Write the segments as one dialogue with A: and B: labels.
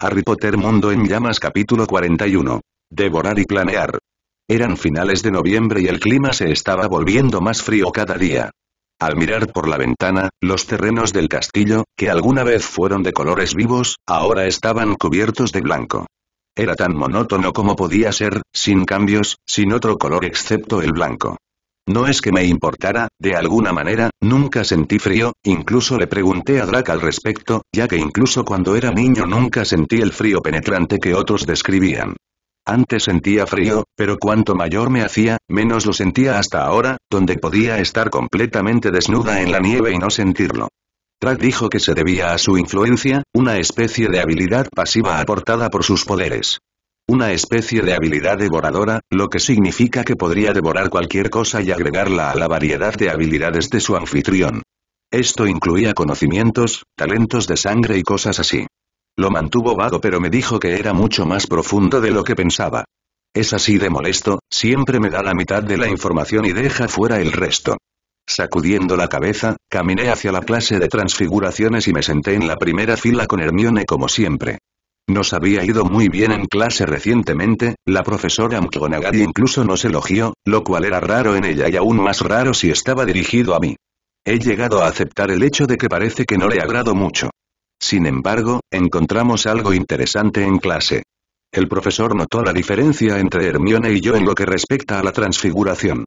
A: Harry Potter Mundo en Llamas capítulo 41. Devorar y planear. Eran finales de noviembre y el clima se estaba volviendo más frío cada día. Al mirar por la ventana, los terrenos del castillo, que alguna vez fueron de colores vivos, ahora estaban cubiertos de blanco. Era tan monótono como podía ser, sin cambios, sin otro color excepto el blanco. No es que me importara, de alguna manera, nunca sentí frío, incluso le pregunté a Drac al respecto, ya que incluso cuando era niño nunca sentí el frío penetrante que otros describían. Antes sentía frío, pero cuanto mayor me hacía, menos lo sentía hasta ahora, donde podía estar completamente desnuda en la nieve y no sentirlo. Drac dijo que se debía a su influencia, una especie de habilidad pasiva aportada por sus poderes. Una especie de habilidad devoradora, lo que significa que podría devorar cualquier cosa y agregarla a la variedad de habilidades de su anfitrión. Esto incluía conocimientos, talentos de sangre y cosas así. Lo mantuvo vago pero me dijo que era mucho más profundo de lo que pensaba. Es así de molesto, siempre me da la mitad de la información y deja fuera el resto. Sacudiendo la cabeza, caminé hacia la clase de transfiguraciones y me senté en la primera fila con Hermione como siempre. Nos había ido muy bien en clase recientemente, la profesora McGonagall incluso nos elogió, lo cual era raro en ella y aún más raro si estaba dirigido a mí. He llegado a aceptar el hecho de que parece que no le agrado mucho. Sin embargo, encontramos algo interesante en clase. El profesor notó la diferencia entre Hermione y yo en lo que respecta a la transfiguración.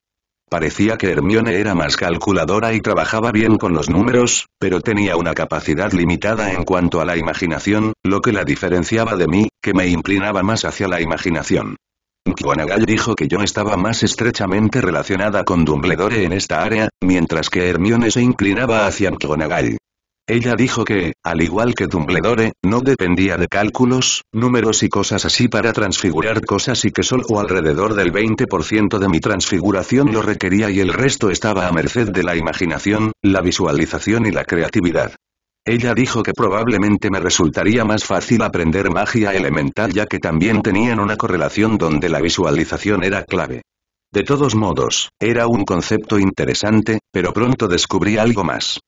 A: Parecía que Hermione era más calculadora y trabajaba bien con los números, pero tenía una capacidad limitada en cuanto a la imaginación, lo que la diferenciaba de mí, que me inclinaba más hacia la imaginación. McGonagall dijo que yo estaba más estrechamente relacionada con Dumbledore en esta área, mientras que Hermione se inclinaba hacia McGonagall. Ella dijo que, al igual que Dumbledore, no dependía de cálculos, números y cosas así para transfigurar cosas y que solo alrededor del 20% de mi transfiguración lo requería y el resto estaba a merced de la imaginación, la visualización y la creatividad. Ella dijo que probablemente me resultaría más fácil aprender magia elemental ya que también tenían una correlación donde la visualización era clave. De todos modos, era un concepto interesante, pero pronto descubrí algo más.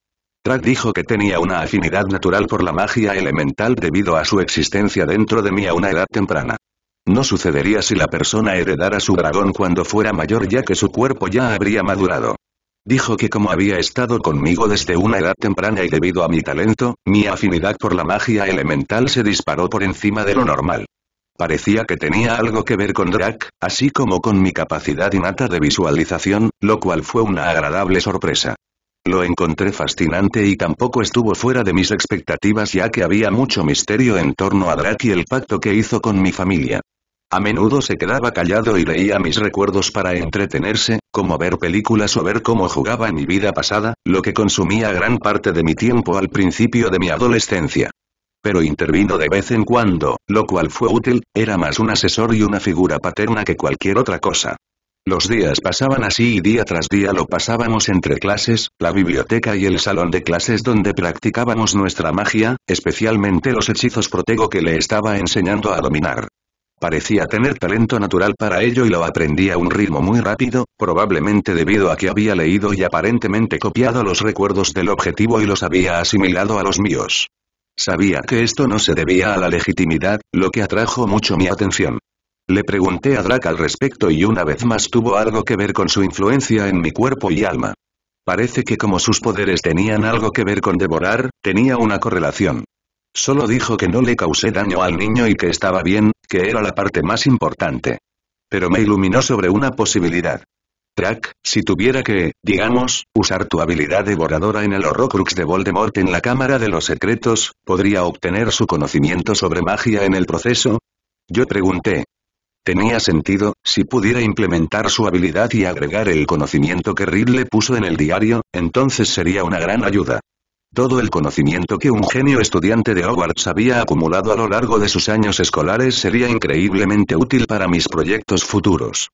A: Drac dijo que tenía una afinidad natural por la magia elemental debido a su existencia dentro de mí a una edad temprana. No sucedería si la persona heredara su dragón cuando fuera mayor ya que su cuerpo ya habría madurado. Dijo que como había estado conmigo desde una edad temprana y debido a mi talento, mi afinidad por la magia elemental se disparó por encima de lo normal. Parecía que tenía algo que ver con Drac, así como con mi capacidad innata de visualización, lo cual fue una agradable sorpresa. Lo encontré fascinante y tampoco estuvo fuera de mis expectativas ya que había mucho misterio en torno a Drake y el pacto que hizo con mi familia. A menudo se quedaba callado y leía mis recuerdos para entretenerse, como ver películas o ver cómo jugaba en mi vida pasada, lo que consumía gran parte de mi tiempo al principio de mi adolescencia. Pero intervino de vez en cuando, lo cual fue útil, era más un asesor y una figura paterna que cualquier otra cosa. Los días pasaban así y día tras día lo pasábamos entre clases, la biblioteca y el salón de clases donde practicábamos nuestra magia, especialmente los hechizos protego que le estaba enseñando a dominar. Parecía tener talento natural para ello y lo aprendía a un ritmo muy rápido, probablemente debido a que había leído y aparentemente copiado los recuerdos del objetivo y los había asimilado a los míos. Sabía que esto no se debía a la legitimidad, lo que atrajo mucho mi atención. Le pregunté a Drac al respecto y una vez más tuvo algo que ver con su influencia en mi cuerpo y alma. Parece que como sus poderes tenían algo que ver con devorar, tenía una correlación. Solo dijo que no le causé daño al niño y que estaba bien, que era la parte más importante. Pero me iluminó sobre una posibilidad. Drac, si tuviera que, digamos, usar tu habilidad devoradora en el Horrocrux de Voldemort en la Cámara de los Secretos, ¿podría obtener su conocimiento sobre magia en el proceso? Yo pregunté. Tenía sentido, si pudiera implementar su habilidad y agregar el conocimiento que Ridley puso en el diario, entonces sería una gran ayuda. Todo el conocimiento que un genio estudiante de Hogwarts había acumulado a lo largo de sus años escolares sería increíblemente útil para mis proyectos futuros.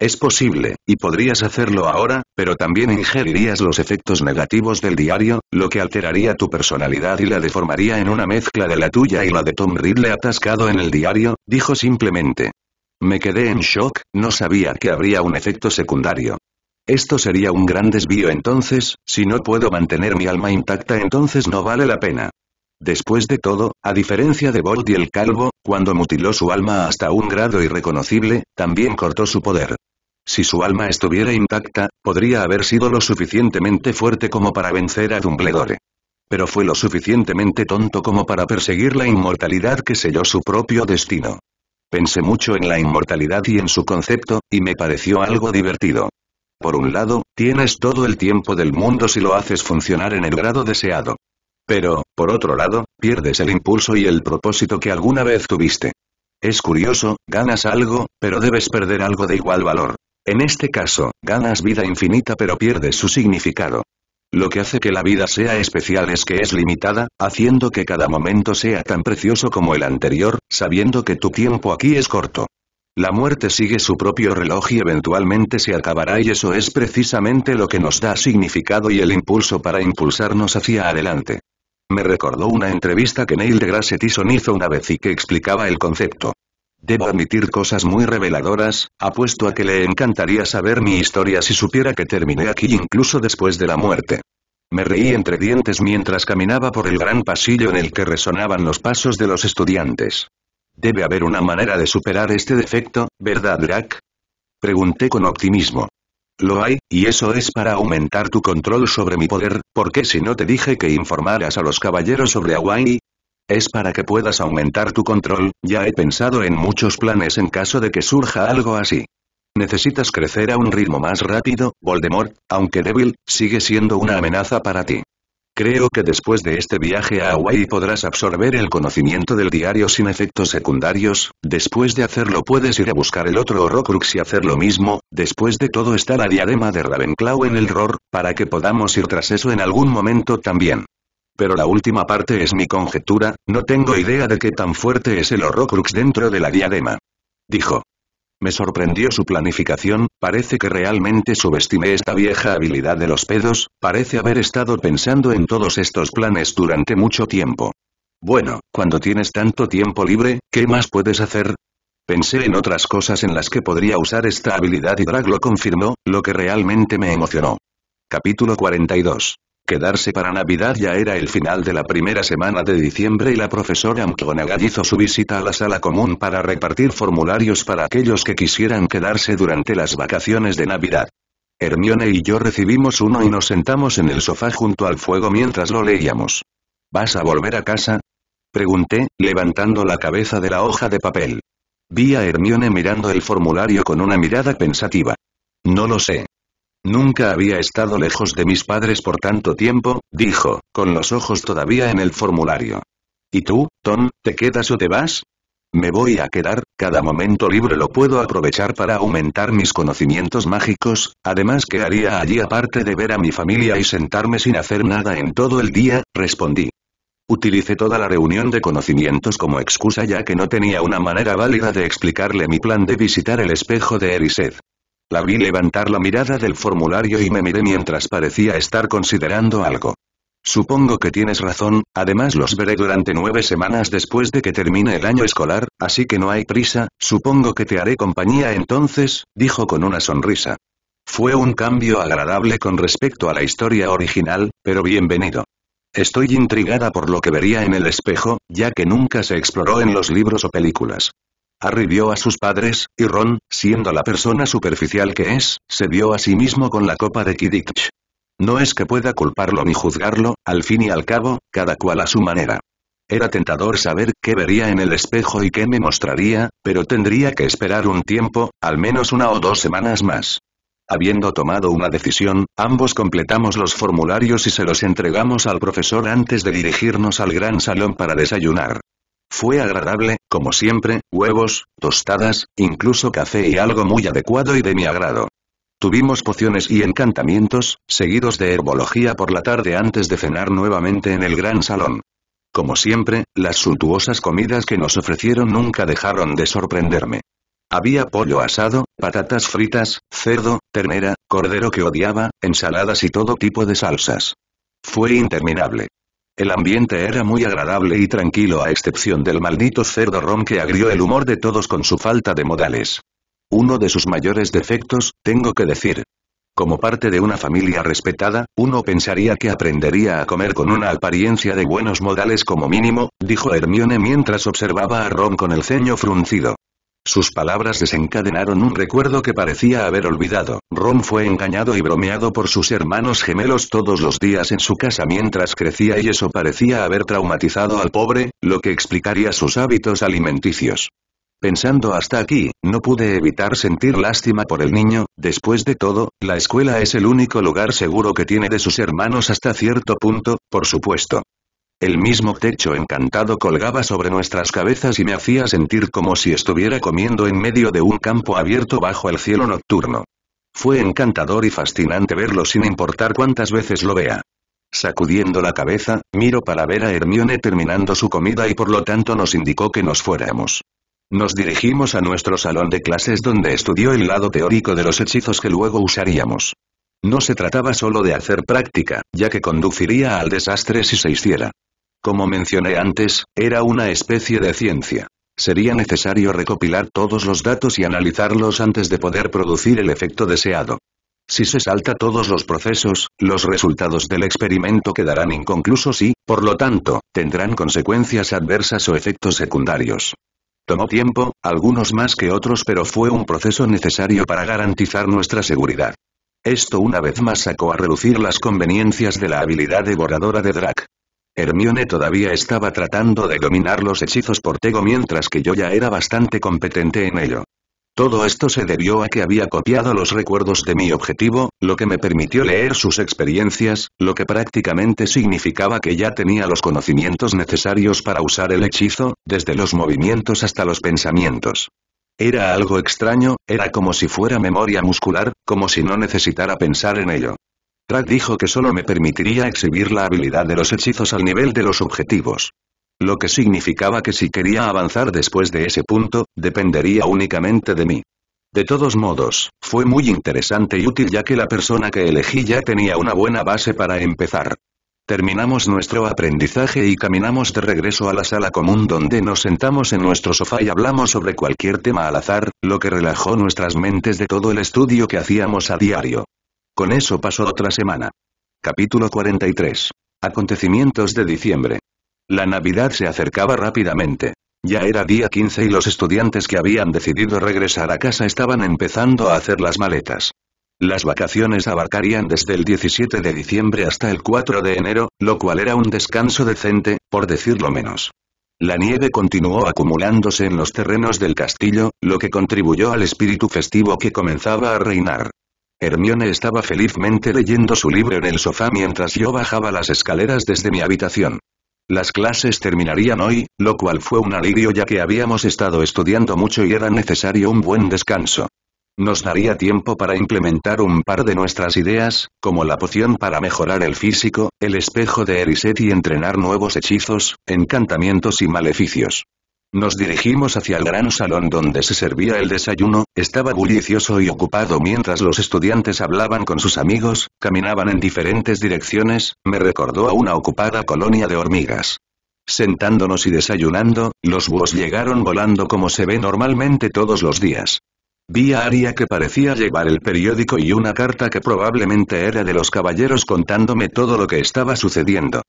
A: Es posible, y podrías hacerlo ahora, pero también ingerirías los efectos negativos del diario, lo que alteraría tu personalidad y la deformaría en una mezcla de la tuya y la de Tom Ridley atascado en el diario, dijo simplemente. Me quedé en shock, no sabía que habría un efecto secundario. Esto sería un gran desvío entonces, si no puedo mantener mi alma intacta entonces no vale la pena. Después de todo, a diferencia de Bolt y el Calvo, cuando mutiló su alma hasta un grado irreconocible, también cortó su poder. Si su alma estuviera intacta, podría haber sido lo suficientemente fuerte como para vencer a Dumbledore. Pero fue lo suficientemente tonto como para perseguir la inmortalidad que selló su propio destino. Pensé mucho en la inmortalidad y en su concepto, y me pareció algo divertido. Por un lado, tienes todo el tiempo del mundo si lo haces funcionar en el grado deseado. Pero, por otro lado, pierdes el impulso y el propósito que alguna vez tuviste. Es curioso, ganas algo, pero debes perder algo de igual valor. En este caso, ganas vida infinita pero pierdes su significado. Lo que hace que la vida sea especial es que es limitada, haciendo que cada momento sea tan precioso como el anterior, sabiendo que tu tiempo aquí es corto. La muerte sigue su propio reloj y eventualmente se acabará y eso es precisamente lo que nos da significado y el impulso para impulsarnos hacia adelante. Me recordó una entrevista que Neil deGrasse Tyson hizo una vez y que explicaba el concepto. Debo admitir cosas muy reveladoras, apuesto a que le encantaría saber mi historia si supiera que terminé aquí incluso después de la muerte. Me reí entre dientes mientras caminaba por el gran pasillo en el que resonaban los pasos de los estudiantes. Debe haber una manera de superar este defecto, ¿verdad, Drac? Pregunté con optimismo. Lo hay, y eso es para aumentar tu control sobre mi poder, porque si no te dije que informaras a los caballeros sobre Hawaii, es para que puedas aumentar tu control, ya he pensado en muchos planes en caso de que surja algo así. Necesitas crecer a un ritmo más rápido, Voldemort, aunque débil, sigue siendo una amenaza para ti. Creo que después de este viaje a Hawaii podrás absorber el conocimiento del diario sin efectos secundarios, después de hacerlo puedes ir a buscar el otro Horrocrux y hacer lo mismo, después de todo está la diadema de Ravenclaw en el ROR, para que podamos ir tras eso en algún momento también. Pero la última parte es mi conjetura, no tengo idea de qué tan fuerte es el Horrocrux dentro de la diadema. Dijo. Me sorprendió su planificación, parece que realmente subestimé esta vieja habilidad de los pedos, parece haber estado pensando en todos estos planes durante mucho tiempo. Bueno, cuando tienes tanto tiempo libre, ¿qué más puedes hacer? Pensé en otras cosas en las que podría usar esta habilidad y Drag lo confirmó, lo que realmente me emocionó. Capítulo 42 Quedarse para Navidad ya era el final de la primera semana de diciembre y la profesora McGonagall hizo su visita a la sala común para repartir formularios para aquellos que quisieran quedarse durante las vacaciones de Navidad. Hermione y yo recibimos uno y nos sentamos en el sofá junto al fuego mientras lo leíamos. ¿Vas a volver a casa? Pregunté, levantando la cabeza de la hoja de papel. Vi a Hermione mirando el formulario con una mirada pensativa. No lo sé. Nunca había estado lejos de mis padres por tanto tiempo, dijo, con los ojos todavía en el formulario. ¿Y tú, Tom, te quedas o te vas? Me voy a quedar, cada momento libre lo puedo aprovechar para aumentar mis conocimientos mágicos, además que haría allí aparte de ver a mi familia y sentarme sin hacer nada en todo el día, respondí. Utilicé toda la reunión de conocimientos como excusa ya que no tenía una manera válida de explicarle mi plan de visitar el espejo de Erised. La vi levantar la mirada del formulario y me miré mientras parecía estar considerando algo. Supongo que tienes razón, además los veré durante nueve semanas después de que termine el año escolar, así que no hay prisa, supongo que te haré compañía entonces, dijo con una sonrisa. Fue un cambio agradable con respecto a la historia original, pero bienvenido. Estoy intrigada por lo que vería en el espejo, ya que nunca se exploró en los libros o películas arribió a sus padres, y Ron, siendo la persona superficial que es, se vio a sí mismo con la copa de Kidditch. No es que pueda culparlo ni juzgarlo, al fin y al cabo, cada cual a su manera. Era tentador saber qué vería en el espejo y qué me mostraría, pero tendría que esperar un tiempo, al menos una o dos semanas más. Habiendo tomado una decisión, ambos completamos los formularios y se los entregamos al profesor antes de dirigirnos al gran salón para desayunar. Fue agradable, como siempre, huevos, tostadas, incluso café y algo muy adecuado y de mi agrado. Tuvimos pociones y encantamientos, seguidos de herbología por la tarde antes de cenar nuevamente en el gran salón. Como siempre, las suntuosas comidas que nos ofrecieron nunca dejaron de sorprenderme. Había pollo asado, patatas fritas, cerdo, ternera, cordero que odiaba, ensaladas y todo tipo de salsas. Fue interminable. El ambiente era muy agradable y tranquilo a excepción del maldito cerdo ron que agrió el humor de todos con su falta de modales. Uno de sus mayores defectos, tengo que decir. Como parte de una familia respetada, uno pensaría que aprendería a comer con una apariencia de buenos modales como mínimo, dijo Hermione mientras observaba a Ron con el ceño fruncido. Sus palabras desencadenaron un recuerdo que parecía haber olvidado. Ron fue engañado y bromeado por sus hermanos gemelos todos los días en su casa mientras crecía y eso parecía haber traumatizado al pobre, lo que explicaría sus hábitos alimenticios. Pensando hasta aquí, no pude evitar sentir lástima por el niño, después de todo, la escuela es el único lugar seguro que tiene de sus hermanos hasta cierto punto, por supuesto. El mismo techo encantado colgaba sobre nuestras cabezas y me hacía sentir como si estuviera comiendo en medio de un campo abierto bajo el cielo nocturno. Fue encantador y fascinante verlo sin importar cuántas veces lo vea. Sacudiendo la cabeza, miro para ver a Hermione terminando su comida y por lo tanto nos indicó que nos fuéramos. Nos dirigimos a nuestro salón de clases donde estudió el lado teórico de los hechizos que luego usaríamos. No se trataba solo de hacer práctica, ya que conduciría al desastre si se hiciera. Como mencioné antes, era una especie de ciencia. Sería necesario recopilar todos los datos y analizarlos antes de poder producir el efecto deseado. Si se salta todos los procesos, los resultados del experimento quedarán inconclusos y, por lo tanto, tendrán consecuencias adversas o efectos secundarios. Tomó tiempo, algunos más que otros pero fue un proceso necesario para garantizar nuestra seguridad. Esto una vez más sacó a reducir las conveniencias de la habilidad devoradora de Drac. Hermione todavía estaba tratando de dominar los hechizos por Tego mientras que yo ya era bastante competente en ello. Todo esto se debió a que había copiado los recuerdos de mi objetivo, lo que me permitió leer sus experiencias, lo que prácticamente significaba que ya tenía los conocimientos necesarios para usar el hechizo, desde los movimientos hasta los pensamientos. Era algo extraño, era como si fuera memoria muscular, como si no necesitara pensar en ello. Track dijo que solo me permitiría exhibir la habilidad de los hechizos al nivel de los objetivos. Lo que significaba que si quería avanzar después de ese punto, dependería únicamente de mí. De todos modos, fue muy interesante y útil ya que la persona que elegí ya tenía una buena base para empezar. Terminamos nuestro aprendizaje y caminamos de regreso a la sala común donde nos sentamos en nuestro sofá y hablamos sobre cualquier tema al azar, lo que relajó nuestras mentes de todo el estudio que hacíamos a diario. Con eso pasó otra semana. Capítulo 43. Acontecimientos de diciembre. La Navidad se acercaba rápidamente. Ya era día 15 y los estudiantes que habían decidido regresar a casa estaban empezando a hacer las maletas. Las vacaciones abarcarían desde el 17 de diciembre hasta el 4 de enero, lo cual era un descanso decente, por decirlo menos. La nieve continuó acumulándose en los terrenos del castillo, lo que contribuyó al espíritu festivo que comenzaba a reinar. Hermione estaba felizmente leyendo su libro en el sofá mientras yo bajaba las escaleras desde mi habitación. Las clases terminarían hoy, lo cual fue un alivio ya que habíamos estado estudiando mucho y era necesario un buen descanso. Nos daría tiempo para implementar un par de nuestras ideas, como la poción para mejorar el físico, el espejo de Eriset y entrenar nuevos hechizos, encantamientos y maleficios. Nos dirigimos hacia el gran salón donde se servía el desayuno, estaba bullicioso y ocupado mientras los estudiantes hablaban con sus amigos, caminaban en diferentes direcciones, me recordó a una ocupada colonia de hormigas. Sentándonos y desayunando, los búhos llegaron volando como se ve normalmente todos los días. Vi a Aria que parecía llevar el periódico y una carta que probablemente era de los caballeros contándome todo lo que estaba sucediendo.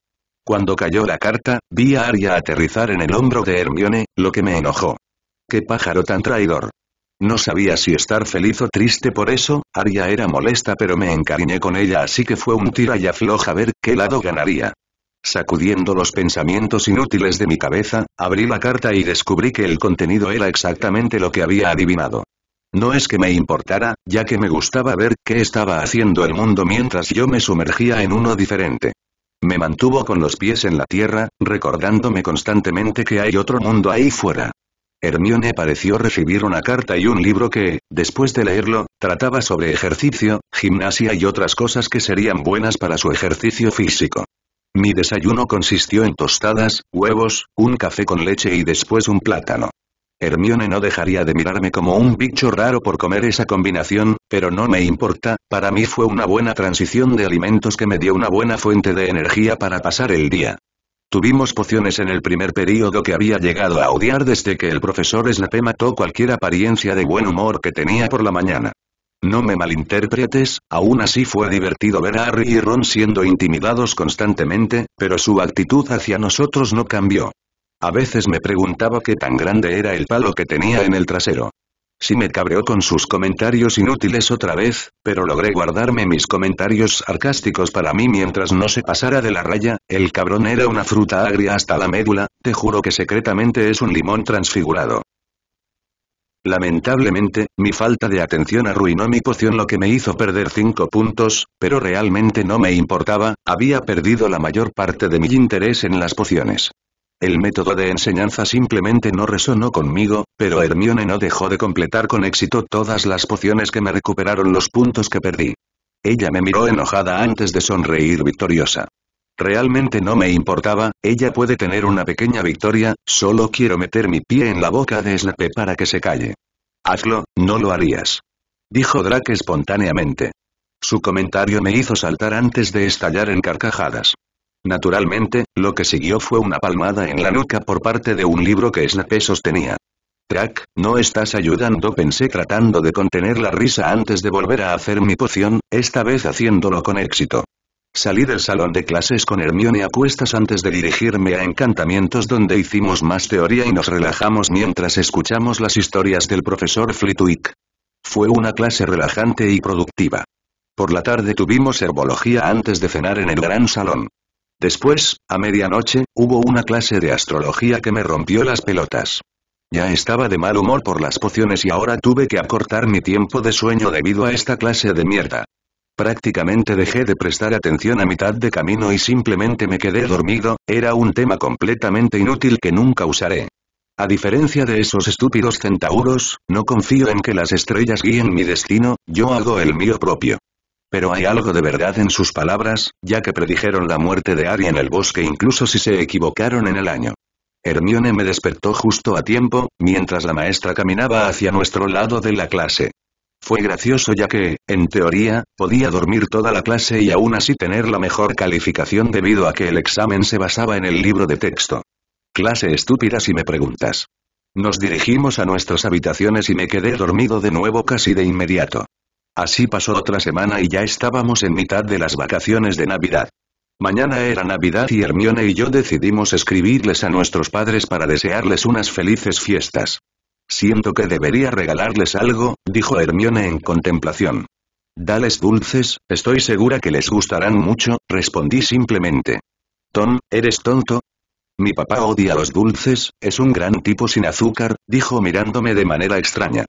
A: Cuando cayó la carta, vi a Aria aterrizar en el hombro de Hermione, lo que me enojó. ¡Qué pájaro tan traidor! No sabía si estar feliz o triste por eso, Aria era molesta pero me encariñé con ella así que fue un tira y afloja ver qué lado ganaría. Sacudiendo los pensamientos inútiles de mi cabeza, abrí la carta y descubrí que el contenido era exactamente lo que había adivinado. No es que me importara, ya que me gustaba ver qué estaba haciendo el mundo mientras yo me sumergía en uno diferente. Me mantuvo con los pies en la tierra, recordándome constantemente que hay otro mundo ahí fuera. Hermione pareció recibir una carta y un libro que, después de leerlo, trataba sobre ejercicio, gimnasia y otras cosas que serían buenas para su ejercicio físico. Mi desayuno consistió en tostadas, huevos, un café con leche y después un plátano. Hermione no dejaría de mirarme como un bicho raro por comer esa combinación, pero no me importa, para mí fue una buena transición de alimentos que me dio una buena fuente de energía para pasar el día. Tuvimos pociones en el primer período que había llegado a odiar desde que el profesor Snape mató cualquier apariencia de buen humor que tenía por la mañana. No me malinterpretes, aún así fue divertido ver a Harry y Ron siendo intimidados constantemente, pero su actitud hacia nosotros no cambió. A veces me preguntaba qué tan grande era el palo que tenía en el trasero. Si me cabreó con sus comentarios inútiles otra vez, pero logré guardarme mis comentarios sarcásticos para mí mientras no se pasara de la raya, el cabrón era una fruta agria hasta la médula, te juro que secretamente es un limón transfigurado. Lamentablemente, mi falta de atención arruinó mi poción lo que me hizo perder 5 puntos, pero realmente no me importaba, había perdido la mayor parte de mi interés en las pociones. El método de enseñanza simplemente no resonó conmigo, pero Hermione no dejó de completar con éxito todas las pociones que me recuperaron los puntos que perdí. Ella me miró enojada antes de sonreír victoriosa. Realmente no me importaba, ella puede tener una pequeña victoria, solo quiero meter mi pie en la boca de Snape para que se calle. Hazlo, no lo harías. Dijo Drake espontáneamente. Su comentario me hizo saltar antes de estallar en carcajadas. Naturalmente, lo que siguió fue una palmada en la nuca por parte de un libro que Snape sostenía. Crack, no estás ayudando pensé tratando de contener la risa antes de volver a hacer mi poción, esta vez haciéndolo con éxito. Salí del salón de clases con Hermione a cuestas antes de dirigirme a encantamientos donde hicimos más teoría y nos relajamos mientras escuchamos las historias del profesor Flitwick. Fue una clase relajante y productiva. Por la tarde tuvimos herbología antes de cenar en el gran salón. Después, a medianoche, hubo una clase de astrología que me rompió las pelotas. Ya estaba de mal humor por las pociones y ahora tuve que acortar mi tiempo de sueño debido a esta clase de mierda. Prácticamente dejé de prestar atención a mitad de camino y simplemente me quedé dormido, era un tema completamente inútil que nunca usaré. A diferencia de esos estúpidos centauros, no confío en que las estrellas guíen mi destino, yo hago el mío propio. Pero hay algo de verdad en sus palabras, ya que predijeron la muerte de Ari en el bosque incluso si se equivocaron en el año. Hermione me despertó justo a tiempo, mientras la maestra caminaba hacia nuestro lado de la clase. Fue gracioso ya que, en teoría, podía dormir toda la clase y aún así tener la mejor calificación debido a que el examen se basaba en el libro de texto. Clase estúpida si me preguntas. Nos dirigimos a nuestras habitaciones y me quedé dormido de nuevo casi de inmediato. Así pasó otra semana y ya estábamos en mitad de las vacaciones de Navidad. Mañana era Navidad y Hermione y yo decidimos escribirles a nuestros padres para desearles unas felices fiestas. Siento que debería regalarles algo, dijo Hermione en contemplación. Dales dulces, estoy segura que les gustarán mucho, respondí simplemente. Tom, ¿eres tonto? Mi papá odia los dulces, es un gran tipo sin azúcar, dijo mirándome de manera extraña.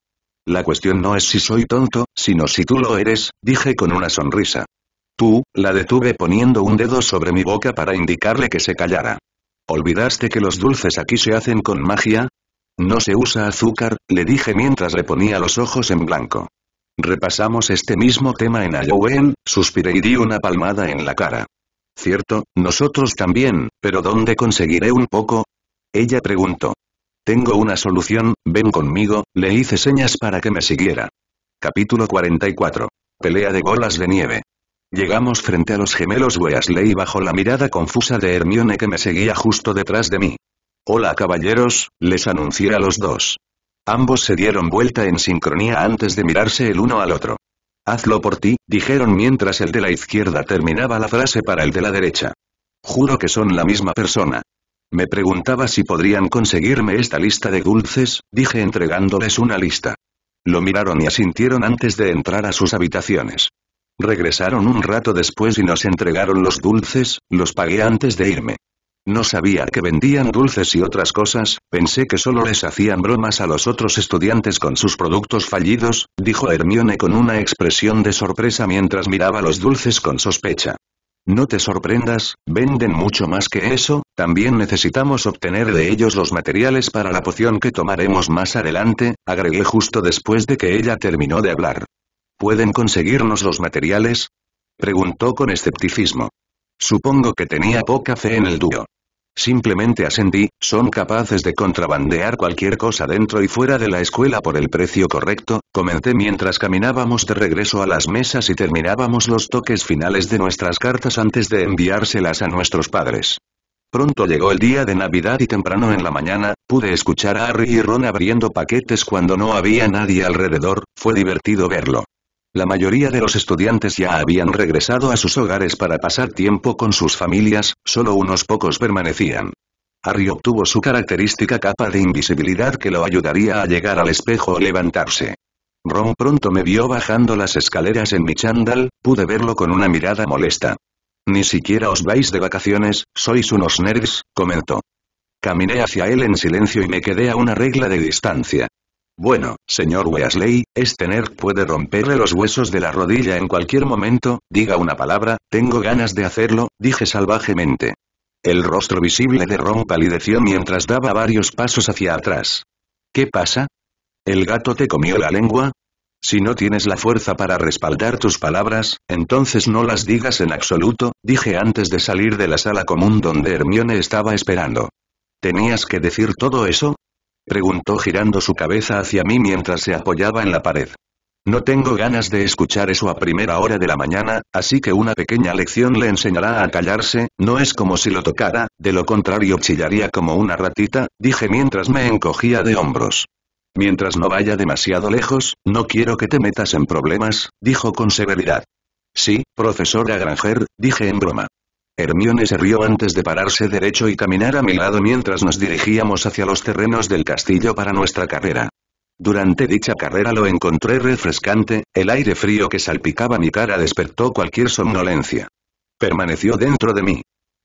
A: La cuestión no es si soy tonto, sino si tú lo eres, dije con una sonrisa. Tú, la detuve poniendo un dedo sobre mi boca para indicarle que se callara. ¿Olvidaste que los dulces aquí se hacen con magia? No se usa azúcar, le dije mientras le ponía los ojos en blanco. Repasamos este mismo tema en Halloween, suspiré y di una palmada en la cara. Cierto, nosotros también, pero ¿dónde conseguiré un poco? Ella preguntó. Tengo una solución, ven conmigo, le hice señas para que me siguiera. Capítulo 44. Pelea de GOLAS de nieve. Llegamos frente a los gemelos Weasley bajo la mirada confusa de Hermione que me seguía justo detrás de mí. Hola caballeros, les anuncié a los dos. Ambos se dieron vuelta en sincronía antes de mirarse el uno al otro. Hazlo por ti, dijeron mientras el de la izquierda terminaba la frase para el de la derecha. Juro que son la misma persona. Me preguntaba si podrían conseguirme esta lista de dulces, dije entregándoles una lista. Lo miraron y asintieron antes de entrar a sus habitaciones. Regresaron un rato después y nos entregaron los dulces, los pagué antes de irme. No sabía que vendían dulces y otras cosas, pensé que solo les hacían bromas a los otros estudiantes con sus productos fallidos, dijo Hermione con una expresión de sorpresa mientras miraba los dulces con sospecha. No te sorprendas, venden mucho más que eso, también necesitamos obtener de ellos los materiales para la poción que tomaremos más adelante, agregué justo después de que ella terminó de hablar. ¿Pueden conseguirnos los materiales? Preguntó con escepticismo. Supongo que tenía poca fe en el dúo. Simplemente ascendí, son capaces de contrabandear cualquier cosa dentro y fuera de la escuela por el precio correcto, comenté mientras caminábamos de regreso a las mesas y terminábamos los toques finales de nuestras cartas antes de enviárselas a nuestros padres. Pronto llegó el día de Navidad y temprano en la mañana, pude escuchar a Harry y Ron abriendo paquetes cuando no había nadie alrededor, fue divertido verlo. La mayoría de los estudiantes ya habían regresado a sus hogares para pasar tiempo con sus familias, solo unos pocos permanecían. Harry obtuvo su característica capa de invisibilidad que lo ayudaría a llegar al espejo o levantarse. Ron pronto me vio bajando las escaleras en mi chándal, pude verlo con una mirada molesta. Ni siquiera os vais de vacaciones, sois unos nerds, comentó. Caminé hacia él en silencio y me quedé a una regla de distancia. Bueno, señor Weasley, este nerd puede romperle los huesos de la rodilla en cualquier momento, diga una palabra, tengo ganas de hacerlo, dije salvajemente. El rostro visible de Ron palideció mientras daba varios pasos hacia atrás. ¿Qué pasa? ¿El gato te comió la lengua? Si no tienes la fuerza para respaldar tus palabras, entonces no las digas en absoluto, dije antes de salir de la sala común donde Hermione estaba esperando. ¿Tenías que decir todo eso? preguntó girando su cabeza hacia mí mientras se apoyaba en la pared. No tengo ganas de escuchar eso a primera hora de la mañana, así que una pequeña lección le enseñará a callarse, no es como si lo tocara, de lo contrario chillaría como una ratita, dije mientras me encogía de hombros. Mientras no vaya demasiado lejos, no quiero que te metas en problemas, dijo con severidad. Sí, profesora Granger, dije en broma. Hermione se rió antes de pararse derecho y caminar a mi lado mientras nos dirigíamos hacia los terrenos del castillo para nuestra carrera. Durante dicha carrera lo encontré refrescante, el aire frío que salpicaba mi cara despertó cualquier somnolencia. Permaneció dentro de mí.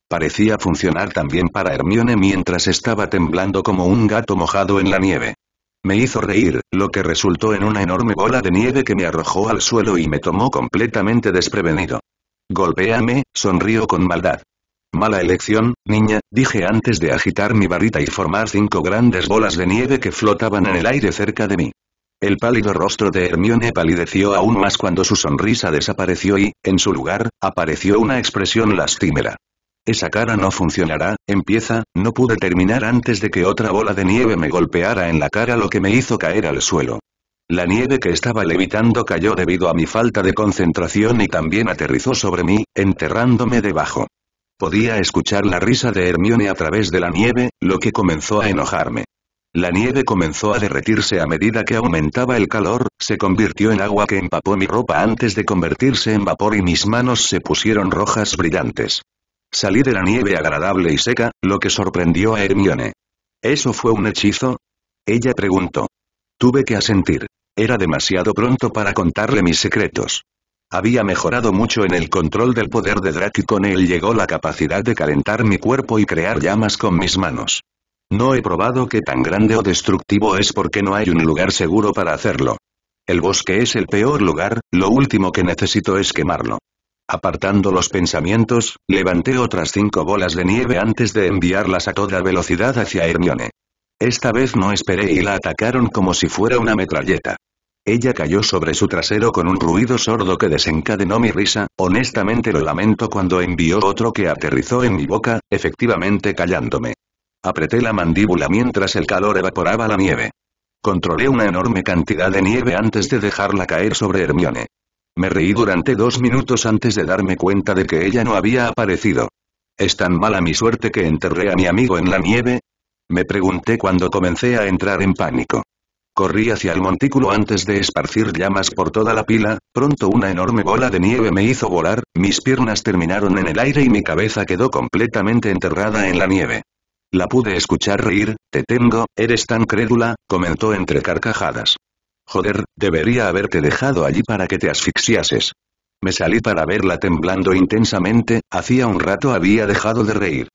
A: Parecía funcionar también para Hermione mientras estaba temblando como un gato mojado en la nieve. Me hizo reír, lo que resultó en una enorme bola de nieve que me arrojó al suelo y me tomó completamente desprevenido. Golpéame, sonrió con maldad. Mala elección, niña, dije antes de agitar mi varita y formar cinco grandes bolas de nieve que flotaban en el aire cerca de mí. El pálido rostro de Hermione palideció aún más cuando su sonrisa desapareció y, en su lugar, apareció una expresión lastimera. Esa cara no funcionará, empieza, no pude terminar antes de que otra bola de nieve me golpeara en la cara lo que me hizo caer al suelo. La nieve que estaba levitando cayó debido a mi falta de concentración y también aterrizó sobre mí, enterrándome debajo. Podía escuchar la risa de Hermione a través de la nieve, lo que comenzó a enojarme. La nieve comenzó a derretirse a medida que aumentaba el calor, se convirtió en agua que empapó mi ropa antes de convertirse en vapor y mis manos se pusieron rojas brillantes. Salí de la nieve agradable y seca, lo que sorprendió a Hermione. ¿Eso fue un hechizo? Ella preguntó. Tuve que asentir. Era demasiado pronto para contarle mis secretos. Había mejorado mucho en el control del poder de Drake y con él llegó la capacidad de calentar mi cuerpo y crear llamas con mis manos. No he probado que tan grande o destructivo es porque no hay un lugar seguro para hacerlo. El bosque es el peor lugar, lo último que necesito es quemarlo. Apartando los pensamientos, levanté otras cinco bolas de nieve antes de enviarlas a toda velocidad hacia Hermione. Esta vez no esperé y la atacaron como si fuera una metralleta. Ella cayó sobre su trasero con un ruido sordo que desencadenó mi risa, honestamente lo lamento cuando envió otro que aterrizó en mi boca, efectivamente callándome. Apreté la mandíbula mientras el calor evaporaba la nieve. Controlé una enorme cantidad de nieve antes de dejarla caer sobre Hermione. Me reí durante dos minutos antes de darme cuenta de que ella no había aparecido. Es tan mala mi suerte que enterré a mi amigo en la nieve, me pregunté cuando comencé a entrar en pánico. Corrí hacia el montículo antes de esparcir llamas por toda la pila, pronto una enorme bola de nieve me hizo volar, mis piernas terminaron en el aire y mi cabeza quedó completamente enterrada en la nieve. La pude escuchar reír, te tengo, eres tan crédula, comentó entre carcajadas. Joder, debería haberte dejado allí para que te asfixiases. Me salí para verla temblando intensamente, hacía un rato había dejado de reír.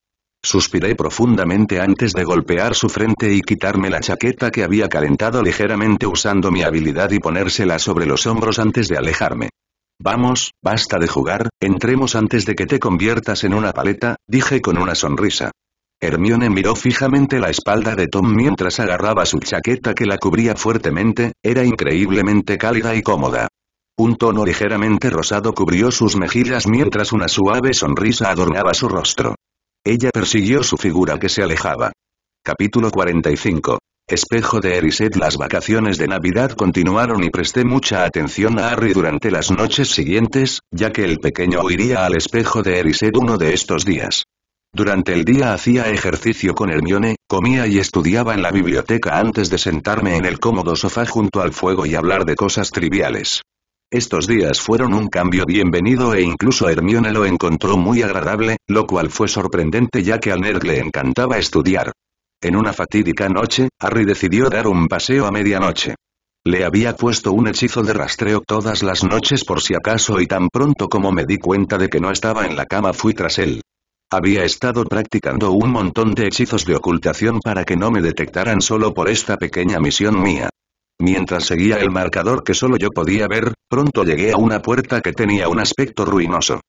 A: Suspiré profundamente antes de golpear su frente y quitarme la chaqueta que había calentado ligeramente usando mi habilidad y ponérsela sobre los hombros antes de alejarme. Vamos, basta de jugar, entremos antes de que te conviertas en una paleta, dije con una sonrisa. Hermione miró fijamente la espalda de Tom mientras agarraba su chaqueta que la cubría fuertemente, era increíblemente cálida y cómoda. Un tono ligeramente rosado cubrió sus mejillas mientras una suave sonrisa adornaba su rostro. Ella persiguió su figura que se alejaba. Capítulo 45. Espejo de Eriset Las vacaciones de Navidad continuaron y presté mucha atención a Harry durante las noches siguientes, ya que el pequeño huiría al espejo de Eriset uno de estos días. Durante el día hacía ejercicio con Hermione, comía y estudiaba en la biblioteca antes de sentarme en el cómodo sofá junto al fuego y hablar de cosas triviales. Estos días fueron un cambio bienvenido e incluso Hermione lo encontró muy agradable, lo cual fue sorprendente ya que a Nerd le encantaba estudiar. En una fatídica noche, Harry decidió dar un paseo a medianoche. Le había puesto un hechizo de rastreo todas las noches por si acaso y tan pronto como me di cuenta de que no estaba en la cama fui tras él. Había estado practicando un montón de hechizos de ocultación para que no me detectaran solo por esta pequeña misión mía. Mientras seguía el marcador que solo yo podía ver, pronto llegué a una puerta que tenía un aspecto ruinoso.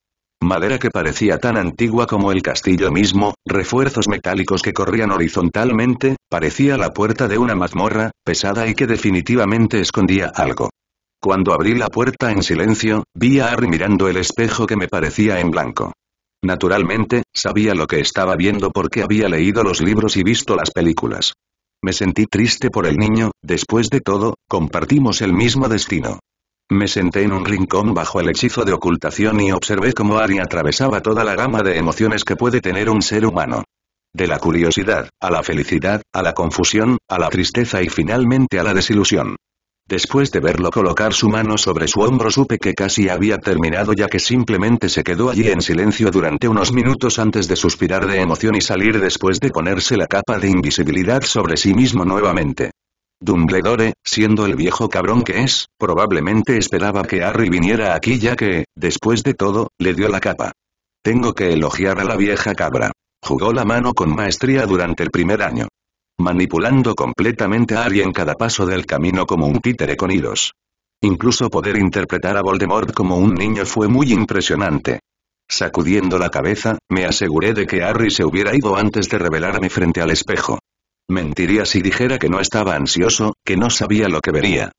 A: Madera que parecía tan antigua como el castillo mismo, refuerzos metálicos que corrían horizontalmente, parecía la puerta de una mazmorra, pesada y que definitivamente escondía algo. Cuando abrí la puerta en silencio, vi a Harry mirando el espejo que me parecía en blanco. Naturalmente, sabía lo que estaba viendo porque había leído los libros y visto las películas. Me sentí triste por el niño, después de todo, compartimos el mismo destino. Me senté en un rincón bajo el hechizo de ocultación y observé cómo Ari atravesaba toda la gama de emociones que puede tener un ser humano. De la curiosidad, a la felicidad, a la confusión, a la tristeza y finalmente a la desilusión. Después de verlo colocar su mano sobre su hombro supe que casi había terminado ya que simplemente se quedó allí en silencio durante unos minutos antes de suspirar de emoción y salir después de ponerse la capa de invisibilidad sobre sí mismo nuevamente. Dumbledore, siendo el viejo cabrón que es, probablemente esperaba que Harry viniera aquí ya que, después de todo, le dio la capa. Tengo que elogiar a la vieja cabra. Jugó la mano con maestría durante el primer año manipulando completamente a Ari en cada paso del camino como un títere con hilos. Incluso poder interpretar a Voldemort como un niño fue muy impresionante. Sacudiendo la cabeza, me aseguré de que Harry se hubiera ido antes de revelarme frente al espejo. Mentiría si dijera que no estaba ansioso, que no sabía lo que vería.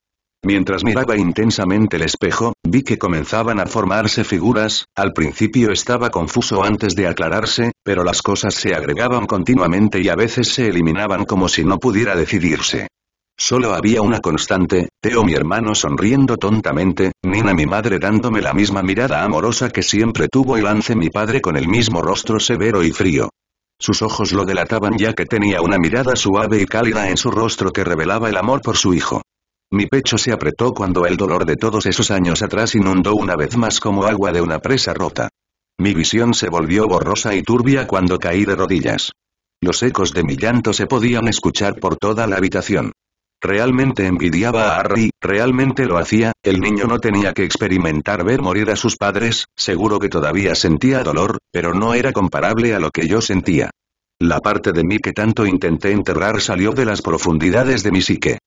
A: Mientras miraba intensamente el espejo, vi que comenzaban a formarse figuras, al principio estaba confuso antes de aclararse, pero las cosas se agregaban continuamente y a veces se eliminaban como si no pudiera decidirse. Solo había una constante, Teo mi hermano sonriendo tontamente, Nina mi madre dándome la misma mirada amorosa que siempre tuvo y Lance mi padre con el mismo rostro severo y frío. Sus ojos lo delataban ya que tenía una mirada suave y cálida en su rostro que revelaba el amor por su hijo. Mi pecho se apretó cuando el dolor de todos esos años atrás inundó una vez más como agua de una presa rota. Mi visión se volvió borrosa y turbia cuando caí de rodillas. Los ecos de mi llanto se podían escuchar por toda la habitación. Realmente envidiaba a Harry, realmente lo hacía, el niño no tenía que experimentar ver morir a sus padres, seguro que todavía sentía dolor, pero no era comparable a lo que yo sentía. La parte de mí que tanto intenté enterrar salió de las profundidades de mi psique.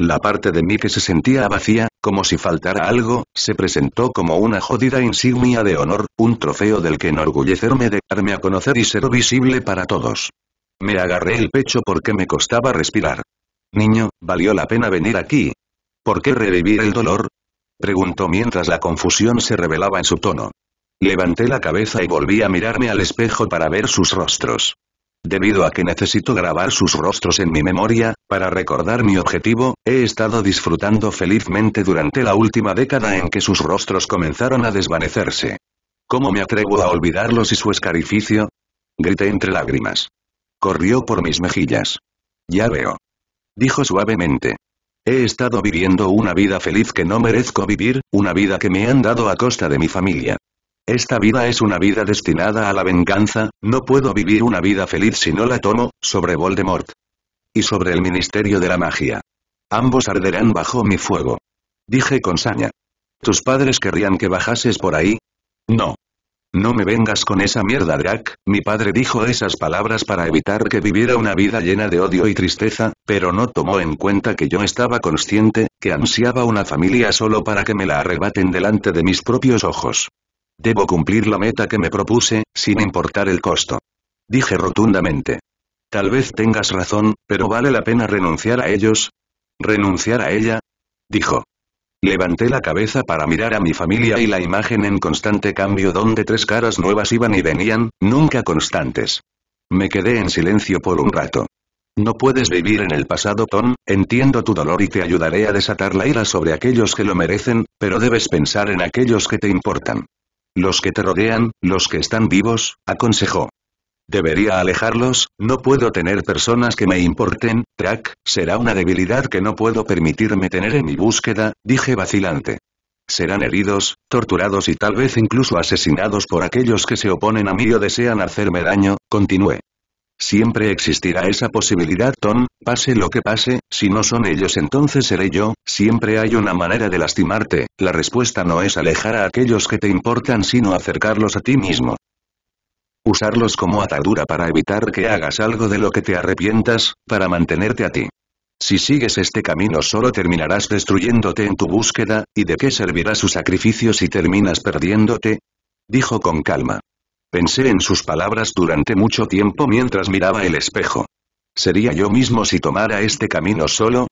A: La parte de mí que se sentía vacía, como si faltara algo, se presentó como una jodida insignia de honor, un trofeo del que enorgullecerme de darme a conocer y ser visible para todos. Me agarré el pecho porque me costaba respirar. Niño, valió la pena venir aquí. ¿Por qué revivir el dolor? Preguntó mientras la confusión se revelaba en su tono. Levanté la cabeza y volví a mirarme al espejo para ver sus rostros. Debido a que necesito grabar sus rostros en mi memoria, para recordar mi objetivo, he estado disfrutando felizmente durante la última década en que sus rostros comenzaron a desvanecerse. ¿Cómo me atrevo a olvidarlos y su escarificio? Grité entre lágrimas. Corrió por mis mejillas. Ya veo. Dijo suavemente. He estado viviendo una vida feliz que no merezco vivir, una vida que me han dado a costa de mi familia. Esta vida es una vida destinada a la venganza, no puedo vivir una vida feliz si no la tomo, sobre Voldemort. Y sobre el Ministerio de la Magia. Ambos arderán bajo mi fuego. Dije con saña. ¿Tus padres querrían que bajases por ahí? No. No me vengas con esa mierda Drac, mi padre dijo esas palabras para evitar que viviera una vida llena de odio y tristeza, pero no tomó en cuenta que yo estaba consciente, que ansiaba una familia solo para que me la arrebaten delante de mis propios ojos. Debo cumplir la meta que me propuse, sin importar el costo. Dije rotundamente. Tal vez tengas razón, pero vale la pena renunciar a ellos. ¿Renunciar a ella? Dijo. Levanté la cabeza para mirar a mi familia y la imagen en constante cambio donde tres caras nuevas iban y venían, nunca constantes. Me quedé en silencio por un rato. No puedes vivir en el pasado, Tom, entiendo tu dolor y te ayudaré a desatar la ira sobre aquellos que lo merecen, pero debes pensar en aquellos que te importan. Los que te rodean, los que están vivos, aconsejó. Debería alejarlos, no puedo tener personas que me importen, track, será una debilidad que no puedo permitirme tener en mi búsqueda, dije vacilante. Serán heridos, torturados y tal vez incluso asesinados por aquellos que se oponen a mí o desean hacerme daño, continué. Siempre existirá esa posibilidad Tom, pase lo que pase, si no son ellos entonces seré yo, siempre hay una manera de lastimarte, la respuesta no es alejar a aquellos que te importan sino acercarlos a ti mismo. Usarlos como atadura para evitar que hagas algo de lo que te arrepientas, para mantenerte a ti. Si sigues este camino solo terminarás destruyéndote en tu búsqueda, ¿y de qué servirá su sacrificio si terminas perdiéndote? Dijo con calma. Pensé en sus palabras durante mucho tiempo mientras miraba el espejo. ¿Sería yo mismo si tomara este camino solo?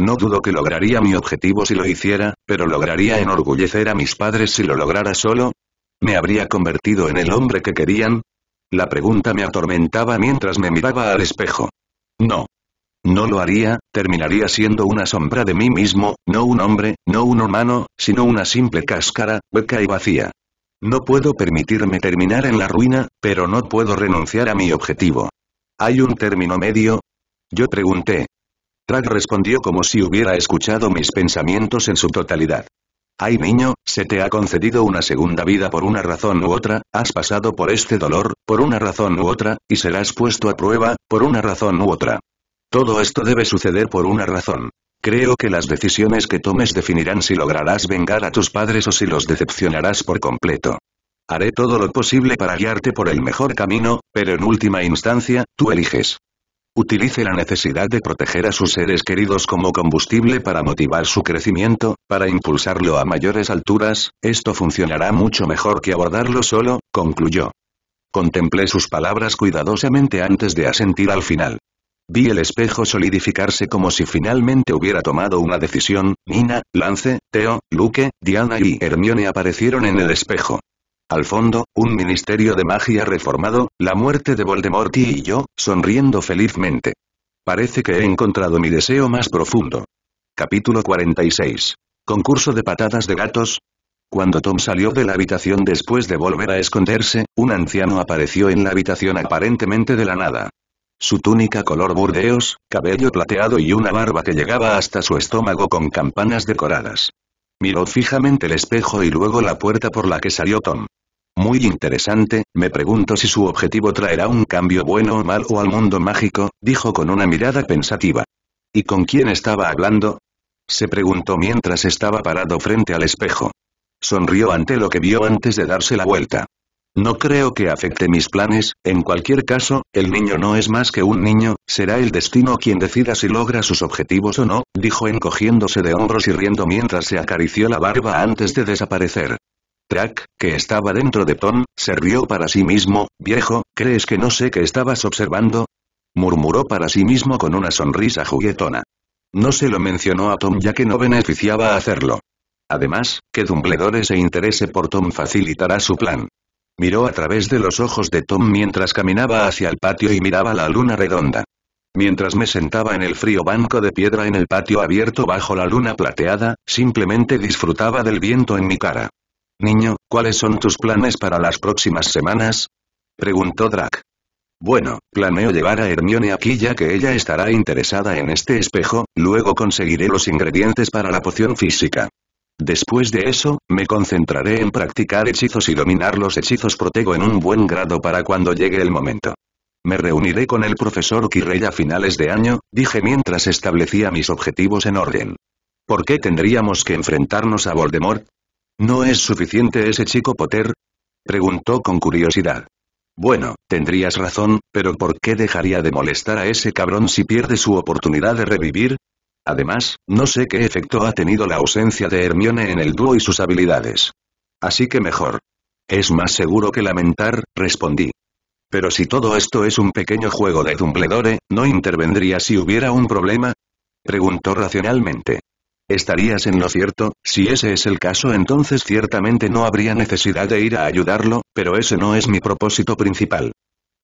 A: No dudo que lograría mi objetivo si lo hiciera, pero lograría enorgullecer a mis padres si lo lograra solo. ¿Me habría convertido en el hombre que querían? La pregunta me atormentaba mientras me miraba al espejo. No. No lo haría, terminaría siendo una sombra de mí mismo, no un hombre, no un humano, sino una simple cáscara, beca y vacía. No puedo permitirme terminar en la ruina, pero no puedo renunciar a mi objetivo. ¿Hay un término medio? Yo pregunté. Trag respondió como si hubiera escuchado mis pensamientos en su totalidad. Ay niño, se te ha concedido una segunda vida por una razón u otra, has pasado por este dolor, por una razón u otra, y serás puesto a prueba, por una razón u otra. Todo esto debe suceder por una razón. Creo que las decisiones que tomes definirán si lograrás vengar a tus padres o si los decepcionarás por completo. Haré todo lo posible para guiarte por el mejor camino, pero en última instancia, tú eliges. Utilice la necesidad de proteger a sus seres queridos como combustible para motivar su crecimiento, para impulsarlo a mayores alturas, esto funcionará mucho mejor que abordarlo solo, concluyó. Contemplé sus palabras cuidadosamente antes de asentir al final. Vi el espejo solidificarse como si finalmente hubiera tomado una decisión, Nina, Lance, Theo, Luke, Diana y Hermione aparecieron en el espejo. Al fondo, un ministerio de magia reformado, la muerte de Voldemort y yo, sonriendo felizmente. Parece que he encontrado mi deseo más profundo. Capítulo 46. Concurso de patadas de gatos. Cuando Tom salió de la habitación después de volver a esconderse, un anciano apareció en la habitación aparentemente de la nada. Su túnica color burdeos, cabello plateado y una barba que llegaba hasta su estómago con campanas decoradas. Miró fijamente el espejo y luego la puerta por la que salió Tom. Muy interesante, me pregunto si su objetivo traerá un cambio bueno o o al mundo mágico, dijo con una mirada pensativa. ¿Y con quién estaba hablando? Se preguntó mientras estaba parado frente al espejo. Sonrió ante lo que vio antes de darse la vuelta. No creo que afecte mis planes, en cualquier caso, el niño no es más que un niño, será el destino quien decida si logra sus objetivos o no, dijo encogiéndose de hombros y riendo mientras se acarició la barba antes de desaparecer. Track, que estaba dentro de Tom, se rió para sí mismo, viejo, ¿crees que no sé qué estabas observando? murmuró para sí mismo con una sonrisa juguetona. No se lo mencionó a Tom ya que no beneficiaba hacerlo. Además, que Dumbledore se interese por Tom facilitará su plan. Miró a través de los ojos de Tom mientras caminaba hacia el patio y miraba la luna redonda. Mientras me sentaba en el frío banco de piedra en el patio abierto bajo la luna plateada, simplemente disfrutaba del viento en mi cara. Niño, ¿cuáles son tus planes para las próximas semanas? Preguntó Drac. Bueno, planeo llevar a Hermione aquí ya que ella estará interesada en este espejo, luego conseguiré los ingredientes para la poción física. Después de eso, me concentraré en practicar hechizos y dominar los hechizos protego en un buen grado para cuando llegue el momento. Me reuniré con el profesor Kirrey a finales de año, dije mientras establecía mis objetivos en orden. ¿Por qué tendríamos que enfrentarnos a Voldemort? ¿No es suficiente ese chico Potter? Preguntó con curiosidad. Bueno, tendrías razón, pero ¿por qué dejaría de molestar a ese cabrón si pierde su oportunidad de revivir? Además, no sé qué efecto ha tenido la ausencia de Hermione en el dúo y sus habilidades. Así que mejor. Es más seguro que lamentar, respondí. Pero si todo esto es un pequeño juego de Dumbledore, ¿no intervendría si hubiera un problema? Preguntó racionalmente. Estarías en lo cierto, si ese es el caso entonces ciertamente no habría necesidad de ir a ayudarlo, pero ese no es mi propósito principal.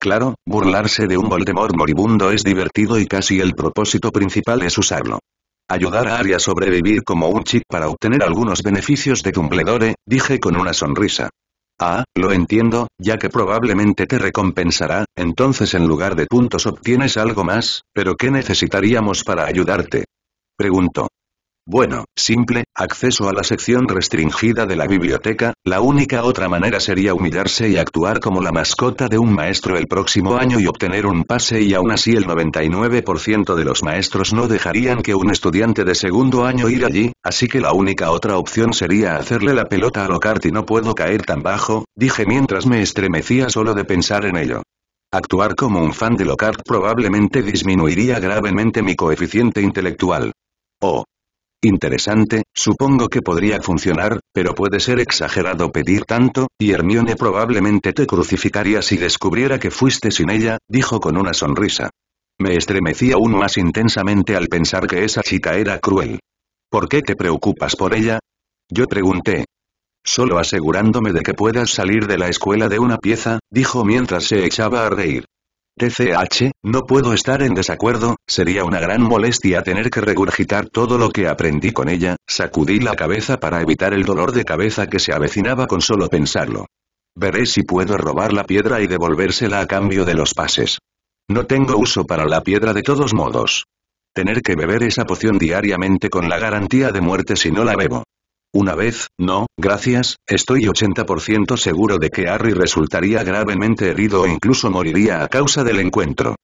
A: Claro, burlarse de un Voldemort moribundo es divertido y casi el propósito principal es usarlo. Ayudar a Arya a sobrevivir como un chip para obtener algunos beneficios de Dumbledore, dije con una sonrisa. Ah, lo entiendo, ya que probablemente te recompensará, entonces en lugar de puntos obtienes algo más, pero ¿qué necesitaríamos para ayudarte? Preguntó. Bueno, simple, acceso a la sección restringida de la biblioteca, la única otra manera sería humillarse y actuar como la mascota de un maestro el próximo año y obtener un pase y aún así el 99% de los maestros no dejarían que un estudiante de segundo año ir allí, así que la única otra opción sería hacerle la pelota a Lockhart y no puedo caer tan bajo, dije mientras me estremecía solo de pensar en ello. Actuar como un fan de Lockhart probablemente disminuiría gravemente mi coeficiente intelectual. Oh, Interesante, supongo que podría funcionar, pero puede ser exagerado pedir tanto, y Hermione probablemente te crucificaría si descubriera que fuiste sin ella, dijo con una sonrisa. Me estremecí aún más intensamente al pensar que esa chica era cruel. ¿Por qué te preocupas por ella? Yo pregunté. Solo asegurándome de que puedas salir de la escuela de una pieza, dijo mientras se echaba a reír. TCH, no puedo estar en desacuerdo, sería una gran molestia tener que regurgitar todo lo que aprendí con ella, sacudí la cabeza para evitar el dolor de cabeza que se avecinaba con solo pensarlo. Veré si puedo robar la piedra y devolvérsela a cambio de los pases. No tengo uso para la piedra de todos modos. Tener que beber esa poción diariamente con la garantía de muerte si no la bebo. Una vez, no, gracias, estoy 80% seguro de que Harry resultaría gravemente herido o e incluso moriría a causa del encuentro.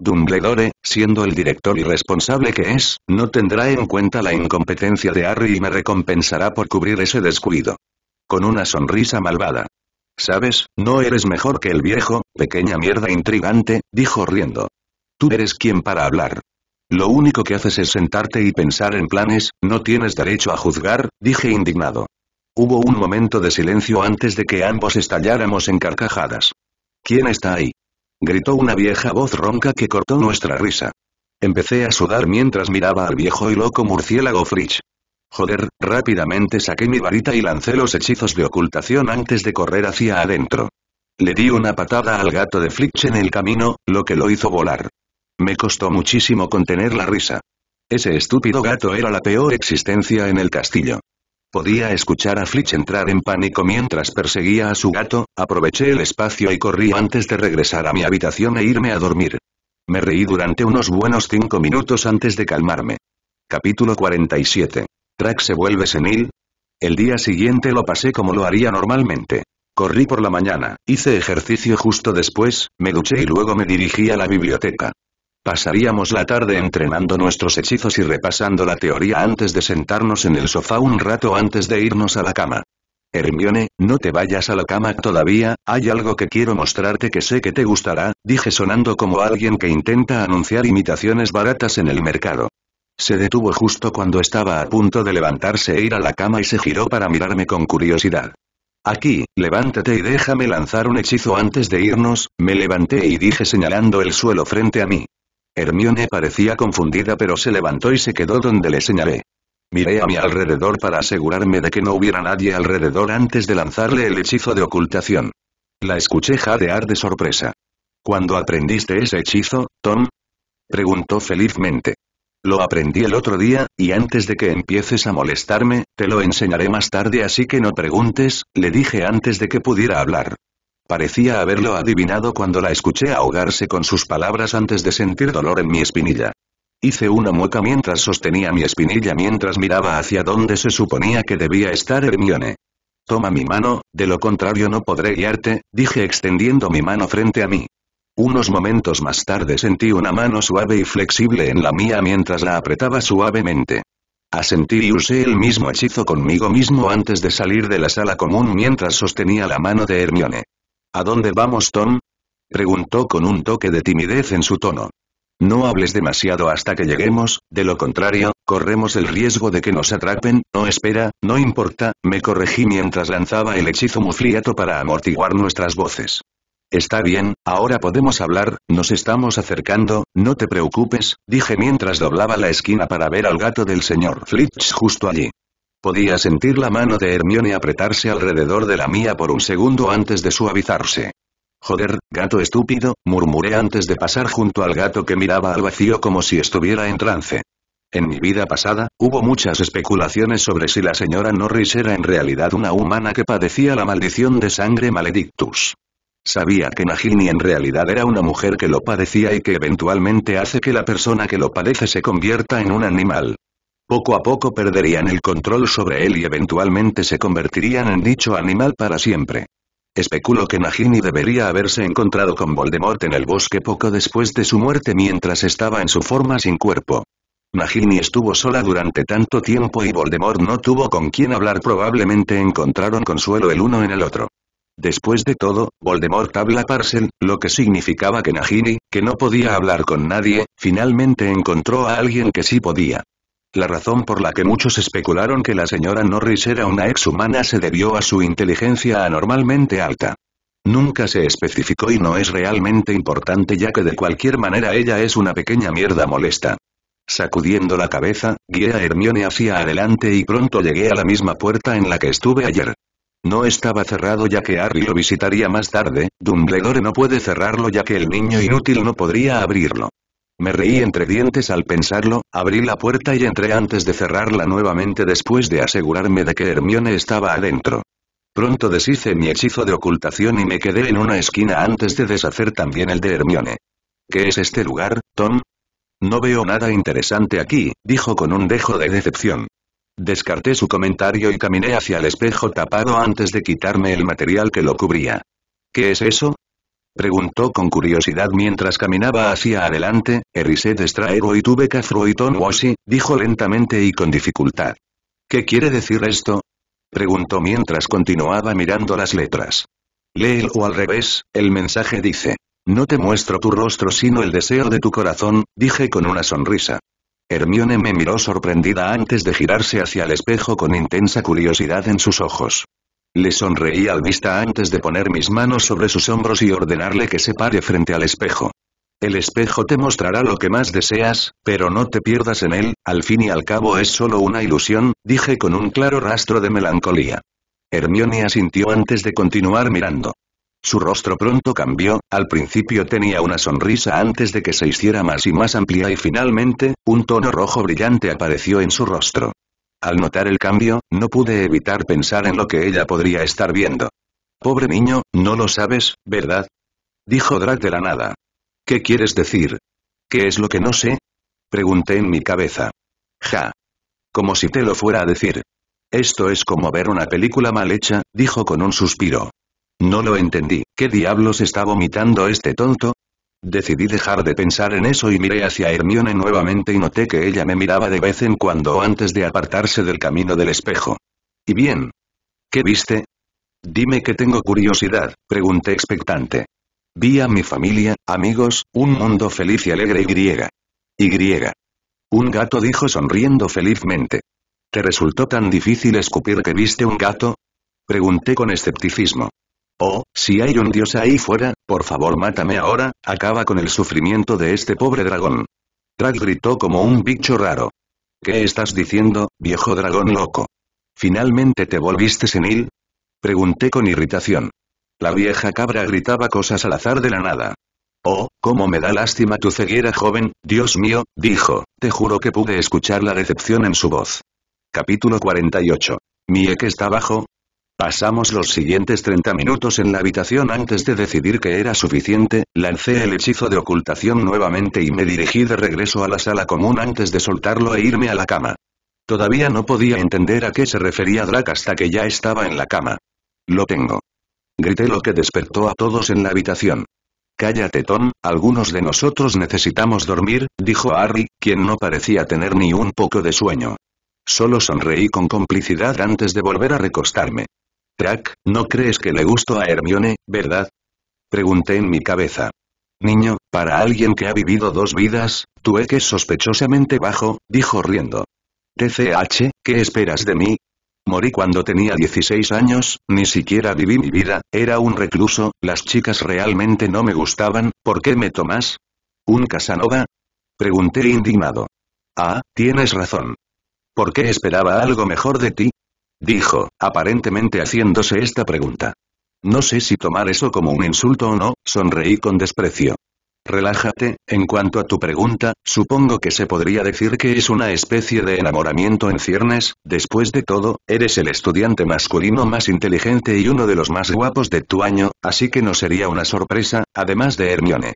A: Dumbledore, siendo el director irresponsable que es, no tendrá en cuenta la incompetencia de Harry y me recompensará por cubrir ese descuido. Con una sonrisa malvada. ¿Sabes, no eres mejor que el viejo, pequeña mierda intrigante, dijo riendo. Tú eres quien para hablar. Lo único que haces es sentarte y pensar en planes, no tienes derecho a juzgar, dije indignado. Hubo un momento de silencio antes de que ambos estalláramos en carcajadas. ¿Quién está ahí? gritó una vieja voz ronca que cortó nuestra risa. Empecé a sudar mientras miraba al viejo y loco murciélago Fritz. Joder, rápidamente saqué mi varita y lancé los hechizos de ocultación antes de correr hacia adentro. Le di una patada al gato de Fritz en el camino, lo que lo hizo volar. Me costó muchísimo contener la risa. Ese estúpido gato era la peor existencia en el castillo. Podía escuchar a Flitch entrar en pánico mientras perseguía a su gato, aproveché el espacio y corrí antes de regresar a mi habitación e irme a dormir. Me reí durante unos buenos cinco minutos antes de calmarme. Capítulo 47. Track se vuelve senil. El día siguiente lo pasé como lo haría normalmente. Corrí por la mañana, hice ejercicio justo después, me duché y luego me dirigí a la biblioteca. Pasaríamos la tarde entrenando nuestros hechizos y repasando la teoría antes de sentarnos en el sofá un rato antes de irnos a la cama. Hermione, no te vayas a la cama todavía, hay algo que quiero mostrarte que sé que te gustará, dije sonando como alguien que intenta anunciar imitaciones baratas en el mercado. Se detuvo justo cuando estaba a punto de levantarse e ir a la cama y se giró para mirarme con curiosidad. Aquí, levántate y déjame lanzar un hechizo antes de irnos, me levanté y dije señalando el suelo frente a mí. Hermione parecía confundida pero se levantó y se quedó donde le señalé. Miré a mi alrededor para asegurarme de que no hubiera nadie alrededor antes de lanzarle el hechizo de ocultación. La escuché jadear de sorpresa. ¿Cuándo aprendiste ese hechizo, Tom? Preguntó felizmente. Lo aprendí el otro día, y antes de que empieces a molestarme, te lo enseñaré más tarde así que no preguntes, le dije antes de que pudiera hablar. Parecía haberlo adivinado cuando la escuché ahogarse con sus palabras antes de sentir dolor en mi espinilla. Hice una mueca mientras sostenía mi espinilla mientras miraba hacia donde se suponía que debía estar Hermione. Toma mi mano, de lo contrario no podré guiarte, dije extendiendo mi mano frente a mí. Unos momentos más tarde sentí una mano suave y flexible en la mía mientras la apretaba suavemente. Asentí y usé el mismo hechizo conmigo mismo antes de salir de la sala común mientras sostenía la mano de Hermione. ¿A dónde vamos Tom? Preguntó con un toque de timidez en su tono. No hables demasiado hasta que lleguemos, de lo contrario, corremos el riesgo de que nos atrapen, no espera, no importa, me corregí mientras lanzaba el hechizo mufliato para amortiguar nuestras voces. Está bien, ahora podemos hablar, nos estamos acercando, no te preocupes, dije mientras doblaba la esquina para ver al gato del señor Flitch justo allí. Podía sentir la mano de Hermione apretarse alrededor de la mía por un segundo antes de suavizarse. Joder, gato estúpido, murmuré antes de pasar junto al gato que miraba al vacío como si estuviera en trance. En mi vida pasada, hubo muchas especulaciones sobre si la señora Norris era en realidad una humana que padecía la maldición de sangre maledictus. Sabía que Nagini en realidad era una mujer que lo padecía y que eventualmente hace que la persona que lo padece se convierta en un animal. Poco a poco perderían el control sobre él y eventualmente se convertirían en dicho animal para siempre. Especulo que Nagini debería haberse encontrado con Voldemort en el bosque poco después de su muerte mientras estaba en su forma sin cuerpo. Nagini estuvo sola durante tanto tiempo y Voldemort no tuvo con quién hablar probablemente encontraron consuelo el uno en el otro. Después de todo, Voldemort habla Parcel, lo que significaba que Nagini, que no podía hablar con nadie, finalmente encontró a alguien que sí podía. La razón por la que muchos especularon que la señora Norris era una exhumana se debió a su inteligencia anormalmente alta. Nunca se especificó y no es realmente importante ya que de cualquier manera ella es una pequeña mierda molesta. Sacudiendo la cabeza, guía a Hermione hacia adelante y pronto llegué a la misma puerta en la que estuve ayer. No estaba cerrado ya que Harry lo visitaría más tarde, Dumbledore no puede cerrarlo ya que el niño inútil no podría abrirlo. Me reí entre dientes al pensarlo, abrí la puerta y entré antes de cerrarla nuevamente después de asegurarme de que Hermione estaba adentro. Pronto deshice mi hechizo de ocultación y me quedé en una esquina antes de deshacer también el de Hermione. ¿Qué es este lugar, Tom? No veo nada interesante aquí, dijo con un dejo de decepción. Descarté su comentario y caminé hacia el espejo tapado antes de quitarme el material que lo cubría. ¿Qué es eso? Preguntó con curiosidad mientras caminaba hacia adelante, Eriset Straero y Tube Kafruiton Washi, dijo lentamente y con dificultad. ¿Qué quiere decir esto? Preguntó mientras continuaba mirando las letras. o al revés, el mensaje dice. No te muestro tu rostro sino el deseo de tu corazón, dije con una sonrisa. Hermione me miró sorprendida antes de girarse hacia el espejo con intensa curiosidad en sus ojos. Le sonreí al vista antes de poner mis manos sobre sus hombros y ordenarle que se pare frente al espejo. El espejo te mostrará lo que más deseas, pero no te pierdas en él, al fin y al cabo es solo una ilusión, dije con un claro rastro de melancolía. Hermione asintió antes de continuar mirando. Su rostro pronto cambió, al principio tenía una sonrisa antes de que se hiciera más y más amplia y finalmente, un tono rojo brillante apareció en su rostro. Al notar el cambio, no pude evitar pensar en lo que ella podría estar viendo. Pobre niño, no lo sabes, ¿verdad? Dijo Drac de la nada. ¿Qué quieres decir? ¿Qué es lo que no sé? Pregunté en mi cabeza. Ja. Como si te lo fuera a decir. Esto es como ver una película mal hecha, dijo con un suspiro. No lo entendí, ¿qué diablos está vomitando este tonto? Decidí dejar de pensar en eso y miré hacia Hermione nuevamente y noté que ella me miraba de vez en cuando antes de apartarse del camino del espejo. ¿Y bien? ¿Qué viste? Dime que tengo curiosidad, pregunté expectante. Vi a mi familia, amigos, un mundo feliz y alegre y griega. Y griega. Un gato dijo sonriendo felizmente. ¿Te resultó tan difícil escupir que viste un gato? Pregunté con escepticismo. Oh, si hay un dios ahí fuera, por favor mátame ahora, acaba con el sufrimiento de este pobre dragón. Drag gritó como un bicho raro. ¿Qué estás diciendo, viejo dragón loco? ¿Finalmente te volviste senil? Pregunté con irritación. La vieja cabra gritaba cosas al azar de la nada. Oh, cómo me da lástima tu ceguera joven, Dios mío, dijo, te juro que pude escuchar la decepción en su voz. Capítulo 48. Mi que está bajo, Pasamos los siguientes 30 minutos en la habitación antes de decidir que era suficiente, lancé el hechizo de ocultación nuevamente y me dirigí de regreso a la sala común antes de soltarlo e irme a la cama. Todavía no podía entender a qué se refería Drac hasta que ya estaba en la cama. Lo tengo. Grité lo que despertó a todos en la habitación. Cállate Tom, algunos de nosotros necesitamos dormir, dijo Harry, quien no parecía tener ni un poco de sueño. Solo sonreí con complicidad antes de volver a recostarme. Track, ¿no crees que le gustó a Hermione, verdad? Pregunté en mi cabeza. Niño, para alguien que ha vivido dos vidas, tu que es sospechosamente bajo, dijo riendo. TCH, ¿qué esperas de mí? Morí cuando tenía 16 años, ni siquiera viví mi vida, era un recluso, las chicas realmente no me gustaban, ¿por qué me tomas? ¿Un Casanova? Pregunté indignado. Ah, tienes razón. ¿Por qué esperaba algo mejor de ti? dijo, aparentemente haciéndose esta pregunta. No sé si tomar eso como un insulto o no, sonreí con desprecio. Relájate, en cuanto a tu pregunta, supongo que se podría decir que es una especie de enamoramiento en ciernes, después de todo, eres el estudiante masculino más inteligente y uno de los más guapos de tu año, así que no sería una sorpresa, además de Hermione.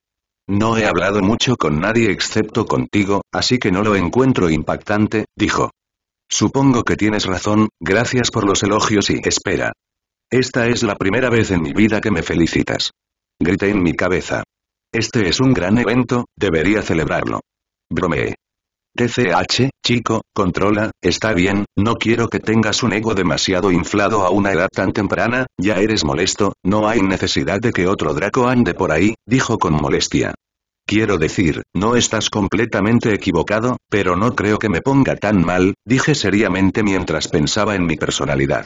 A: No he hablado mucho con nadie excepto contigo, así que no lo encuentro impactante, dijo. Supongo que tienes razón, gracias por los elogios y espera. Esta es la primera vez en mi vida que me felicitas. Grité en mi cabeza. Este es un gran evento, debería celebrarlo. Bromeé. TCH, chico, controla, está bien, no quiero que tengas un ego demasiado inflado a una edad tan temprana, ya eres molesto, no hay necesidad de que otro Draco ande por ahí, dijo con molestia. Quiero decir, no estás completamente equivocado, pero no creo que me ponga tan mal, dije seriamente mientras pensaba en mi personalidad.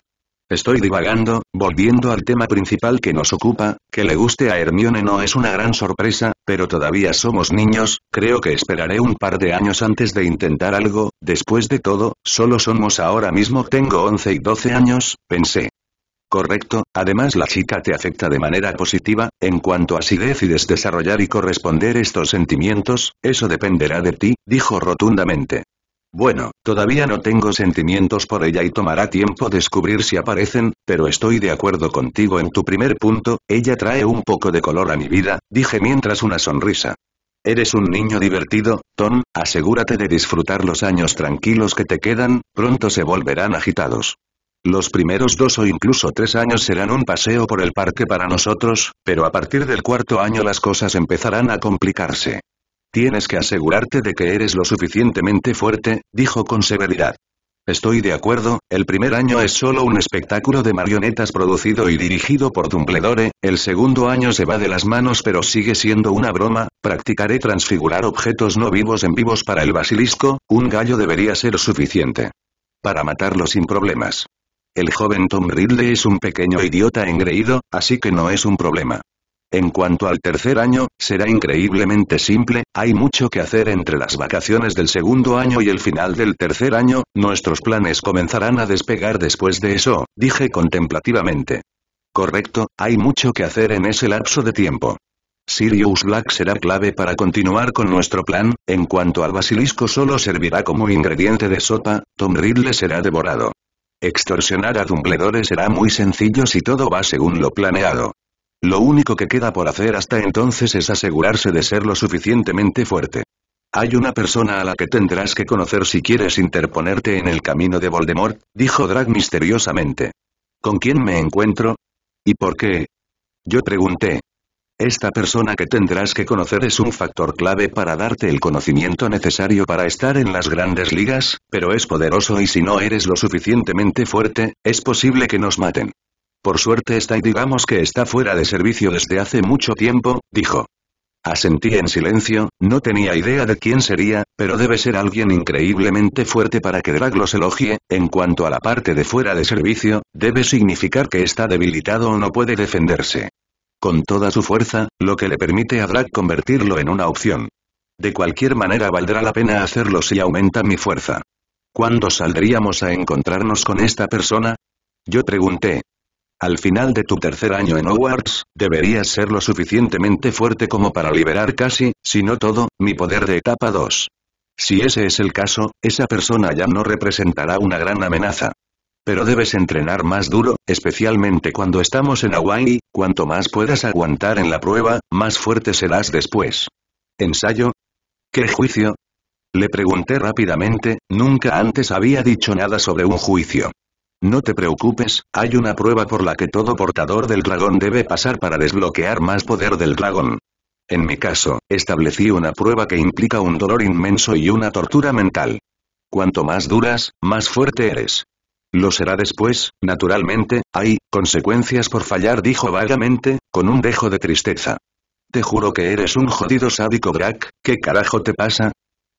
A: Estoy divagando, volviendo al tema principal que nos ocupa, que le guste a Hermione no es una gran sorpresa, pero todavía somos niños, creo que esperaré un par de años antes de intentar algo, después de todo, solo somos ahora mismo tengo 11 y 12 años, pensé. Correcto, además la chica te afecta de manera positiva, en cuanto a si decides desarrollar y corresponder estos sentimientos, eso dependerá de ti, dijo rotundamente. Bueno, todavía no tengo sentimientos por ella y tomará tiempo descubrir si aparecen, pero estoy de acuerdo contigo en tu primer punto, ella trae un poco de color a mi vida, dije mientras una sonrisa. Eres un niño divertido, Tom, asegúrate de disfrutar los años tranquilos que te quedan, pronto se volverán agitados. Los primeros dos o incluso tres años serán un paseo por el parque para nosotros, pero a partir del cuarto año las cosas empezarán a complicarse. Tienes que asegurarte de que eres lo suficientemente fuerte, dijo con severidad. Estoy de acuerdo, el primer año es solo un espectáculo de marionetas producido y dirigido por Dumbledore, el segundo año se va de las manos pero sigue siendo una broma, practicaré transfigurar objetos no vivos en vivos para el basilisco, un gallo debería ser suficiente. Para matarlo sin problemas. El joven Tom Ridley es un pequeño idiota engreído, así que no es un problema. En cuanto al tercer año, será increíblemente simple, hay mucho que hacer entre las vacaciones del segundo año y el final del tercer año, nuestros planes comenzarán a despegar después de eso, dije contemplativamente. Correcto, hay mucho que hacer en ese lapso de tiempo. Sirius Black será clave para continuar con nuestro plan, en cuanto al basilisco solo servirá como ingrediente de sopa, Tom Ridley será devorado. Extorsionar a Dumbledore será muy sencillo si todo va según lo planeado. Lo único que queda por hacer hasta entonces es asegurarse de ser lo suficientemente fuerte. Hay una persona a la que tendrás que conocer si quieres interponerte en el camino de Voldemort, dijo Drag misteriosamente. ¿Con quién me encuentro? ¿Y por qué? Yo pregunté. Esta persona que tendrás que conocer es un factor clave para darte el conocimiento necesario para estar en las grandes ligas, pero es poderoso y si no eres lo suficientemente fuerte, es posible que nos maten. Por suerte está y digamos que está fuera de servicio desde hace mucho tiempo, dijo. Asentí en silencio, no tenía idea de quién sería, pero debe ser alguien increíblemente fuerte para que Drag los elogie, en cuanto a la parte de fuera de servicio, debe significar que está debilitado o no puede defenderse con toda su fuerza, lo que le permite a Drag convertirlo en una opción. De cualquier manera valdrá la pena hacerlo si aumenta mi fuerza. ¿Cuándo saldríamos a encontrarnos con esta persona? Yo pregunté. Al final de tu tercer año en Hogwarts, deberías ser lo suficientemente fuerte como para liberar casi, si no todo, mi poder de etapa 2. Si ese es el caso, esa persona ya no representará una gran amenaza. Pero debes entrenar más duro, especialmente cuando estamos en Hawaii, cuanto más puedas aguantar en la prueba, más fuerte serás después. ¿Ensayo? ¿Qué juicio? Le pregunté rápidamente, nunca antes había dicho nada sobre un juicio. No te preocupes, hay una prueba por la que todo portador del dragón debe pasar para desbloquear más poder del dragón. En mi caso, establecí una prueba que implica un dolor inmenso y una tortura mental. Cuanto más duras, más fuerte eres. Lo será después, naturalmente, hay, consecuencias por fallar dijo vagamente, con un dejo de tristeza. Te juro que eres un jodido sádico Drac, ¿qué carajo te pasa?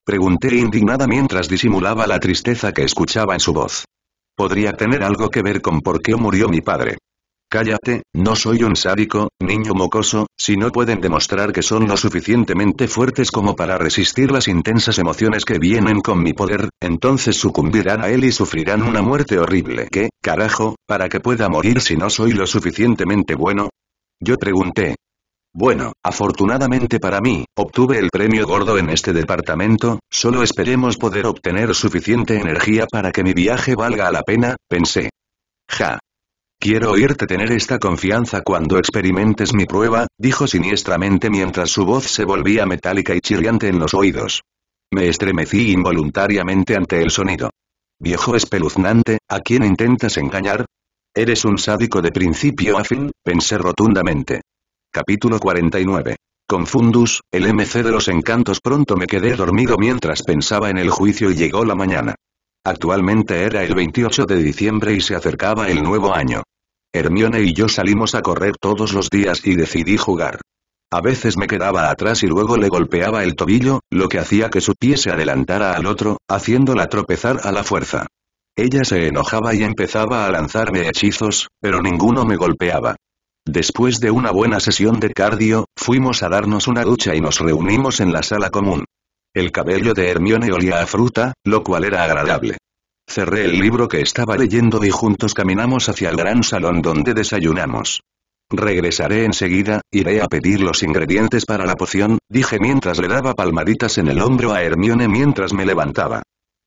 A: Pregunté indignada mientras disimulaba la tristeza que escuchaba en su voz. Podría tener algo que ver con por qué murió mi padre. Cállate, no soy un sádico, niño mocoso, si no pueden demostrar que son lo suficientemente fuertes como para resistir las intensas emociones que vienen con mi poder, entonces sucumbirán a él y sufrirán una muerte horrible. ¿Qué, carajo, para que pueda morir si no soy lo suficientemente bueno? Yo pregunté. Bueno, afortunadamente para mí, obtuve el premio gordo en este departamento, solo esperemos poder obtener suficiente energía para que mi viaje valga la pena, pensé. Ja, Quiero oírte tener esta confianza cuando experimentes mi prueba, dijo siniestramente mientras su voz se volvía metálica y chirriante en los oídos. Me estremecí involuntariamente ante el sonido. Viejo espeluznante, ¿a quién intentas engañar? Eres un sádico de principio a fin, pensé rotundamente. Capítulo 49. Confundus, el MC de los encantos pronto me quedé dormido mientras pensaba en el juicio y llegó la mañana. Actualmente era el 28 de diciembre y se acercaba el nuevo año. Hermione y yo salimos a correr todos los días y decidí jugar. A veces me quedaba atrás y luego le golpeaba el tobillo, lo que hacía que su pie se adelantara al otro, haciéndola tropezar a la fuerza. Ella se enojaba y empezaba a lanzarme hechizos, pero ninguno me golpeaba. Después de una buena sesión de cardio, fuimos a darnos una ducha y nos reunimos en la sala común. El cabello de Hermione olía a fruta, lo cual era agradable. Cerré el libro que estaba leyendo y juntos caminamos hacia el gran salón donde desayunamos. Regresaré enseguida, iré a pedir los ingredientes para la poción, dije mientras le daba palmaditas en el hombro a Hermione mientras me levantaba.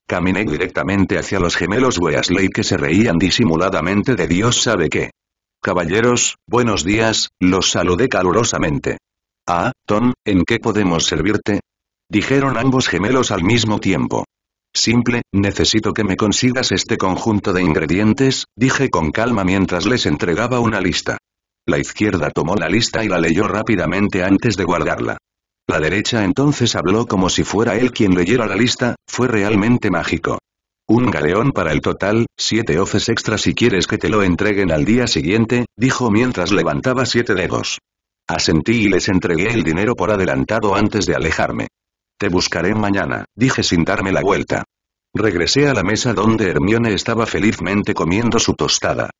A: Caminé directamente hacia los gemelos Weasley que se reían disimuladamente de Dios sabe qué. Caballeros, buenos días, los saludé calurosamente. Ah, Tom, ¿en qué podemos servirte? dijeron ambos gemelos al mismo tiempo. Simple, necesito que me consigas este conjunto de ingredientes, dije con calma mientras les entregaba una lista. La izquierda tomó la lista y la leyó rápidamente antes de guardarla. La derecha entonces habló como si fuera él quien leyera la lista, fue realmente mágico. Un galeón para el total, siete hoces extra si quieres que te lo entreguen al día siguiente, dijo mientras levantaba siete dedos. Asentí y les entregué el dinero por adelantado antes de alejarme. Te buscaré mañana, dije sin darme la vuelta. Regresé a la mesa donde Hermione estaba felizmente comiendo su tostada.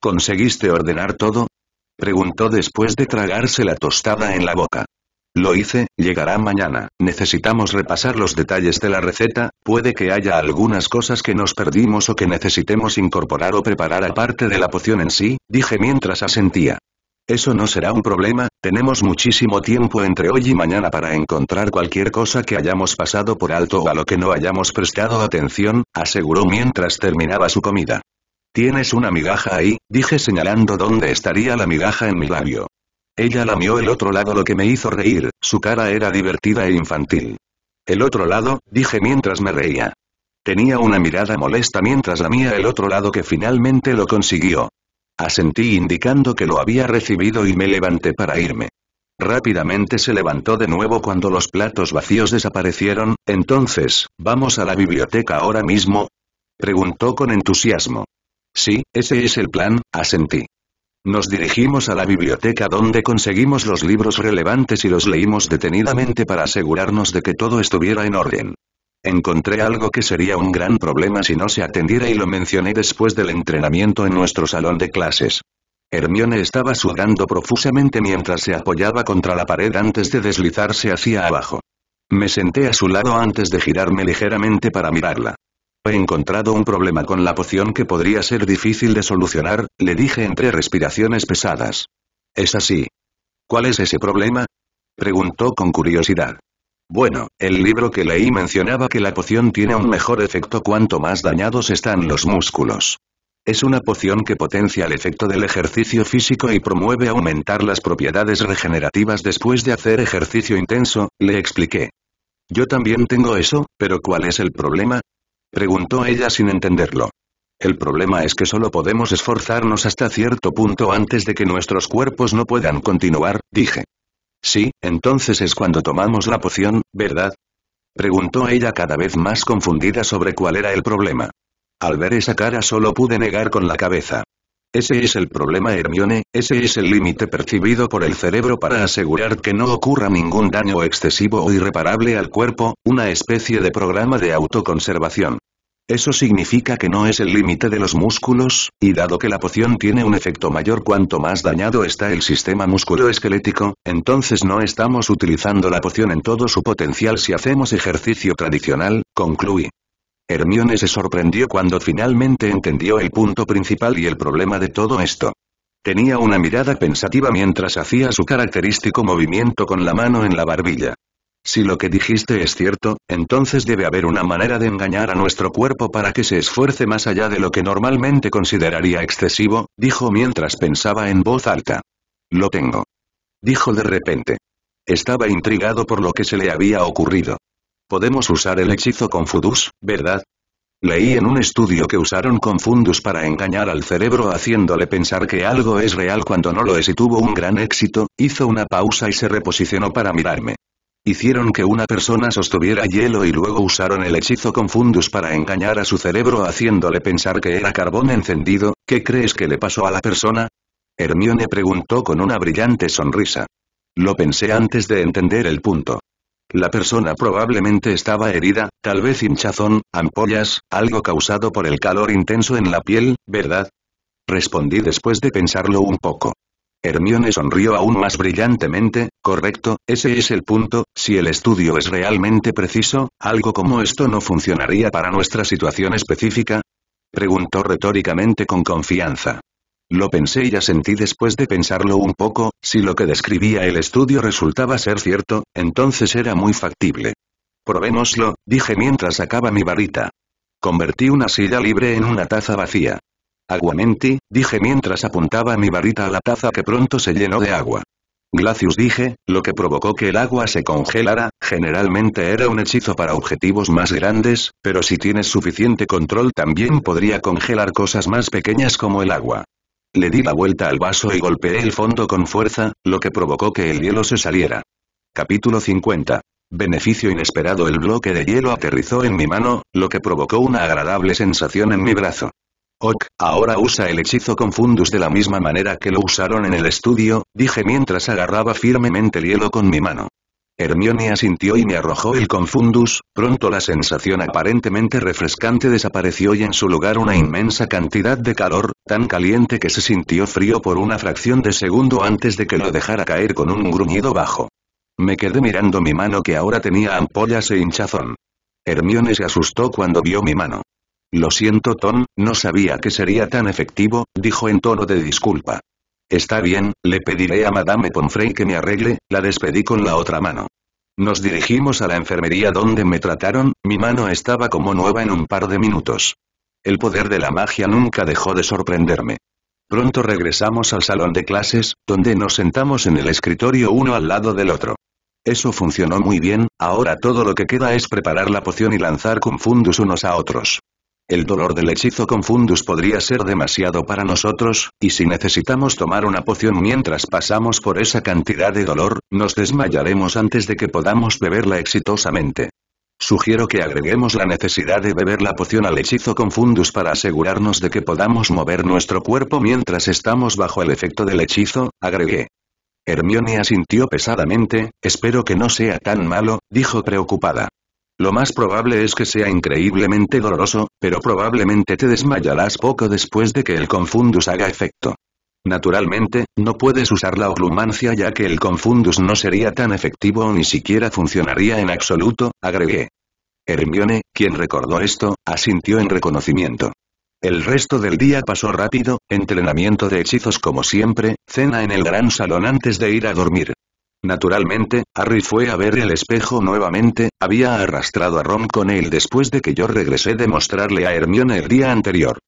A: ¿Conseguiste ordenar todo? Preguntó después de tragarse la tostada en la boca. Lo hice, llegará mañana, necesitamos repasar los detalles de la receta, puede que haya algunas cosas que nos perdimos o que necesitemos incorporar o preparar aparte de la poción en sí, dije mientras asentía. Eso no será un problema, tenemos muchísimo tiempo entre hoy y mañana para encontrar cualquier cosa que hayamos pasado por alto o a lo que no hayamos prestado atención, aseguró mientras terminaba su comida. Tienes una migaja ahí, dije señalando dónde estaría la migaja en mi labio. Ella lamió el otro lado lo que me hizo reír, su cara era divertida e infantil. El otro lado, dije mientras me reía. Tenía una mirada molesta mientras lamía el otro lado que finalmente lo consiguió. Asentí indicando que lo había recibido y me levanté para irme. Rápidamente se levantó de nuevo cuando los platos vacíos desaparecieron, entonces, ¿vamos a la biblioteca ahora mismo? Preguntó con entusiasmo. Sí, ese es el plan, asentí. Nos dirigimos a la biblioteca donde conseguimos los libros relevantes y los leímos detenidamente para asegurarnos de que todo estuviera en orden. Encontré algo que sería un gran problema si no se atendiera y lo mencioné después del entrenamiento en nuestro salón de clases. Hermione estaba sudando profusamente mientras se apoyaba contra la pared antes de deslizarse hacia abajo. Me senté a su lado antes de girarme ligeramente para mirarla. He encontrado un problema con la poción que podría ser difícil de solucionar, le dije entre respiraciones pesadas. Es así. ¿Cuál es ese problema? Preguntó con curiosidad. Bueno, el libro que leí mencionaba que la poción tiene un mejor efecto cuanto más dañados están los músculos. Es una poción que potencia el efecto del ejercicio físico y promueve aumentar las propiedades regenerativas después de hacer ejercicio intenso, le expliqué. Yo también tengo eso, pero ¿cuál es el problema? Preguntó ella sin entenderlo. El problema es que solo podemos esforzarnos hasta cierto punto antes de que nuestros cuerpos no puedan continuar, dije. Sí, entonces es cuando tomamos la poción, ¿verdad? Preguntó ella cada vez más confundida sobre cuál era el problema. Al ver esa cara solo pude negar con la cabeza. Ese es el problema Hermione, ese es el límite percibido por el cerebro para asegurar que no ocurra ningún daño excesivo o irreparable al cuerpo, una especie de programa de autoconservación. Eso significa que no es el límite de los músculos, y dado que la poción tiene un efecto mayor cuanto más dañado está el sistema musculoesquelético, entonces no estamos utilizando la poción en todo su potencial si hacemos ejercicio tradicional, concluí. Hermione se sorprendió cuando finalmente entendió el punto principal y el problema de todo esto. Tenía una mirada pensativa mientras hacía su característico movimiento con la mano en la barbilla. Si lo que dijiste es cierto, entonces debe haber una manera de engañar a nuestro cuerpo para que se esfuerce más allá de lo que normalmente consideraría excesivo, dijo mientras pensaba en voz alta. Lo tengo. Dijo de repente. Estaba intrigado por lo que se le había ocurrido. Podemos usar el hechizo con ¿verdad? Leí en un estudio que usaron Confundus para engañar al cerebro haciéndole pensar que algo es real cuando no lo es y tuvo un gran éxito, hizo una pausa y se reposicionó para mirarme. Hicieron que una persona sostuviera hielo y luego usaron el hechizo Confundus para engañar a su cerebro haciéndole pensar que era carbón encendido, ¿qué crees que le pasó a la persona? Hermione preguntó con una brillante sonrisa. Lo pensé antes de entender el punto. La persona probablemente estaba herida, tal vez hinchazón, ampollas, algo causado por el calor intenso en la piel, ¿verdad? Respondí después de pensarlo un poco. Hermione sonrió aún más brillantemente, correcto, ese es el punto, si el estudio es realmente preciso, algo como esto no funcionaría para nuestra situación específica, preguntó retóricamente con confianza. Lo pensé y sentí después de pensarlo un poco, si lo que describía el estudio resultaba ser cierto, entonces era muy factible. Probémoslo, dije mientras sacaba mi varita. Convertí una silla libre en una taza vacía. Aguamenti, dije mientras apuntaba mi varita a la taza que pronto se llenó de agua. Glacius dije, lo que provocó que el agua se congelara, generalmente era un hechizo para objetivos más grandes, pero si tienes suficiente control también podría congelar cosas más pequeñas como el agua. Le di la vuelta al vaso y golpeé el fondo con fuerza, lo que provocó que el hielo se saliera. Capítulo 50. Beneficio inesperado El bloque de hielo aterrizó en mi mano, lo que provocó una agradable sensación en mi brazo. Ok, ahora usa el hechizo Confundus de la misma manera que lo usaron en el estudio, dije mientras agarraba firmemente el hielo con mi mano. Hermione asintió y me arrojó el confundus, pronto la sensación aparentemente refrescante desapareció y en su lugar una inmensa cantidad de calor, tan caliente que se sintió frío por una fracción de segundo antes de que lo dejara caer con un gruñido bajo. Me quedé mirando mi mano que ahora tenía ampollas e hinchazón. Hermione se asustó cuando vio mi mano. Lo siento Tom, no sabía que sería tan efectivo, dijo en tono de disculpa. Está bien, le pediré a Madame Pomfrey que me arregle, la despedí con la otra mano. Nos dirigimos a la enfermería donde me trataron, mi mano estaba como nueva en un par de minutos. El poder de la magia nunca dejó de sorprenderme. Pronto regresamos al salón de clases, donde nos sentamos en el escritorio uno al lado del otro. Eso funcionó muy bien, ahora todo lo que queda es preparar la poción y lanzar confundus unos a otros. El dolor del hechizo Confundus podría ser demasiado para nosotros, y si necesitamos tomar una poción mientras pasamos por esa cantidad de dolor, nos desmayaremos antes de que podamos beberla exitosamente. Sugiero que agreguemos la necesidad de beber la poción al hechizo Confundus para asegurarnos de que podamos mover nuestro cuerpo mientras estamos bajo el efecto del hechizo, agregué. Hermione asintió pesadamente, espero que no sea tan malo, dijo preocupada. Lo más probable es que sea increíblemente doloroso, pero probablemente te desmayarás poco después de que el confundus haga efecto. Naturalmente, no puedes usar la oglumancia ya que el confundus no sería tan efectivo o ni siquiera funcionaría en absoluto, agregué. Hermione, quien recordó esto, asintió en reconocimiento. El resto del día pasó rápido, entrenamiento de hechizos como siempre, cena en el gran salón antes de ir a dormir. Naturalmente, Harry fue a ver el espejo nuevamente, había arrastrado a Ron con él después de que yo regresé de mostrarle a Hermione el día anterior.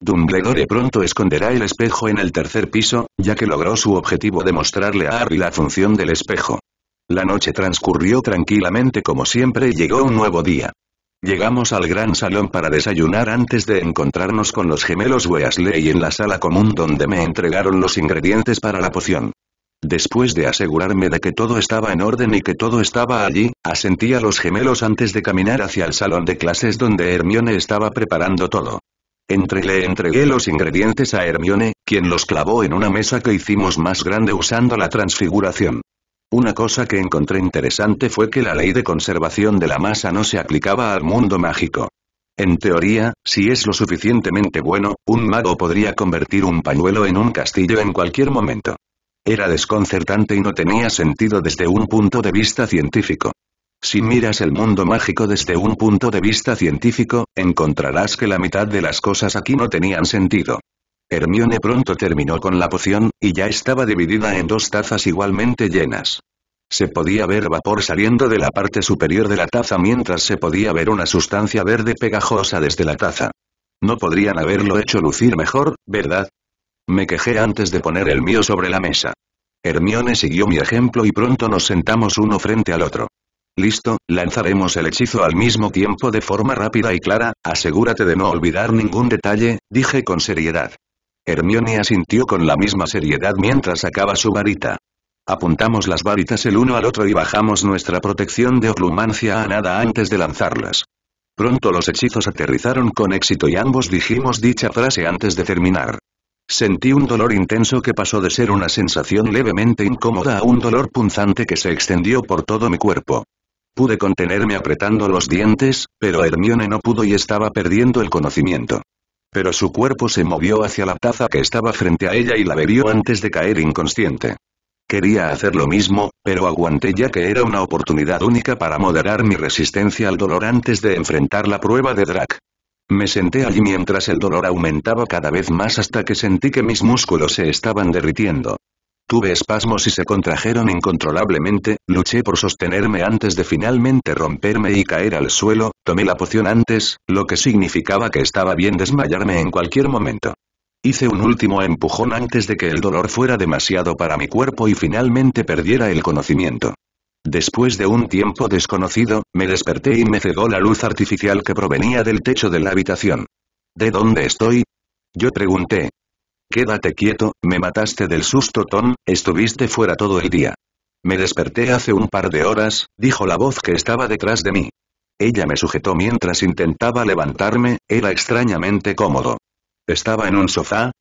A: Dumbledore pronto esconderá el espejo en el tercer piso, ya que logró su objetivo de mostrarle a Harry la función del espejo. La noche transcurrió tranquilamente como siempre y llegó un nuevo día. Llegamos al gran salón para desayunar antes de encontrarnos con los gemelos Weasley en la sala común donde me entregaron los ingredientes para la poción. Después de asegurarme de que todo estaba en orden y que todo estaba allí, asentí a los gemelos antes de caminar hacia el salón de clases donde Hermione estaba preparando todo. Entre le entregué los ingredientes a Hermione, quien los clavó en una mesa que hicimos más grande usando la transfiguración. Una cosa que encontré interesante fue que la ley de conservación de la masa no se aplicaba al mundo mágico. En teoría, si es lo suficientemente bueno, un mago podría convertir un pañuelo en un castillo en cualquier momento. Era desconcertante y no tenía sentido desde un punto de vista científico. Si miras el mundo mágico desde un punto de vista científico, encontrarás que la mitad de las cosas aquí no tenían sentido. Hermione pronto terminó con la poción, y ya estaba dividida en dos tazas igualmente llenas. Se podía ver vapor saliendo de la parte superior de la taza mientras se podía ver una sustancia verde pegajosa desde la taza. No podrían haberlo hecho lucir mejor, ¿verdad? Me quejé antes de poner el mío sobre la mesa. Hermione siguió mi ejemplo y pronto nos sentamos uno frente al otro. Listo, lanzaremos el hechizo al mismo tiempo de forma rápida y clara, asegúrate de no olvidar ningún detalle, dije con seriedad. Hermione asintió con la misma seriedad mientras sacaba su varita. Apuntamos las varitas el uno al otro y bajamos nuestra protección de oclumancia a nada antes de lanzarlas. Pronto los hechizos aterrizaron con éxito y ambos dijimos dicha frase antes de terminar. Sentí un dolor intenso que pasó de ser una sensación levemente incómoda a un dolor punzante que se extendió por todo mi cuerpo. Pude contenerme apretando los dientes, pero Hermione no pudo y estaba perdiendo el conocimiento. Pero su cuerpo se movió hacia la taza que estaba frente a ella y la bebió antes de caer inconsciente. Quería hacer lo mismo, pero aguanté ya que era una oportunidad única para moderar mi resistencia al dolor antes de enfrentar la prueba de Drac. Me senté allí mientras el dolor aumentaba cada vez más hasta que sentí que mis músculos se estaban derritiendo. Tuve espasmos y se contrajeron incontrolablemente, luché por sostenerme antes de finalmente romperme y caer al suelo, tomé la poción antes, lo que significaba que estaba bien desmayarme en cualquier momento. Hice un último empujón antes de que el dolor fuera demasiado para mi cuerpo y finalmente perdiera el conocimiento. Después de un tiempo desconocido, me desperté y me cegó la luz artificial que provenía del techo de la habitación. ¿De dónde estoy? Yo pregunté. Quédate quieto, me mataste del susto Tom, estuviste fuera todo el día. Me desperté hace un par de horas, dijo la voz que estaba detrás de mí. Ella me sujetó mientras intentaba levantarme, era extrañamente cómodo. ¿Estaba en un sofá?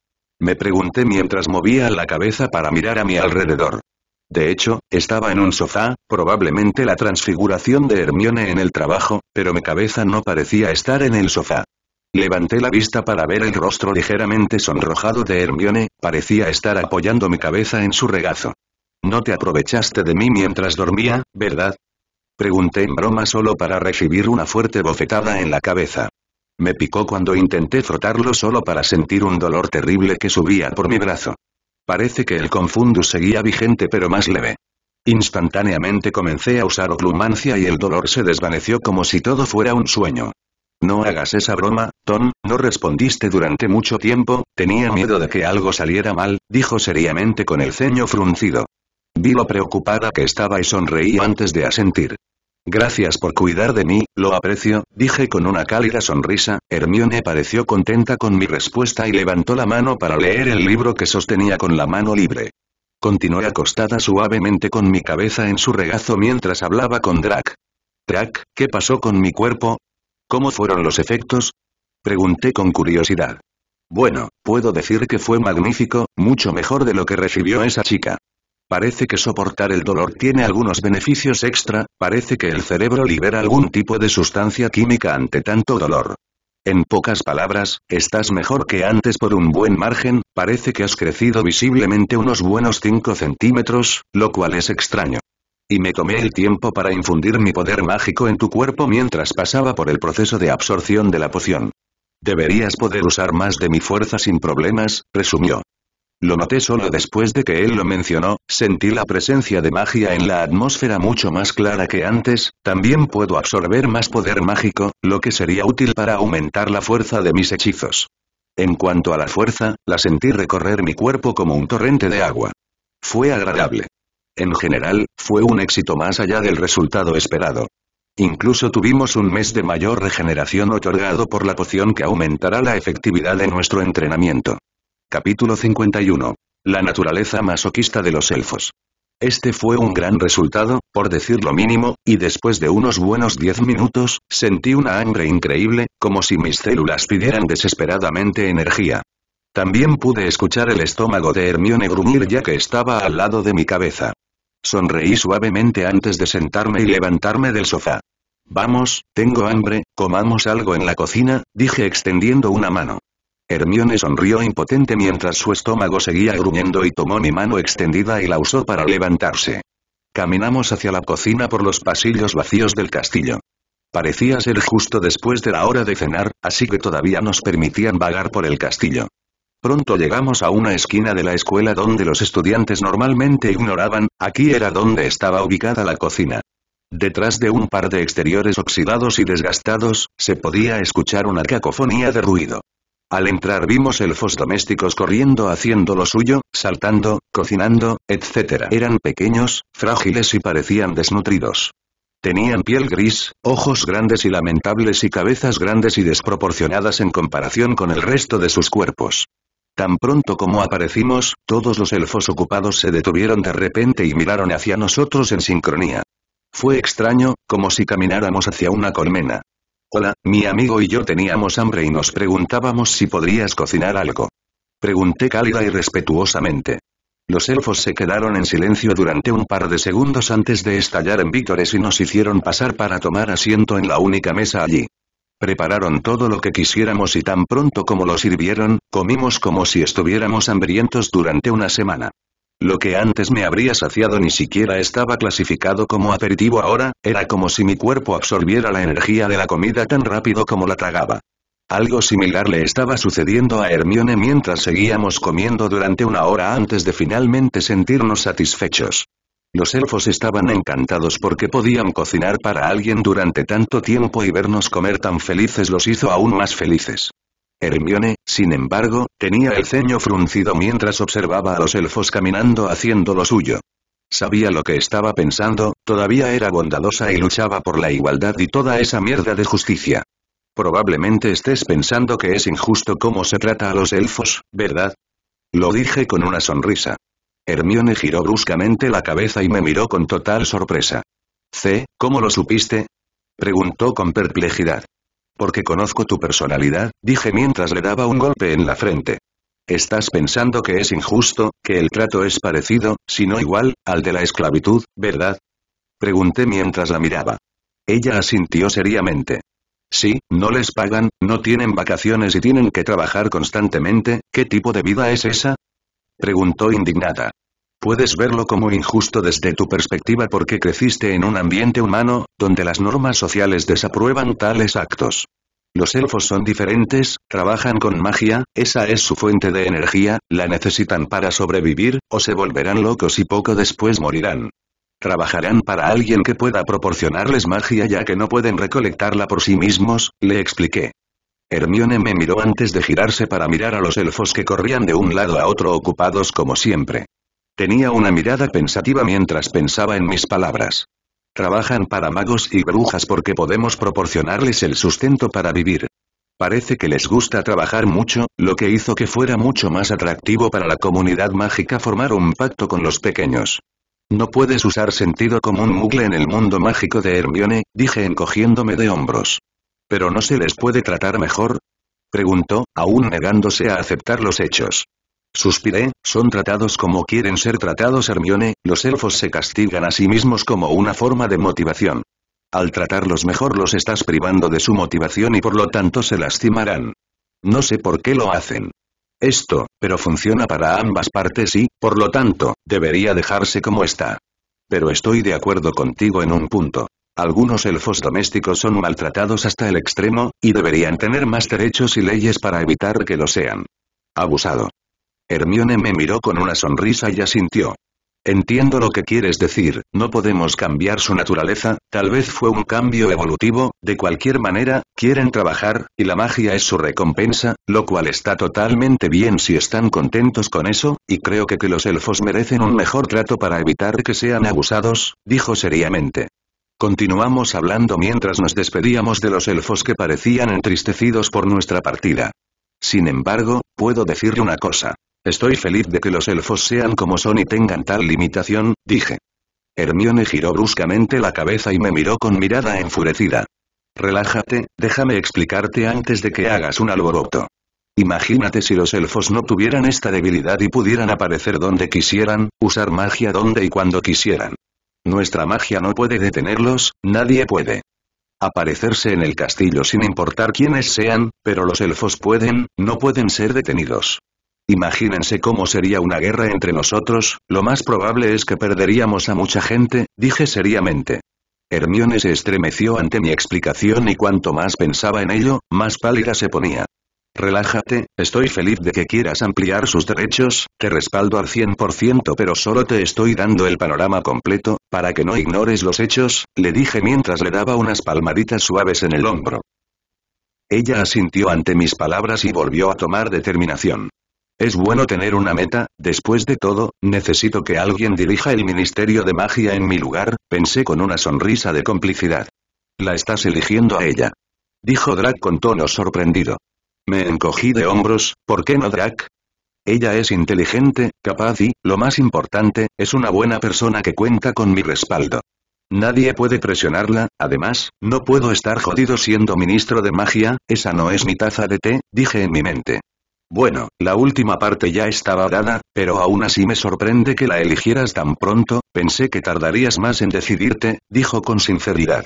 A: Me pregunté mientras movía la cabeza para mirar a mi alrededor. De hecho, estaba en un sofá, probablemente la transfiguración de Hermione en el trabajo, pero mi cabeza no parecía estar en el sofá. Levanté la vista para ver el rostro ligeramente sonrojado de Hermione, parecía estar apoyando mi cabeza en su regazo. No te aprovechaste de mí mientras dormía, ¿verdad? Pregunté en broma solo para recibir una fuerte bofetada en la cabeza. Me picó cuando intenté frotarlo solo para sentir un dolor terrible que subía por mi brazo. Parece que el confundo seguía vigente pero más leve. Instantáneamente comencé a usar oclumancia y el dolor se desvaneció como si todo fuera un sueño. No hagas esa broma, Tom, no respondiste durante mucho tiempo, tenía miedo de que algo saliera mal, dijo seriamente con el ceño fruncido. Vi lo preocupada que estaba y sonreí antes de asentir. Gracias por cuidar de mí, lo aprecio, dije con una cálida sonrisa, Hermione pareció contenta con mi respuesta y levantó la mano para leer el libro que sostenía con la mano libre. Continué acostada suavemente con mi cabeza en su regazo mientras hablaba con Drac. Drac, ¿qué pasó con mi cuerpo? ¿Cómo fueron los efectos? Pregunté con curiosidad. Bueno, puedo decir que fue magnífico, mucho mejor de lo que recibió esa chica. Parece que soportar el dolor tiene algunos beneficios extra, parece que el cerebro libera algún tipo de sustancia química ante tanto dolor. En pocas palabras, estás mejor que antes por un buen margen, parece que has crecido visiblemente unos buenos 5 centímetros, lo cual es extraño. Y me tomé el tiempo para infundir mi poder mágico en tu cuerpo mientras pasaba por el proceso de absorción de la poción. Deberías poder usar más de mi fuerza sin problemas, resumió. Lo noté solo después de que él lo mencionó, sentí la presencia de magia en la atmósfera mucho más clara que antes, también puedo absorber más poder mágico, lo que sería útil para aumentar la fuerza de mis hechizos. En cuanto a la fuerza, la sentí recorrer mi cuerpo como un torrente de agua. Fue agradable. En general, fue un éxito más allá del resultado esperado. Incluso tuvimos un mes de mayor regeneración otorgado por la poción que aumentará la efectividad de nuestro entrenamiento. Capítulo 51. La naturaleza masoquista de los elfos. Este fue un gran resultado, por decir lo mínimo, y después de unos buenos diez minutos, sentí una hambre increíble, como si mis células pidieran desesperadamente energía. También pude escuchar el estómago de Hermione gruñir ya que estaba al lado de mi cabeza. Sonreí suavemente antes de sentarme y levantarme del sofá. Vamos, tengo hambre, comamos algo en la cocina, dije extendiendo una mano. Hermione sonrió impotente mientras su estómago seguía gruñendo y tomó mi mano extendida y la usó para levantarse. Caminamos hacia la cocina por los pasillos vacíos del castillo. Parecía ser justo después de la hora de cenar, así que todavía nos permitían vagar por el castillo. Pronto llegamos a una esquina de la escuela donde los estudiantes normalmente ignoraban, aquí era donde estaba ubicada la cocina. Detrás de un par de exteriores oxidados y desgastados, se podía escuchar una cacofonía de ruido. Al entrar vimos elfos domésticos corriendo haciendo lo suyo, saltando, cocinando, etc. Eran pequeños, frágiles y parecían desnutridos. Tenían piel gris, ojos grandes y lamentables y cabezas grandes y desproporcionadas en comparación con el resto de sus cuerpos. Tan pronto como aparecimos, todos los elfos ocupados se detuvieron de repente y miraron hacia nosotros en sincronía. Fue extraño, como si camináramos hacia una colmena. Hola, mi amigo y yo teníamos hambre y nos preguntábamos si podrías cocinar algo. Pregunté cálida y respetuosamente. Los elfos se quedaron en silencio durante un par de segundos antes de estallar en víctores y nos hicieron pasar para tomar asiento en la única mesa allí. Prepararon todo lo que quisiéramos y tan pronto como lo sirvieron, comimos como si estuviéramos hambrientos durante una semana. Lo que antes me habría saciado ni siquiera estaba clasificado como aperitivo ahora, era como si mi cuerpo absorbiera la energía de la comida tan rápido como la tragaba. Algo similar le estaba sucediendo a Hermione mientras seguíamos comiendo durante una hora antes de finalmente sentirnos satisfechos. Los elfos estaban encantados porque podían cocinar para alguien durante tanto tiempo y vernos comer tan felices los hizo aún más felices. Hermione, sin embargo, tenía el ceño fruncido mientras observaba a los elfos caminando haciendo lo suyo. Sabía lo que estaba pensando, todavía era bondadosa y luchaba por la igualdad y toda esa mierda de justicia. Probablemente estés pensando que es injusto cómo se trata a los elfos, ¿verdad? Lo dije con una sonrisa. Hermione giró bruscamente la cabeza y me miró con total sorpresa. C, ¿cómo lo supiste? Preguntó con perplejidad. Porque conozco tu personalidad, dije mientras le daba un golpe en la frente. Estás pensando que es injusto, que el trato es parecido, si no igual, al de la esclavitud, ¿verdad? Pregunté mientras la miraba. Ella asintió seriamente. Sí, no les pagan, no tienen vacaciones y tienen que trabajar constantemente, ¿qué tipo de vida es esa? Preguntó indignada. Puedes verlo como injusto desde tu perspectiva porque creciste en un ambiente humano, donde las normas sociales desaprueban tales actos. Los elfos son diferentes, trabajan con magia, esa es su fuente de energía, la necesitan para sobrevivir, o se volverán locos y poco después morirán. Trabajarán para alguien que pueda proporcionarles magia ya que no pueden recolectarla por sí mismos, le expliqué. Hermione me miró antes de girarse para mirar a los elfos que corrían de un lado a otro ocupados como siempre. Tenía una mirada pensativa mientras pensaba en mis palabras. Trabajan para magos y brujas porque podemos proporcionarles el sustento para vivir. Parece que les gusta trabajar mucho, lo que hizo que fuera mucho más atractivo para la comunidad mágica formar un pacto con los pequeños. No puedes usar sentido común mugle en el mundo mágico de Hermione, dije encogiéndome de hombros. ¿Pero no se les puede tratar mejor? Preguntó, aún negándose a aceptar los hechos. Suspiré, son tratados como quieren ser tratados Hermione, los elfos se castigan a sí mismos como una forma de motivación. Al tratarlos mejor los estás privando de su motivación y por lo tanto se lastimarán. No sé por qué lo hacen. Esto, pero funciona para ambas partes y, por lo tanto, debería dejarse como está. Pero estoy de acuerdo contigo en un punto. Algunos elfos domésticos son maltratados hasta el extremo, y deberían tener más derechos y leyes para evitar que lo sean. Abusado. Hermione me miró con una sonrisa y asintió. Entiendo lo que quieres decir, no podemos cambiar su naturaleza, tal vez fue un cambio evolutivo, de cualquier manera, quieren trabajar, y la magia es su recompensa, lo cual está totalmente bien si están contentos con eso, y creo que que los elfos merecen un mejor trato para evitar que sean abusados, dijo seriamente. Continuamos hablando mientras nos despedíamos de los elfos que parecían entristecidos por nuestra partida. Sin embargo, puedo decirle una cosa. Estoy feliz de que los elfos sean como son y tengan tal limitación, dije. Hermione giró bruscamente la cabeza y me miró con mirada enfurecida. Relájate, déjame explicarte antes de que hagas un alboroto. Imagínate si los elfos no tuvieran esta debilidad y pudieran aparecer donde quisieran, usar magia donde y cuando quisieran. Nuestra magia no puede detenerlos, nadie puede aparecerse en el castillo sin importar quiénes sean, pero los elfos pueden, no pueden ser detenidos. Imagínense cómo sería una guerra entre nosotros, lo más probable es que perderíamos a mucha gente, dije seriamente. Hermione se estremeció ante mi explicación y cuanto más pensaba en ello, más pálida se ponía. Relájate, estoy feliz de que quieras ampliar sus derechos, te respaldo al 100% pero solo te estoy dando el panorama completo, para que no ignores los hechos, le dije mientras le daba unas palmaditas suaves en el hombro. Ella asintió ante mis palabras y volvió a tomar determinación. Es bueno tener una meta, después de todo, necesito que alguien dirija el Ministerio de Magia en mi lugar, pensé con una sonrisa de complicidad. La estás eligiendo a ella. Dijo Drac con tono sorprendido. Me encogí de hombros, ¿por qué no Drac? Ella es inteligente, capaz y, lo más importante, es una buena persona que cuenta con mi respaldo. Nadie puede presionarla, además, no puedo estar jodido siendo ministro de magia, esa no es mi taza de té, dije en mi mente. Bueno, la última parte ya estaba dada, pero aún así me sorprende que la eligieras tan pronto, pensé que tardarías más en decidirte, dijo con sinceridad.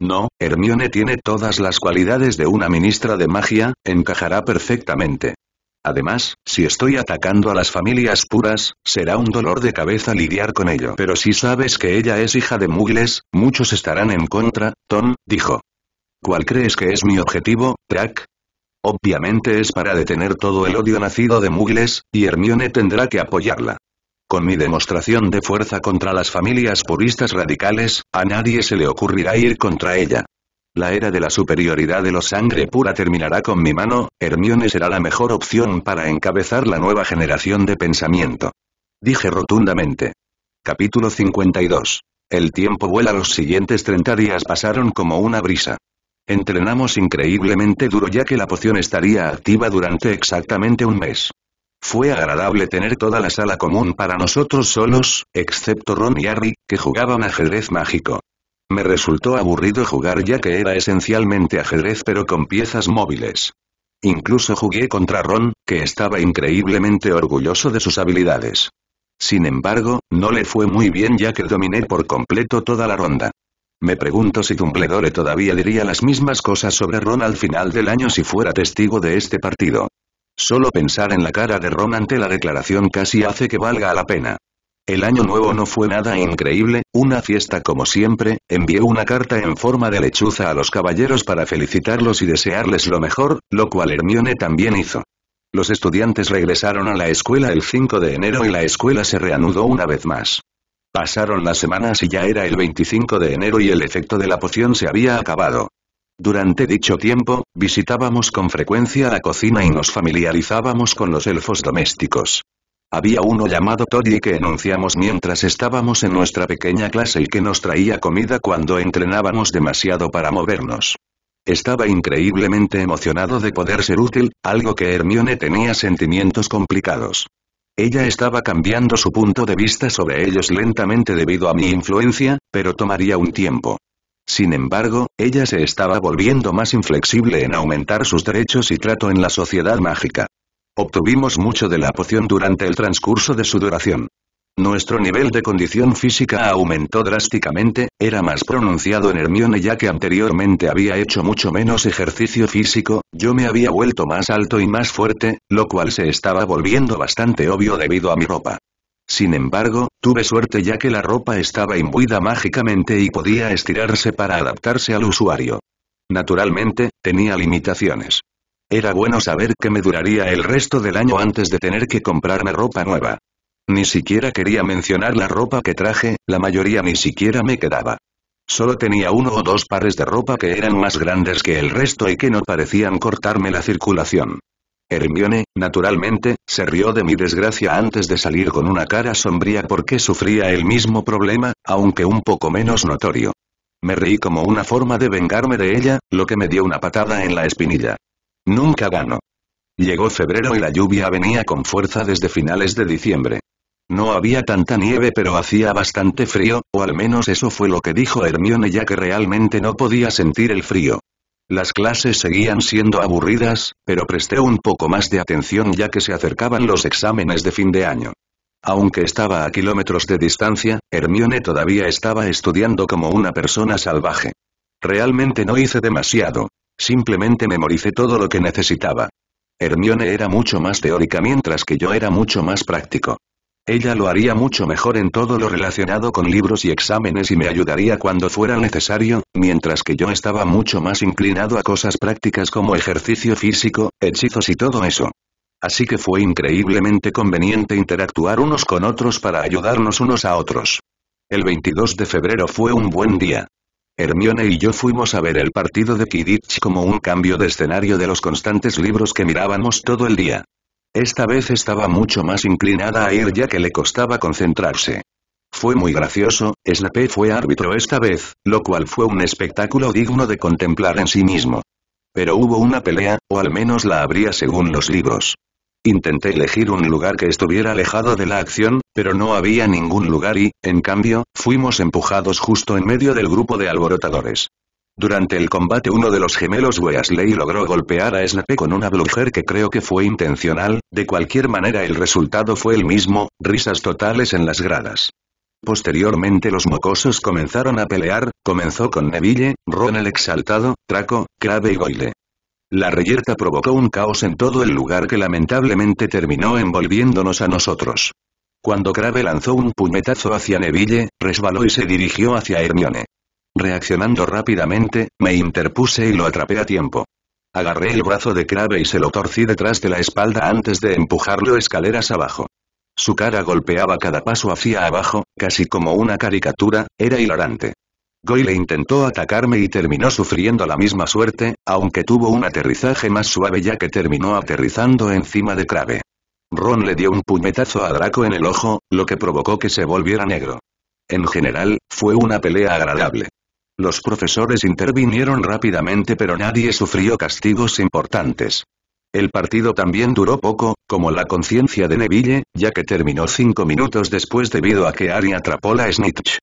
A: No, Hermione tiene todas las cualidades de una ministra de magia, encajará perfectamente. Además, si estoy atacando a las familias puras, será un dolor de cabeza lidiar con ello. Pero si sabes que ella es hija de Muggles, muchos estarán en contra, Tom, dijo. ¿Cuál crees que es mi objetivo, Track? Obviamente es para detener todo el odio nacido de Mugles, y Hermione tendrá que apoyarla. Con mi demostración de fuerza contra las familias puristas radicales, a nadie se le ocurrirá ir contra ella. La era de la superioridad de los sangre pura terminará con mi mano, Hermione será la mejor opción para encabezar la nueva generación de pensamiento. Dije rotundamente. Capítulo 52. El tiempo vuela los siguientes 30 días pasaron como una brisa. Entrenamos increíblemente duro ya que la poción estaría activa durante exactamente un mes. Fue agradable tener toda la sala común para nosotros solos, excepto Ron y Harry, que jugaban ajedrez mágico. Me resultó aburrido jugar ya que era esencialmente ajedrez pero con piezas móviles. Incluso jugué contra Ron, que estaba increíblemente orgulloso de sus habilidades. Sin embargo, no le fue muy bien ya que dominé por completo toda la ronda. Me pregunto si Dumbledore todavía diría las mismas cosas sobre Ron al final del año si fuera testigo de este partido. Solo pensar en la cara de Ron ante la declaración casi hace que valga la pena. El año nuevo no fue nada increíble, una fiesta como siempre, envié una carta en forma de lechuza a los caballeros para felicitarlos y desearles lo mejor, lo cual Hermione también hizo. Los estudiantes regresaron a la escuela el 5 de enero y la escuela se reanudó una vez más. Pasaron las semanas y ya era el 25 de enero y el efecto de la poción se había acabado. Durante dicho tiempo, visitábamos con frecuencia la cocina y nos familiarizábamos con los elfos domésticos. Había uno llamado Toddy que enunciamos mientras estábamos en nuestra pequeña clase y que nos traía comida cuando entrenábamos demasiado para movernos. Estaba increíblemente emocionado de poder ser útil, algo que Hermione tenía sentimientos complicados. Ella estaba cambiando su punto de vista sobre ellos lentamente debido a mi influencia, pero tomaría un tiempo. Sin embargo, ella se estaba volviendo más inflexible en aumentar sus derechos y trato en la sociedad mágica. Obtuvimos mucho de la poción durante el transcurso de su duración. Nuestro nivel de condición física aumentó drásticamente, era más pronunciado en Hermione ya que anteriormente había hecho mucho menos ejercicio físico, yo me había vuelto más alto y más fuerte, lo cual se estaba volviendo bastante obvio debido a mi ropa. Sin embargo, tuve suerte ya que la ropa estaba imbuida mágicamente y podía estirarse para adaptarse al usuario. Naturalmente, tenía limitaciones. Era bueno saber que me duraría el resto del año antes de tener que comprarme ropa nueva. Ni siquiera quería mencionar la ropa que traje, la mayoría ni siquiera me quedaba. Solo tenía uno o dos pares de ropa que eran más grandes que el resto y que no parecían cortarme la circulación. Hermione, naturalmente, se rió de mi desgracia antes de salir con una cara sombría porque sufría el mismo problema, aunque un poco menos notorio. Me reí como una forma de vengarme de ella, lo que me dio una patada en la espinilla. Nunca gano. Llegó febrero y la lluvia venía con fuerza desde finales de diciembre. No había tanta nieve pero hacía bastante frío, o al menos eso fue lo que dijo Hermione ya que realmente no podía sentir el frío. Las clases seguían siendo aburridas, pero presté un poco más de atención ya que se acercaban los exámenes de fin de año. Aunque estaba a kilómetros de distancia, Hermione todavía estaba estudiando como una persona salvaje. Realmente no hice demasiado. Simplemente memoricé todo lo que necesitaba. Hermione era mucho más teórica mientras que yo era mucho más práctico. Ella lo haría mucho mejor en todo lo relacionado con libros y exámenes y me ayudaría cuando fuera necesario, mientras que yo estaba mucho más inclinado a cosas prácticas como ejercicio físico, hechizos y todo eso. Así que fue increíblemente conveniente interactuar unos con otros para ayudarnos unos a otros. El 22 de febrero fue un buen día. Hermione y yo fuimos a ver el partido de Kidditch como un cambio de escenario de los constantes libros que mirábamos todo el día. Esta vez estaba mucho más inclinada a ir ya que le costaba concentrarse. Fue muy gracioso, Snape fue árbitro esta vez, lo cual fue un espectáculo digno de contemplar en sí mismo. Pero hubo una pelea, o al menos la habría según los libros. Intenté elegir un lugar que estuviera alejado de la acción, pero no había ningún lugar y, en cambio, fuimos empujados justo en medio del grupo de alborotadores. Durante el combate uno de los gemelos Weasley logró golpear a Snape con una bludger que creo que fue intencional, de cualquier manera el resultado fue el mismo, risas totales en las gradas. Posteriormente los mocosos comenzaron a pelear, comenzó con Neville, Ron el exaltado, Traco, Crabbe y Goyle. La reyerta provocó un caos en todo el lugar que lamentablemente terminó envolviéndonos a nosotros. Cuando Crabbe lanzó un puñetazo hacia Neville, resbaló y se dirigió hacia Hermione. Reaccionando rápidamente, me interpuse y lo atrapé a tiempo. Agarré el brazo de Crave y se lo torcí detrás de la espalda antes de empujarlo escaleras abajo. Su cara golpeaba cada paso hacia abajo, casi como una caricatura, era hilarante. Goyle intentó atacarme y terminó sufriendo la misma suerte, aunque tuvo un aterrizaje más suave ya que terminó aterrizando encima de Crave. Ron le dio un puñetazo a Draco en el ojo, lo que provocó que se volviera negro. En general, fue una pelea agradable. Los profesores intervinieron rápidamente pero nadie sufrió castigos importantes. El partido también duró poco, como la conciencia de Neville, ya que terminó cinco minutos después debido a que Ari atrapó la Snitch.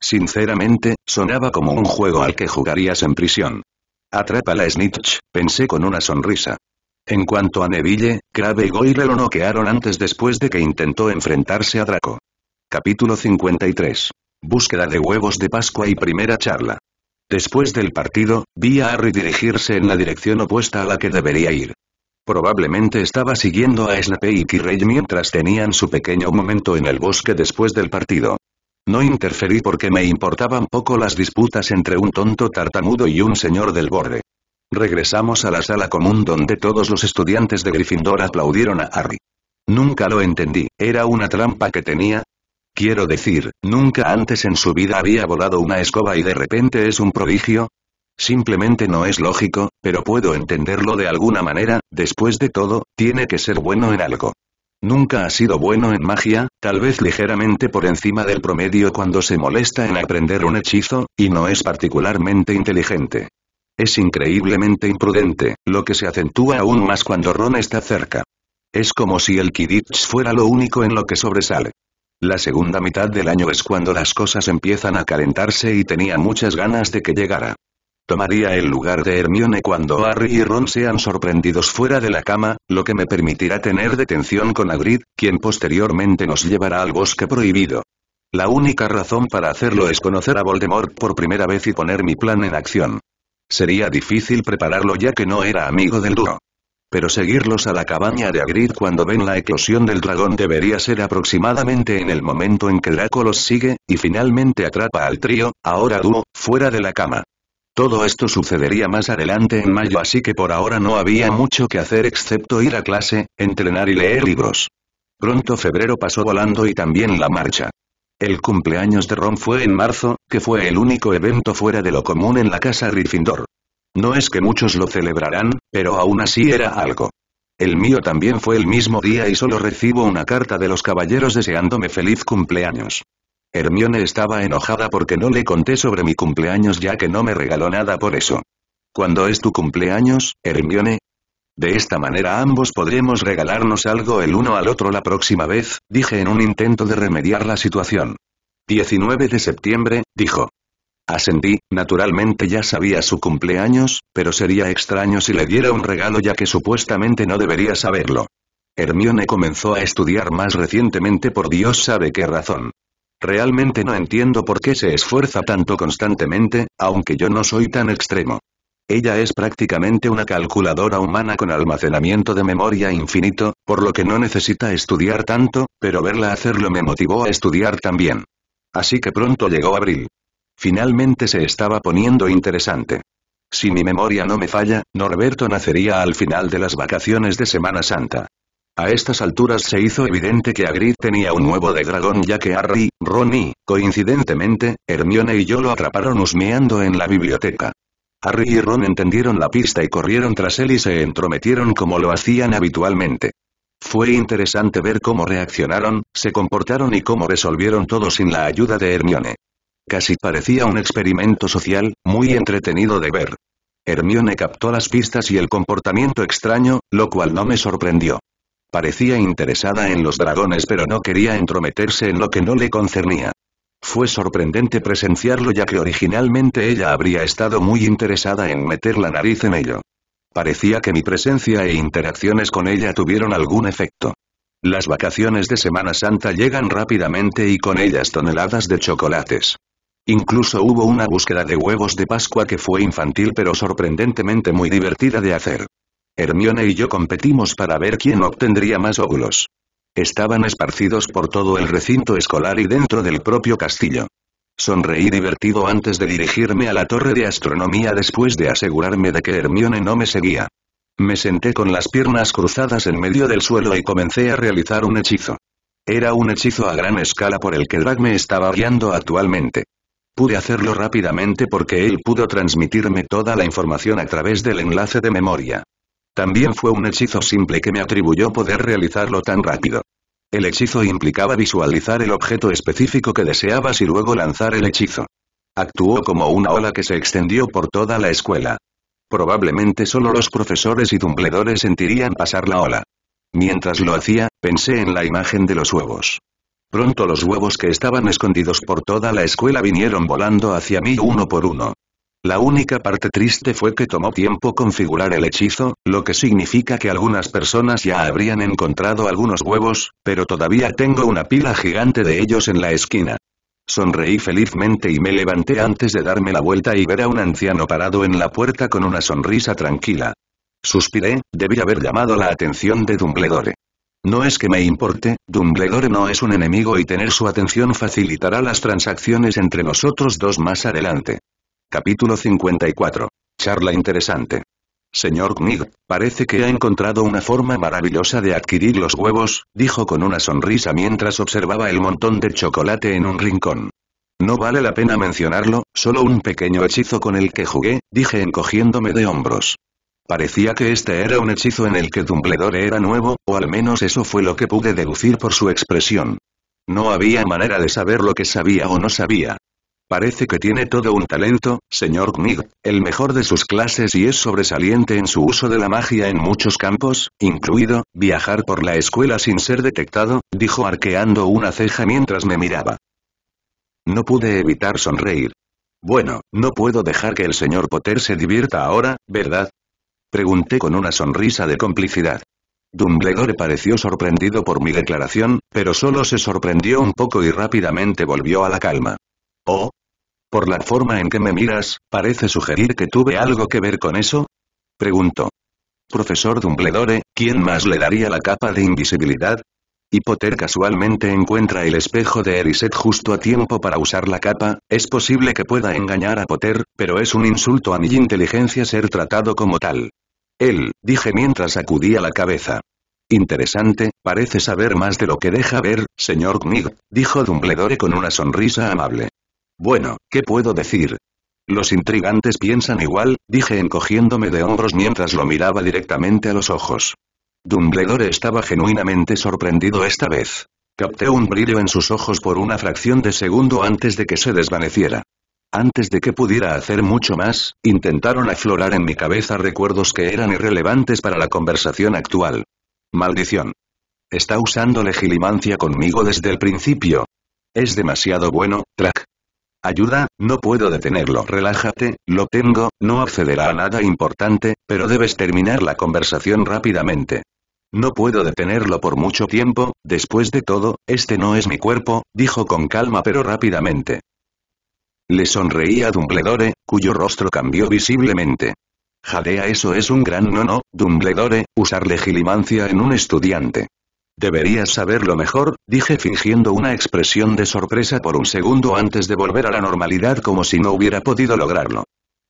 A: Sinceramente, sonaba como un juego al que jugarías en prisión. Atrapa la Snitch, pensé con una sonrisa. En cuanto a Neville, Crabbe y Goyle lo noquearon antes después de que intentó enfrentarse a Draco. Capítulo 53 Búsqueda de huevos de Pascua y primera charla. Después del partido, vi a Harry dirigirse en la dirección opuesta a la que debería ir. Probablemente estaba siguiendo a Snape y Kirrey mientras tenían su pequeño momento en el bosque después del partido. No interferí porque me importaban poco las disputas entre un tonto tartamudo y un señor del borde. Regresamos a la sala común donde todos los estudiantes de Gryffindor aplaudieron a Harry. Nunca lo entendí, era una trampa que tenía, Quiero decir, ¿nunca antes en su vida había volado una escoba y de repente es un prodigio? Simplemente no es lógico, pero puedo entenderlo de alguna manera, después de todo, tiene que ser bueno en algo. Nunca ha sido bueno en magia, tal vez ligeramente por encima del promedio cuando se molesta en aprender un hechizo, y no es particularmente inteligente. Es increíblemente imprudente, lo que se acentúa aún más cuando Ron está cerca. Es como si el Quidditch fuera lo único en lo que sobresale. La segunda mitad del año es cuando las cosas empiezan a calentarse y tenía muchas ganas de que llegara. Tomaría el lugar de Hermione cuando Harry y Ron sean sorprendidos fuera de la cama, lo que me permitirá tener detención con Hagrid, quien posteriormente nos llevará al bosque prohibido. La única razón para hacerlo es conocer a Voldemort por primera vez y poner mi plan en acción. Sería difícil prepararlo ya que no era amigo del dúo. Pero seguirlos a la cabaña de Agrid cuando ven la eclosión del dragón debería ser aproximadamente en el momento en que Draco los sigue, y finalmente atrapa al trío, ahora dúo, fuera de la cama. Todo esto sucedería más adelante en mayo así que por ahora no había mucho que hacer excepto ir a clase, entrenar y leer libros. Pronto febrero pasó volando y también la marcha. El cumpleaños de Ron fue en marzo, que fue el único evento fuera de lo común en la casa Rifindor. No es que muchos lo celebrarán, pero aún así era algo. El mío también fue el mismo día y solo recibo una carta de los caballeros deseándome feliz cumpleaños. Hermione estaba enojada porque no le conté sobre mi cumpleaños ya que no me regaló nada por eso. ¿Cuándo es tu cumpleaños, Hermione? De esta manera ambos podremos regalarnos algo el uno al otro la próxima vez, dije en un intento de remediar la situación. 19 de septiembre, dijo. Ascendí, naturalmente ya sabía su cumpleaños, pero sería extraño si le diera un regalo ya que supuestamente no debería saberlo. Hermione comenzó a estudiar más recientemente por Dios sabe qué razón. Realmente no entiendo por qué se esfuerza tanto constantemente, aunque yo no soy tan extremo. Ella es prácticamente una calculadora humana con almacenamiento de memoria infinito, por lo que no necesita estudiar tanto, pero verla hacerlo me motivó a estudiar también. Así que pronto llegó abril. Finalmente se estaba poniendo interesante. Si mi memoria no me falla, Norberto nacería al final de las vacaciones de Semana Santa. A estas alturas se hizo evidente que Agri tenía un huevo de dragón ya que Harry, Ron y, coincidentemente, Hermione y yo lo atraparon husmeando en la biblioteca. Harry y Ron entendieron la pista y corrieron tras él y se entrometieron como lo hacían habitualmente. Fue interesante ver cómo reaccionaron, se comportaron y cómo resolvieron todo sin la ayuda de Hermione. Casi parecía un experimento social, muy entretenido de ver. Hermione captó las pistas y el comportamiento extraño, lo cual no me sorprendió. Parecía interesada en los dragones pero no quería entrometerse en lo que no le concernía. Fue sorprendente presenciarlo ya que originalmente ella habría estado muy interesada en meter la nariz en ello. Parecía que mi presencia e interacciones con ella tuvieron algún efecto. Las vacaciones de Semana Santa llegan rápidamente y con ellas toneladas de chocolates. Incluso hubo una búsqueda de huevos de Pascua que fue infantil pero sorprendentemente muy divertida de hacer. Hermione y yo competimos para ver quién obtendría más óvulos. Estaban esparcidos por todo el recinto escolar y dentro del propio castillo. Sonreí divertido antes de dirigirme a la torre de astronomía después de asegurarme de que Hermione no me seguía. Me senté con las piernas cruzadas en medio del suelo y comencé a realizar un hechizo. Era un hechizo a gran escala por el que Drag me estaba guiando actualmente. Pude hacerlo rápidamente porque él pudo transmitirme toda la información a través del enlace de memoria. También fue un hechizo simple que me atribuyó poder realizarlo tan rápido. El hechizo implicaba visualizar el objeto específico que deseabas y luego lanzar el hechizo. Actuó como una ola que se extendió por toda la escuela. Probablemente solo los profesores y tumbledores sentirían pasar la ola. Mientras lo hacía, pensé en la imagen de los huevos. Pronto los huevos que estaban escondidos por toda la escuela vinieron volando hacia mí uno por uno. La única parte triste fue que tomó tiempo configurar el hechizo, lo que significa que algunas personas ya habrían encontrado algunos huevos, pero todavía tengo una pila gigante de ellos en la esquina. Sonreí felizmente y me levanté antes de darme la vuelta y ver a un anciano parado en la puerta con una sonrisa tranquila. Suspiré, debí haber llamado la atención de Dumbledore. No es que me importe, Dumbledore no es un enemigo y tener su atención facilitará las transacciones entre nosotros dos más adelante. Capítulo 54. Charla interesante. Señor Knig, parece que ha encontrado una forma maravillosa de adquirir los huevos, dijo con una sonrisa mientras observaba el montón de chocolate en un rincón. No vale la pena mencionarlo, solo un pequeño hechizo con el que jugué, dije encogiéndome de hombros. Parecía que este era un hechizo en el que Dumbledore era nuevo, o al menos eso fue lo que pude deducir por su expresión. No había manera de saber lo que sabía o no sabía. Parece que tiene todo un talento, señor Knig, el mejor de sus clases y es sobresaliente en su uso de la magia en muchos campos, incluido, viajar por la escuela sin ser detectado, dijo arqueando una ceja mientras me miraba. No pude evitar sonreír. Bueno, no puedo dejar que el señor Potter se divierta ahora, ¿verdad? Pregunté con una sonrisa de complicidad. Dumbledore pareció sorprendido por mi declaración, pero solo se sorprendió un poco y rápidamente volvió a la calma. ¿Oh? ¿Por la forma en que me miras, parece sugerir que tuve algo que ver con eso? Preguntó. Profesor Dumbledore, ¿quién más le daría la capa de invisibilidad? Y Potter casualmente encuentra el espejo de Eriset justo a tiempo para usar la capa, es posible que pueda engañar a Potter, pero es un insulto a mi inteligencia ser tratado como tal. Él, dije mientras acudía la cabeza. Interesante, parece saber más de lo que deja ver, señor Knig, dijo Dumbledore con una sonrisa amable. Bueno, ¿qué puedo decir? Los intrigantes piensan igual, dije encogiéndome de hombros mientras lo miraba directamente a los ojos. Dumbledore estaba genuinamente sorprendido esta vez. Capté un brillo en sus ojos por una fracción de segundo antes de que se desvaneciera. Antes de que pudiera hacer mucho más, intentaron aflorar en mi cabeza recuerdos que eran irrelevantes para la conversación actual. Maldición. Está usando legilimancia conmigo desde el principio. Es demasiado bueno, Track. Ayuda, no puedo detenerlo. Relájate, lo tengo, no accederá a nada importante, pero debes terminar la conversación rápidamente. No puedo detenerlo por mucho tiempo, después de todo, este no es mi cuerpo, dijo con calma pero rápidamente. Le sonreí a Dumbledore, cuyo rostro cambió visiblemente. Jadea eso es un gran no no, Dumbledore, usar legilimancia en un estudiante. Deberías saberlo mejor, dije fingiendo una expresión de sorpresa por un segundo antes de volver a la normalidad como si no hubiera podido lograrlo.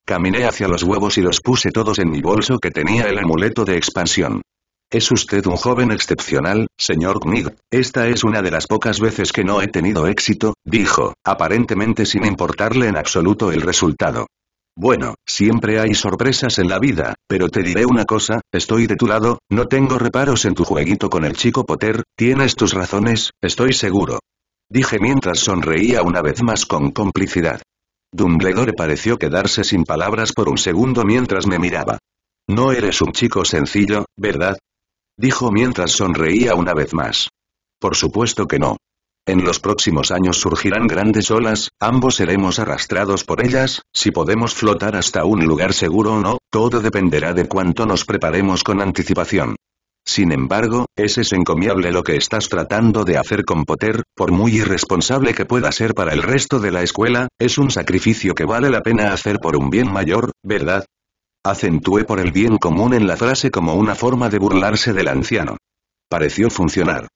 A: Caminé hacia los huevos y los puse todos en mi bolso que tenía el amuleto de expansión. Es usted un joven excepcional, señor Knig, esta es una de las pocas veces que no he tenido éxito, dijo, aparentemente sin importarle en absoluto el resultado. Bueno, siempre hay sorpresas en la vida, pero te diré una cosa, estoy de tu lado, no tengo reparos en tu jueguito con el chico Potter, tienes tus razones, estoy seguro. Dije mientras sonreía una vez más con complicidad. Dumbledore pareció quedarse sin palabras por un segundo mientras me miraba. No eres un chico sencillo, ¿verdad? Dijo mientras sonreía una vez más. Por supuesto que no. En los próximos años surgirán grandes olas, ambos seremos arrastrados por ellas, si podemos flotar hasta un lugar seguro o no, todo dependerá de cuánto nos preparemos con anticipación. Sin embargo, es encomiable lo que estás tratando de hacer con Potter, por muy irresponsable que pueda ser para el resto de la escuela, es un sacrificio que vale la pena hacer por un bien mayor, ¿verdad? Acentué por el bien común en la frase como una forma de burlarse del anciano. Pareció funcionar.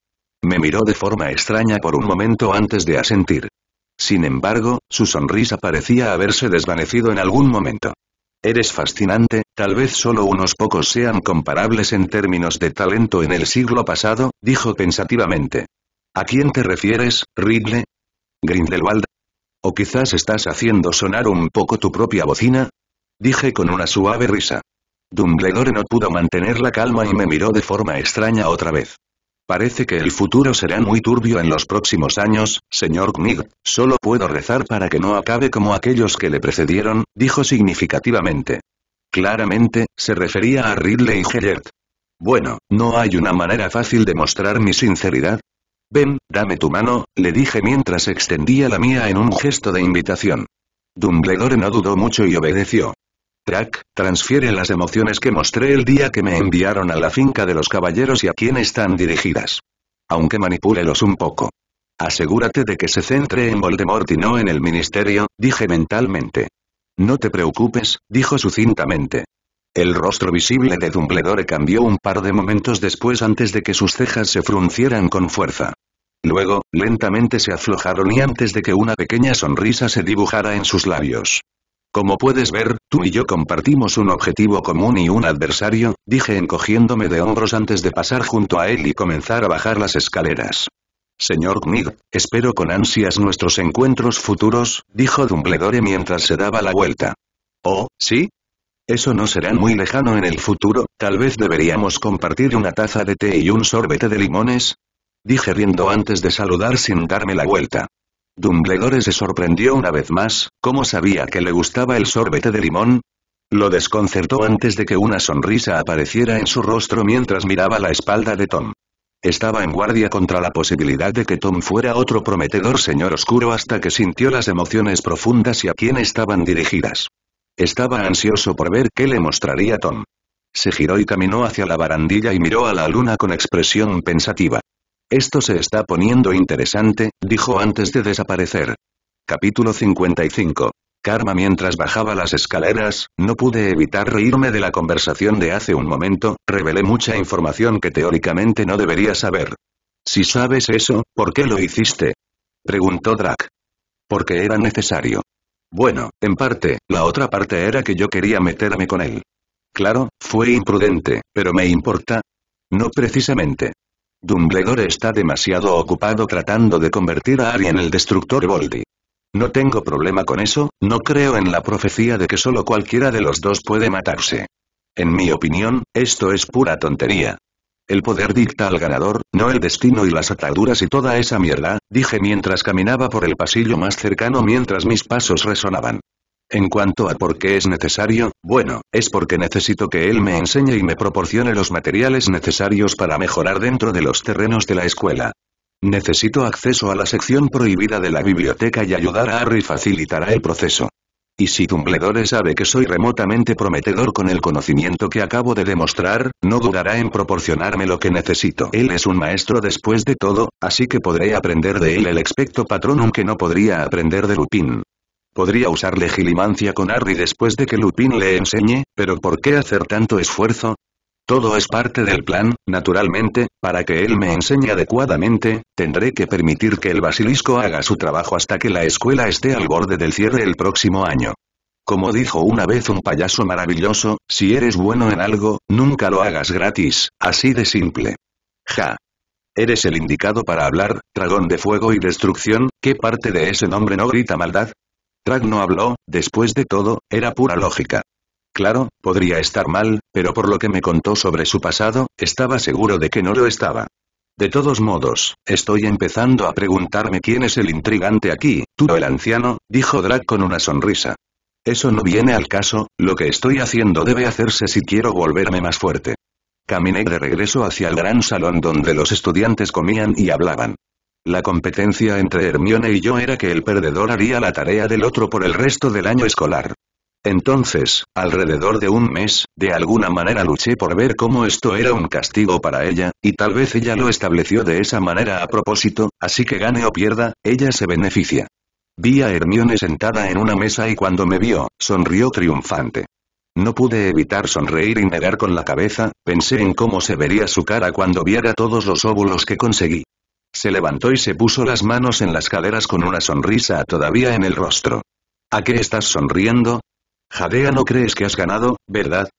A: Me miró de forma extraña por un momento antes de asentir. Sin embargo, su sonrisa parecía haberse desvanecido en algún momento. Eres fascinante, tal vez solo unos pocos sean comparables en términos de talento en el siglo pasado, dijo pensativamente. ¿A quién te refieres, Ridley? Grindelwald. ¿O quizás estás haciendo sonar un poco tu propia bocina? Dije con una suave risa. Dumbledore no pudo mantener la calma y me miró de forma extraña otra vez. Parece que el futuro será muy turbio en los próximos años, señor Knig, solo puedo rezar para que no acabe como aquellos que le precedieron, dijo significativamente. Claramente, se refería a Ridley y Gellert. Bueno, no hay una manera fácil de mostrar mi sinceridad. Ven, dame tu mano, le dije mientras extendía la mía en un gesto de invitación. Dumbledore no dudó mucho y obedeció. Track, transfiere las emociones que mostré el día que me enviaron a la finca de los caballeros y a quién están dirigidas. Aunque manipúlelos un poco. Asegúrate de que se centre en Voldemort y no en el ministerio, dije mentalmente. No te preocupes, dijo sucintamente. El rostro visible de Dumbledore cambió un par de momentos después antes de que sus cejas se fruncieran con fuerza. Luego, lentamente se aflojaron y antes de que una pequeña sonrisa se dibujara en sus labios. Como puedes ver, tú y yo compartimos un objetivo común y un adversario, dije encogiéndome de hombros antes de pasar junto a él y comenzar a bajar las escaleras. Señor Knig, espero con ansias nuestros encuentros futuros, dijo Dumbledore mientras se daba la vuelta. Oh, ¿sí? Eso no será muy lejano en el futuro, tal vez deberíamos compartir una taza de té y un sorbete de limones. Dije riendo antes de saludar sin darme la vuelta. Dumbledore se sorprendió una vez más, ¿cómo sabía que le gustaba el sorbete de limón? Lo desconcertó antes de que una sonrisa apareciera en su rostro mientras miraba la espalda de Tom. Estaba en guardia contra la posibilidad de que Tom fuera otro prometedor señor oscuro hasta que sintió las emociones profundas y a quién estaban dirigidas. Estaba ansioso por ver qué le mostraría Tom. Se giró y caminó hacia la barandilla y miró a la luna con expresión pensativa. Esto se está poniendo interesante, dijo antes de desaparecer. Capítulo 55. Karma mientras bajaba las escaleras, no pude evitar reírme de la conversación de hace un momento, revelé mucha información que teóricamente no debería saber. Si sabes eso, ¿por qué lo hiciste? Preguntó Drac. Porque era necesario. Bueno, en parte, la otra parte era que yo quería meterme con él. Claro, fue imprudente, pero me importa. No precisamente. Dumbledore está demasiado ocupado tratando de convertir a Ari en el destructor Voldy. No tengo problema con eso, no creo en la profecía de que solo cualquiera de los dos puede matarse. En mi opinión, esto es pura tontería. El poder dicta al ganador, no el destino y las ataduras y toda esa mierda, dije mientras caminaba por el pasillo más cercano mientras mis pasos resonaban. En cuanto a por qué es necesario, bueno, es porque necesito que él me enseñe y me proporcione los materiales necesarios para mejorar dentro de los terrenos de la escuela. Necesito acceso a la sección prohibida de la biblioteca y ayudar a Harry facilitará el proceso. Y si Dumbledore sabe que soy remotamente prometedor con el conocimiento que acabo de demostrar, no dudará en proporcionarme lo que necesito. Él es un maestro después de todo, así que podré aprender de él el experto patrón, aunque no podría aprender de Lupin. Podría usar legilimancia con Harry después de que Lupin le enseñe, pero ¿por qué hacer tanto esfuerzo? Todo es parte del plan, naturalmente, para que él me enseñe adecuadamente, tendré que permitir que el basilisco haga su trabajo hasta que la escuela esté al borde del cierre el próximo año. Como dijo una vez un payaso maravilloso, si eres bueno en algo, nunca lo hagas gratis, así de simple. Ja. Eres el indicado para hablar, dragón de fuego y destrucción, ¿qué parte de ese nombre no grita maldad? Drak no habló, después de todo, era pura lógica. Claro, podría estar mal, pero por lo que me contó sobre su pasado, estaba seguro de que no lo estaba. De todos modos, estoy empezando a preguntarme quién es el intrigante aquí, Tú, el anciano, dijo Drak con una sonrisa. Eso no viene al caso, lo que estoy haciendo debe hacerse si quiero volverme más fuerte. Caminé de regreso hacia el gran salón donde los estudiantes comían y hablaban. La competencia entre Hermione y yo era que el perdedor haría la tarea del otro por el resto del año escolar. Entonces, alrededor de un mes, de alguna manera luché por ver cómo esto era un castigo para ella, y tal vez ella lo estableció de esa manera a propósito, así que gane o pierda, ella se beneficia. Vi a Hermione sentada en una mesa y cuando me vio, sonrió triunfante. No pude evitar sonreír y negar con la cabeza, pensé en cómo se vería su cara cuando viera todos los óvulos que conseguí. Se levantó y se puso las manos en las caderas con una sonrisa todavía en el rostro. ¿A qué estás sonriendo? Jadea no crees que has ganado, ¿verdad?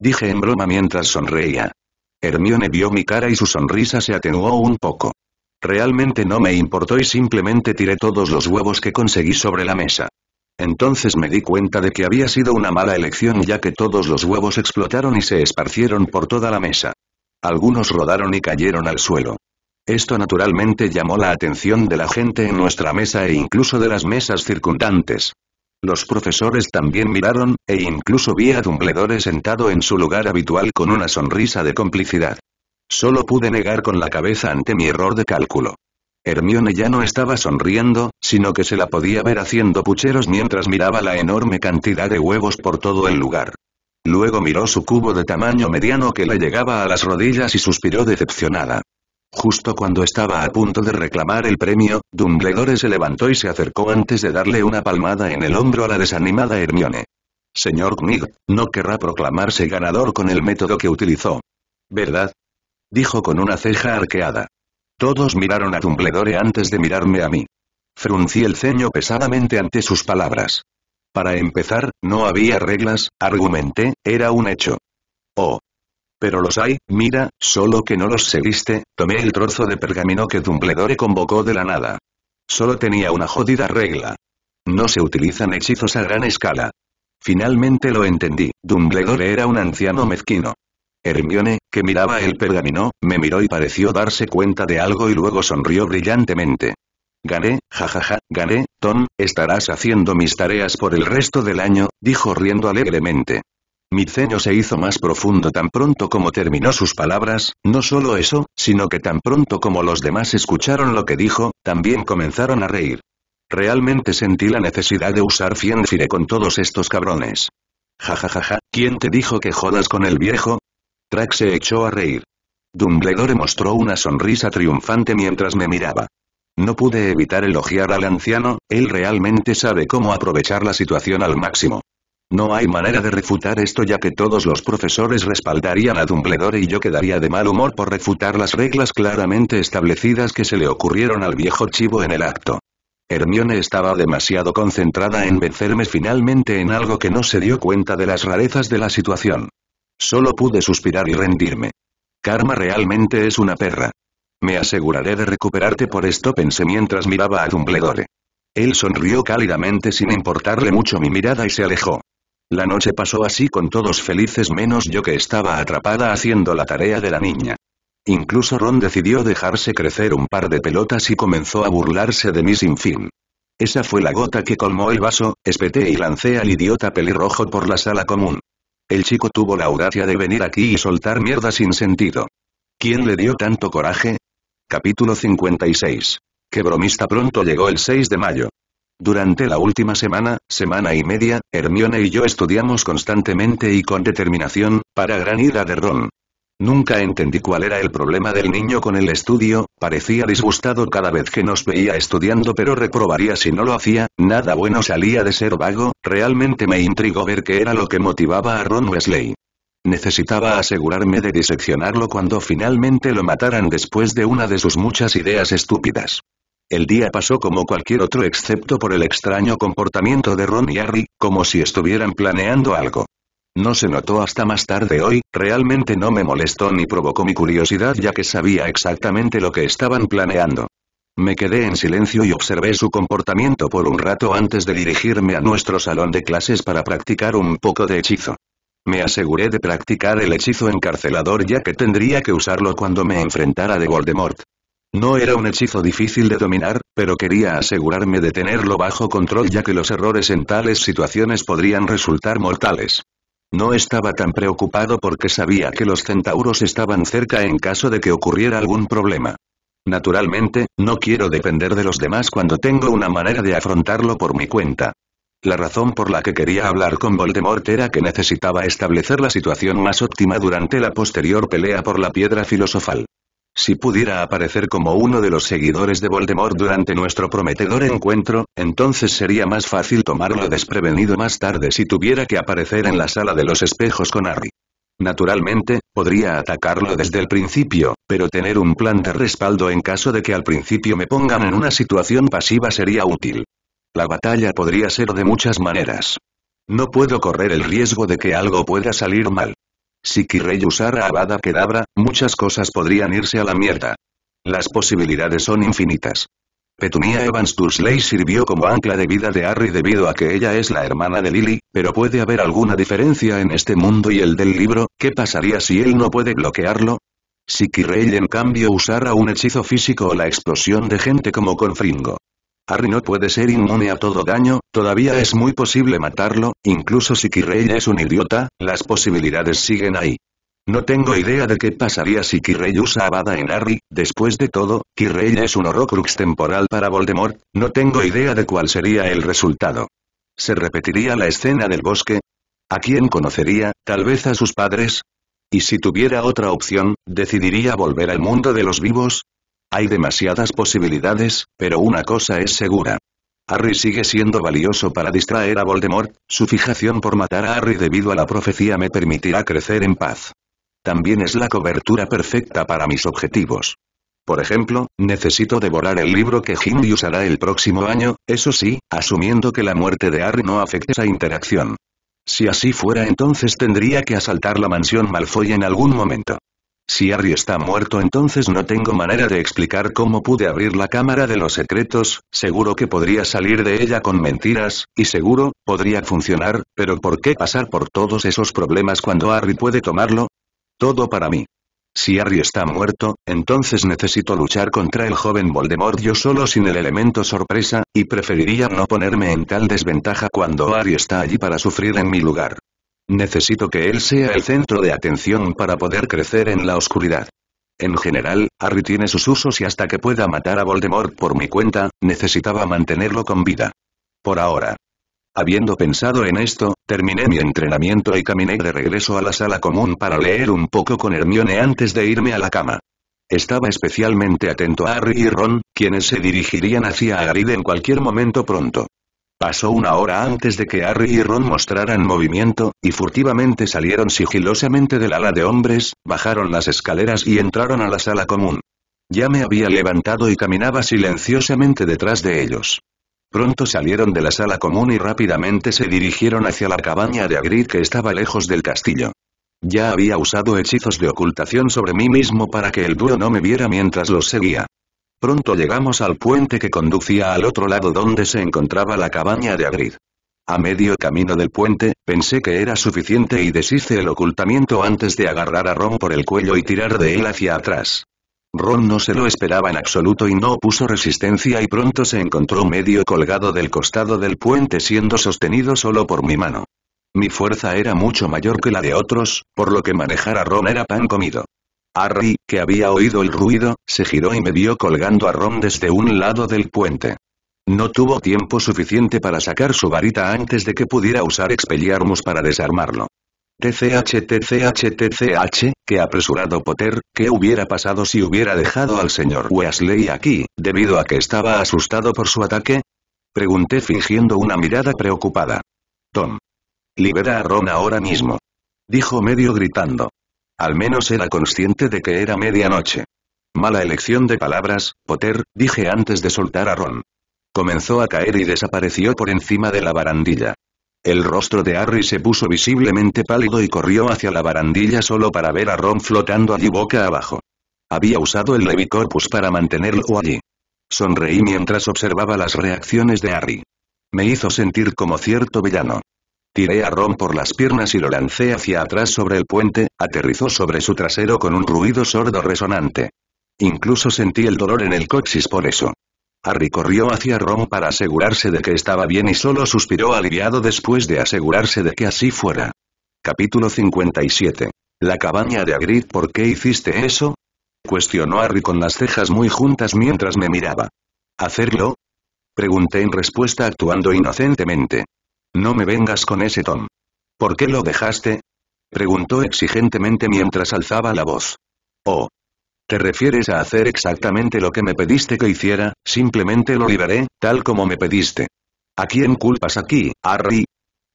A: Dije en broma mientras sonreía. Hermione vio mi cara y su sonrisa se atenuó un poco. Realmente no me importó y simplemente tiré todos los huevos que conseguí sobre la mesa. Entonces me di cuenta de que había sido una mala elección ya que todos los huevos explotaron y se esparcieron por toda la mesa. Algunos rodaron y cayeron al suelo. Esto naturalmente llamó la atención de la gente en nuestra mesa e incluso de las mesas circundantes. Los profesores también miraron, e incluso vi a Dumbledore sentado en su lugar habitual con una sonrisa de complicidad. Solo pude negar con la cabeza ante mi error de cálculo. Hermione ya no estaba sonriendo, sino que se la podía ver haciendo pucheros mientras miraba la enorme cantidad de huevos por todo el lugar. Luego miró su cubo de tamaño mediano que le llegaba a las rodillas y suspiró decepcionada. Justo cuando estaba a punto de reclamar el premio, Dumbledore se levantó y se acercó antes de darle una palmada en el hombro a la desanimada Hermione. Señor Knig, no querrá proclamarse ganador con el método que utilizó. ¿Verdad? Dijo con una ceja arqueada. Todos miraron a Dumbledore antes de mirarme a mí. Fruncí el ceño pesadamente ante sus palabras. Para empezar, no había reglas, argumenté, era un hecho. Oh, pero los hay, mira, solo que no los seguiste, tomé el trozo de pergamino que Dumbledore convocó de la nada. Solo tenía una jodida regla. No se utilizan hechizos a gran escala. Finalmente lo entendí, Dumbledore era un anciano mezquino. Hermione, que miraba el pergamino, me miró y pareció darse cuenta de algo y luego sonrió brillantemente. Gané, jajaja, gané, Tom, estarás haciendo mis tareas por el resto del año, dijo riendo alegremente. Mi ceño se hizo más profundo tan pronto como terminó sus palabras, no solo eso, sino que tan pronto como los demás escucharon lo que dijo, también comenzaron a reír. Realmente sentí la necesidad de usar Fienfire con todos estos cabrones. Ja ja ja ¿quién te dijo que jodas con el viejo? Track se echó a reír. Dumbledore mostró una sonrisa triunfante mientras me miraba. No pude evitar elogiar al anciano, él realmente sabe cómo aprovechar la situación al máximo. No hay manera de refutar esto ya que todos los profesores respaldarían a Dumbledore y yo quedaría de mal humor por refutar las reglas claramente establecidas que se le ocurrieron al viejo chivo en el acto. Hermione estaba demasiado concentrada en vencerme finalmente en algo que no se dio cuenta de las rarezas de la situación. Solo pude suspirar y rendirme. Karma realmente es una perra. Me aseguraré de recuperarte por esto pensé mientras miraba a Dumbledore. Él sonrió cálidamente sin importarle mucho mi mirada y se alejó. La noche pasó así con todos felices menos yo que estaba atrapada haciendo la tarea de la niña. Incluso Ron decidió dejarse crecer un par de pelotas y comenzó a burlarse de mí sin fin. Esa fue la gota que colmó el vaso, espeté y lancé al idiota pelirrojo por la sala común. El chico tuvo la audacia de venir aquí y soltar mierda sin sentido. ¿Quién le dio tanto coraje? Capítulo 56. Que bromista pronto llegó el 6 de mayo. Durante la última semana, semana y media, Hermione y yo estudiamos constantemente y con determinación, para gran ira de Ron. Nunca entendí cuál era el problema del niño con el estudio, parecía disgustado cada vez que nos veía estudiando pero reprobaría si no lo hacía, nada bueno salía de ser vago, realmente me intrigó ver qué era lo que motivaba a Ron Wesley. Necesitaba asegurarme de diseccionarlo cuando finalmente lo mataran después de una de sus muchas ideas estúpidas. El día pasó como cualquier otro excepto por el extraño comportamiento de Ron y Harry, como si estuvieran planeando algo. No se notó hasta más tarde hoy, realmente no me molestó ni provocó mi curiosidad ya que sabía exactamente lo que estaban planeando. Me quedé en silencio y observé su comportamiento por un rato antes de dirigirme a nuestro salón de clases para practicar un poco de hechizo. Me aseguré de practicar el hechizo encarcelador ya que tendría que usarlo cuando me enfrentara de Voldemort. No era un hechizo difícil de dominar, pero quería asegurarme de tenerlo bajo control ya que los errores en tales situaciones podrían resultar mortales. No estaba tan preocupado porque sabía que los centauros estaban cerca en caso de que ocurriera algún problema. Naturalmente, no quiero depender de los demás cuando tengo una manera de afrontarlo por mi cuenta. La razón por la que quería hablar con Voldemort era que necesitaba establecer la situación más óptima durante la posterior pelea por la piedra filosofal. Si pudiera aparecer como uno de los seguidores de Voldemort durante nuestro prometedor encuentro, entonces sería más fácil tomarlo desprevenido más tarde si tuviera que aparecer en la sala de los espejos con Harry. Naturalmente, podría atacarlo desde el principio, pero tener un plan de respaldo en caso de que al principio me pongan en una situación pasiva sería útil. La batalla podría ser de muchas maneras. No puedo correr el riesgo de que algo pueda salir mal. Si quirrell usara Avada Kedabra, muchas cosas podrían irse a la mierda. Las posibilidades son infinitas. Petunia Evans Dursley sirvió como ancla de vida de Harry debido a que ella es la hermana de Lily, pero puede haber alguna diferencia en este mundo y el del libro, ¿qué pasaría si él no puede bloquearlo? Si Kirey en cambio usara un hechizo físico o la explosión de gente como con Fringo. Harry no puede ser inmune a todo daño, todavía es muy posible matarlo, incluso si Quirrell es un idiota, las posibilidades siguen ahí. No tengo idea de qué pasaría si Quirrell usa a en Harry, después de todo, Quirrell es un horrocrux temporal para Voldemort, no tengo idea de cuál sería el resultado. ¿Se repetiría la escena del bosque? ¿A quién conocería, tal vez a sus padres? Y si tuviera otra opción, ¿decidiría volver al mundo de los vivos? Hay demasiadas posibilidades, pero una cosa es segura. Harry sigue siendo valioso para distraer a Voldemort, su fijación por matar a Harry debido a la profecía me permitirá crecer en paz. También es la cobertura perfecta para mis objetivos. Por ejemplo, necesito devorar el libro que Ginny usará el próximo año, eso sí, asumiendo que la muerte de Harry no afecte esa interacción. Si así fuera entonces tendría que asaltar la mansión Malfoy en algún momento. Si Harry está muerto entonces no tengo manera de explicar cómo pude abrir la cámara de los secretos, seguro que podría salir de ella con mentiras, y seguro, podría funcionar, pero ¿por qué pasar por todos esos problemas cuando Harry puede tomarlo? Todo para mí. Si Harry está muerto, entonces necesito luchar contra el joven Voldemort yo solo sin el elemento sorpresa, y preferiría no ponerme en tal desventaja cuando Harry está allí para sufrir en mi lugar. Necesito que él sea el centro de atención para poder crecer en la oscuridad. En general, Harry tiene sus usos y hasta que pueda matar a Voldemort por mi cuenta, necesitaba mantenerlo con vida. Por ahora. Habiendo pensado en esto, terminé mi entrenamiento y caminé de regreso a la sala común para leer un poco con Hermione antes de irme a la cama. Estaba especialmente atento a Harry y Ron, quienes se dirigirían hacia Hagrid en cualquier momento pronto. Pasó una hora antes de que Harry y Ron mostraran movimiento, y furtivamente salieron sigilosamente del ala de hombres, bajaron las escaleras y entraron a la sala común. Ya me había levantado y caminaba silenciosamente detrás de ellos. Pronto salieron de la sala común y rápidamente se dirigieron hacia la cabaña de Agrid que estaba lejos del castillo. Ya había usado hechizos de ocultación sobre mí mismo para que el dúo no me viera mientras los seguía. Pronto llegamos al puente que conducía al otro lado donde se encontraba la cabaña de Agrid. A medio camino del puente, pensé que era suficiente y deshice el ocultamiento antes de agarrar a Ron por el cuello y tirar de él hacia atrás. Ron no se lo esperaba en absoluto y no puso resistencia y pronto se encontró medio colgado del costado del puente siendo sostenido solo por mi mano. Mi fuerza era mucho mayor que la de otros, por lo que manejar a Ron era pan comido. Harry, que había oído el ruido, se giró y me vio colgando a Ron desde un lado del puente. No tuvo tiempo suficiente para sacar su varita antes de que pudiera usar expelliarmus para desarmarlo. TCH TCH TCH, qué apresurado Potter, qué hubiera pasado si hubiera dejado al señor Wesley aquí, debido a que estaba asustado por su ataque? Pregunté fingiendo una mirada preocupada. Tom. Libera a Ron ahora mismo. Dijo medio gritando. Al menos era consciente de que era medianoche. Mala elección de palabras, Potter, dije antes de soltar a Ron. Comenzó a caer y desapareció por encima de la barandilla. El rostro de Harry se puso visiblemente pálido y corrió hacia la barandilla solo para ver a Ron flotando allí boca abajo. Había usado el Levicorpus para mantenerlo allí. Sonreí mientras observaba las reacciones de Harry. Me hizo sentir como cierto villano. Tiré a Ron por las piernas y lo lancé hacia atrás sobre el puente, aterrizó sobre su trasero con un ruido sordo resonante. Incluso sentí el dolor en el coxis por eso. Harry corrió hacia Ron para asegurarse de que estaba bien y solo suspiró aliviado después de asegurarse de que así fuera. Capítulo 57. La cabaña de Agrid ¿Por qué hiciste eso? Cuestionó Harry con las cejas muy juntas mientras me miraba. ¿Hacerlo? Pregunté en respuesta actuando inocentemente. No me vengas con ese Tom. ¿Por qué lo dejaste? Preguntó exigentemente mientras alzaba la voz. Oh. ¿Te refieres a hacer exactamente lo que me pediste que hiciera, simplemente lo liberé, tal como me pediste? ¿A quién culpas aquí, Harry?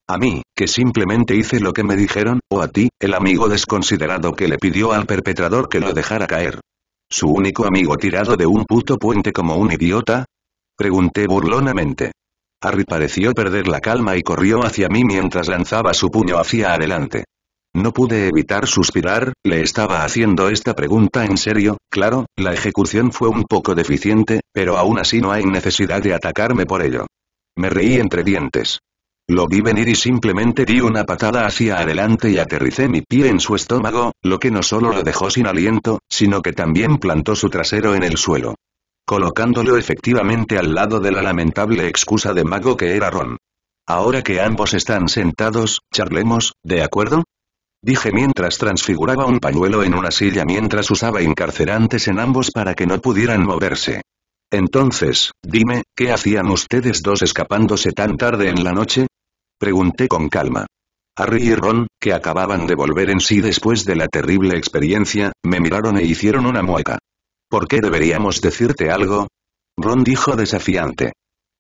A: ¿A mí, que simplemente hice lo que me dijeron, o a ti, el amigo desconsiderado que le pidió al perpetrador que lo dejara caer? ¿Su único amigo tirado de un puto puente como un idiota? Pregunté burlonamente. Harry pareció perder la calma y corrió hacia mí mientras lanzaba su puño hacia adelante. No pude evitar suspirar, le estaba haciendo esta pregunta en serio, claro, la ejecución fue un poco deficiente, pero aún así no hay necesidad de atacarme por ello. Me reí entre dientes. Lo vi venir y simplemente di una patada hacia adelante y aterricé mi pie en su estómago, lo que no solo lo dejó sin aliento, sino que también plantó su trasero en el suelo colocándolo efectivamente al lado de la lamentable excusa de mago que era Ron. Ahora que ambos están sentados, charlemos, ¿de acuerdo? Dije mientras transfiguraba un pañuelo en una silla mientras usaba encarcerantes en ambos para que no pudieran moverse. Entonces, dime, ¿qué hacían ustedes dos escapándose tan tarde en la noche? Pregunté con calma. Harry y Ron, que acababan de volver en sí después de la terrible experiencia, me miraron e hicieron una mueca. ¿Por qué deberíamos decirte algo? Ron dijo desafiante.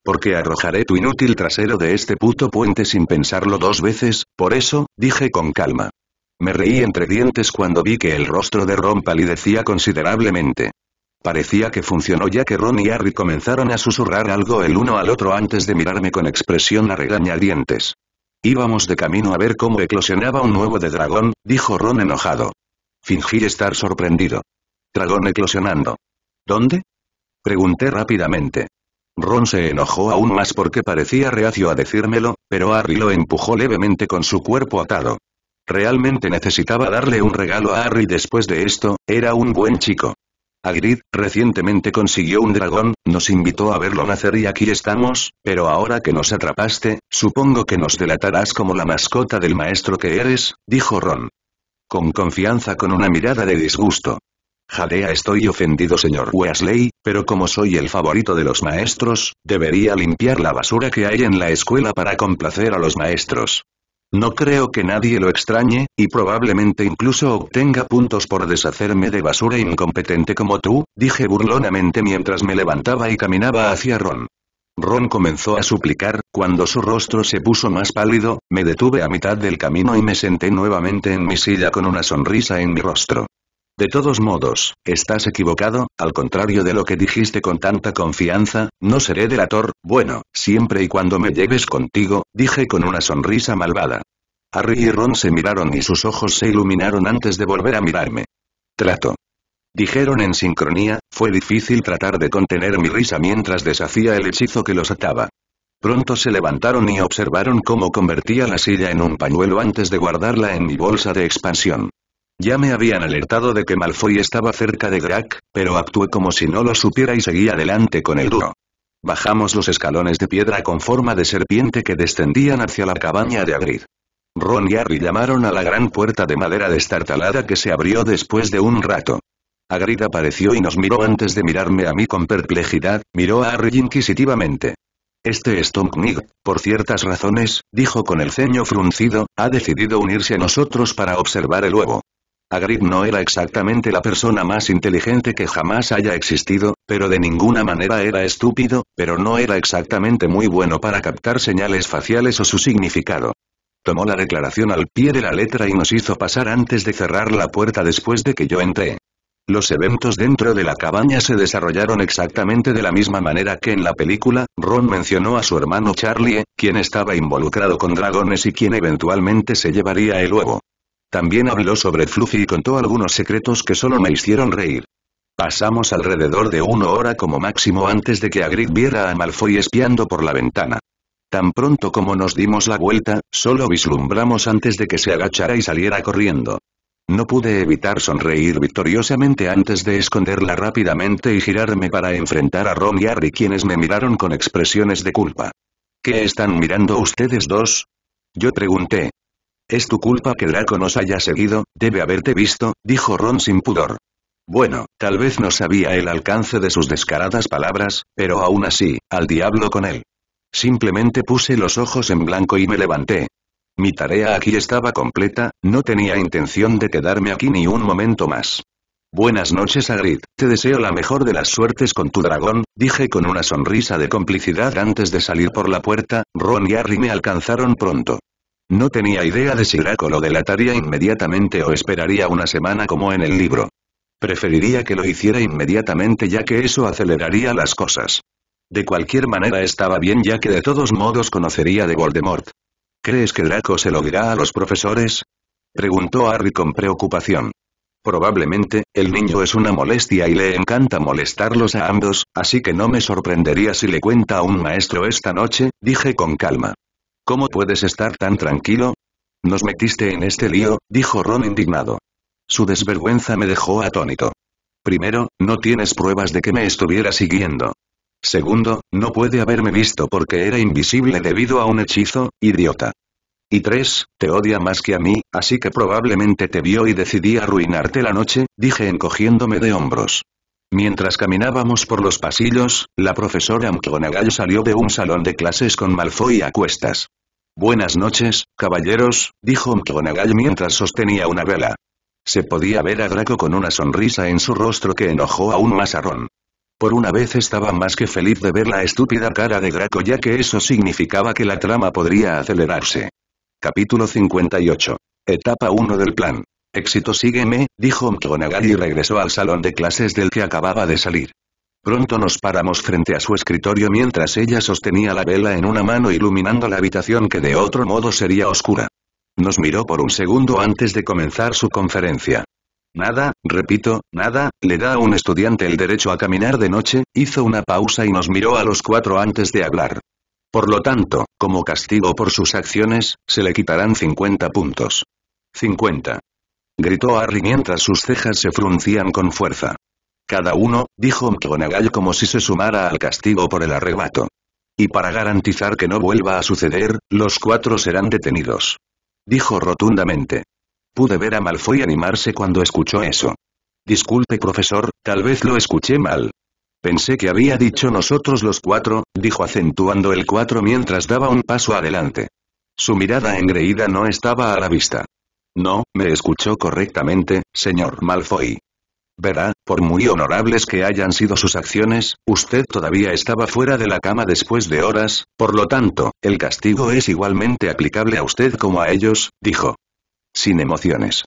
A: Porque arrojaré tu inútil trasero de este puto puente sin pensarlo dos veces, por eso, dije con calma. Me reí entre dientes cuando vi que el rostro de Ron palidecía considerablemente. Parecía que funcionó ya que Ron y Harry comenzaron a susurrar algo el uno al otro antes de mirarme con expresión a regañadientes. Íbamos de camino a ver cómo eclosionaba un nuevo de dragón, dijo Ron enojado. Fingí estar sorprendido. Dragón eclosionando. ¿Dónde? Pregunté rápidamente. Ron se enojó aún más porque parecía reacio a decírmelo, pero Harry lo empujó levemente con su cuerpo atado. Realmente necesitaba darle un regalo a Harry después de esto, era un buen chico. Agrid, recientemente consiguió un dragón, nos invitó a verlo nacer y aquí estamos, pero ahora que nos atrapaste, supongo que nos delatarás como la mascota del maestro que eres, dijo Ron. Con confianza con una mirada de disgusto. Jadea estoy ofendido señor Wesley, pero como soy el favorito de los maestros, debería limpiar la basura que hay en la escuela para complacer a los maestros. No creo que nadie lo extrañe, y probablemente incluso obtenga puntos por deshacerme de basura incompetente como tú, dije burlonamente mientras me levantaba y caminaba hacia Ron. Ron comenzó a suplicar, cuando su rostro se puso más pálido, me detuve a mitad del camino y me senté nuevamente en mi silla con una sonrisa en mi rostro. De todos modos, estás equivocado, al contrario de lo que dijiste con tanta confianza, no seré delator, bueno, siempre y cuando me lleves contigo, dije con una sonrisa malvada. Harry y Ron se miraron y sus ojos se iluminaron antes de volver a mirarme. Trato. Dijeron en sincronía, fue difícil tratar de contener mi risa mientras deshacía el hechizo que los ataba. Pronto se levantaron y observaron cómo convertía la silla en un pañuelo antes de guardarla en mi bolsa de expansión. Ya me habían alertado de que Malfoy estaba cerca de Drac, pero actué como si no lo supiera y seguí adelante con el duro. Bajamos los escalones de piedra con forma de serpiente que descendían hacia la cabaña de Agrid. Ron y Harry llamaron a la gran puerta de madera destartalada que se abrió después de un rato. Agrid apareció y nos miró antes de mirarme a mí con perplejidad, miró a Harry inquisitivamente. Este Nig. por ciertas razones, dijo con el ceño fruncido, ha decidido unirse a nosotros para observar el huevo. Hagrid no era exactamente la persona más inteligente que jamás haya existido, pero de ninguna manera era estúpido, pero no era exactamente muy bueno para captar señales faciales o su significado. Tomó la declaración al pie de la letra y nos hizo pasar antes de cerrar la puerta después de que yo entré. Los eventos dentro de la cabaña se desarrollaron exactamente de la misma manera que en la película, Ron mencionó a su hermano Charlie, quien estaba involucrado con dragones y quien eventualmente se llevaría el huevo. También habló sobre Fluffy y contó algunos secretos que solo me hicieron reír. Pasamos alrededor de una hora como máximo antes de que Agrid viera a Malfoy espiando por la ventana. Tan pronto como nos dimos la vuelta, solo vislumbramos antes de que se agachara y saliera corriendo. No pude evitar sonreír victoriosamente antes de esconderla rápidamente y girarme para enfrentar a Ron y Harry quienes me miraron con expresiones de culpa. ¿Qué están mirando ustedes dos? Yo pregunté. Es tu culpa que Draco nos haya seguido, debe haberte visto, dijo Ron sin pudor. Bueno, tal vez no sabía el alcance de sus descaradas palabras, pero aún así, al diablo con él. Simplemente puse los ojos en blanco y me levanté. Mi tarea aquí estaba completa, no tenía intención de quedarme aquí ni un momento más. Buenas noches Agrid, te deseo la mejor de las suertes con tu dragón, dije con una sonrisa de complicidad antes de salir por la puerta, Ron y Harry me alcanzaron pronto. No tenía idea de si Draco lo delataría inmediatamente o esperaría una semana como en el libro. Preferiría que lo hiciera inmediatamente ya que eso aceleraría las cosas. De cualquier manera estaba bien ya que de todos modos conocería de Voldemort. ¿Crees que Draco se lo dirá a los profesores? Preguntó Harry con preocupación. Probablemente, el niño es una molestia y le encanta molestarlos a ambos, así que no me sorprendería si le cuenta a un maestro esta noche, dije con calma. ¿Cómo puedes estar tan tranquilo? Nos metiste en este lío, dijo Ron indignado. Su desvergüenza me dejó atónito. Primero, no tienes pruebas de que me estuviera siguiendo. Segundo, no puede haberme visto porque era invisible debido a un hechizo, idiota. Y tres, te odia más que a mí, así que probablemente te vio y decidí arruinarte la noche, dije encogiéndome de hombros. Mientras caminábamos por los pasillos, la profesora McGonagall salió de un salón de clases con Malfoy a cuestas. Buenas noches, caballeros, dijo McGonagall mientras sostenía una vela. Se podía ver a Draco con una sonrisa en su rostro que enojó a un a Por una vez estaba más que feliz de ver la estúpida cara de Draco ya que eso significaba que la trama podría acelerarse. Capítulo 58. Etapa 1 del plan. Éxito sígueme, dijo McGonagall y regresó al salón de clases del que acababa de salir. Pronto nos paramos frente a su escritorio mientras ella sostenía la vela en una mano iluminando la habitación que de otro modo sería oscura. Nos miró por un segundo antes de comenzar su conferencia. Nada, repito, nada, le da a un estudiante el derecho a caminar de noche, hizo una pausa y nos miró a los cuatro antes de hablar. Por lo tanto, como castigo por sus acciones, se le quitarán 50 puntos. 50. Gritó Harry mientras sus cejas se fruncían con fuerza. Cada uno, dijo McGonagall como si se sumara al castigo por el arrebato. Y para garantizar que no vuelva a suceder, los cuatro serán detenidos. Dijo rotundamente. Pude ver a Malfoy animarse cuando escuchó eso. Disculpe profesor, tal vez lo escuché mal. Pensé que había dicho nosotros los cuatro, dijo acentuando el cuatro mientras daba un paso adelante. Su mirada engreída no estaba a la vista. No, me escuchó correctamente, señor Malfoy. Verá, por muy honorables que hayan sido sus acciones, usted todavía estaba fuera de la cama después de horas, por lo tanto, el castigo es igualmente aplicable a usted como a ellos, dijo. Sin emociones.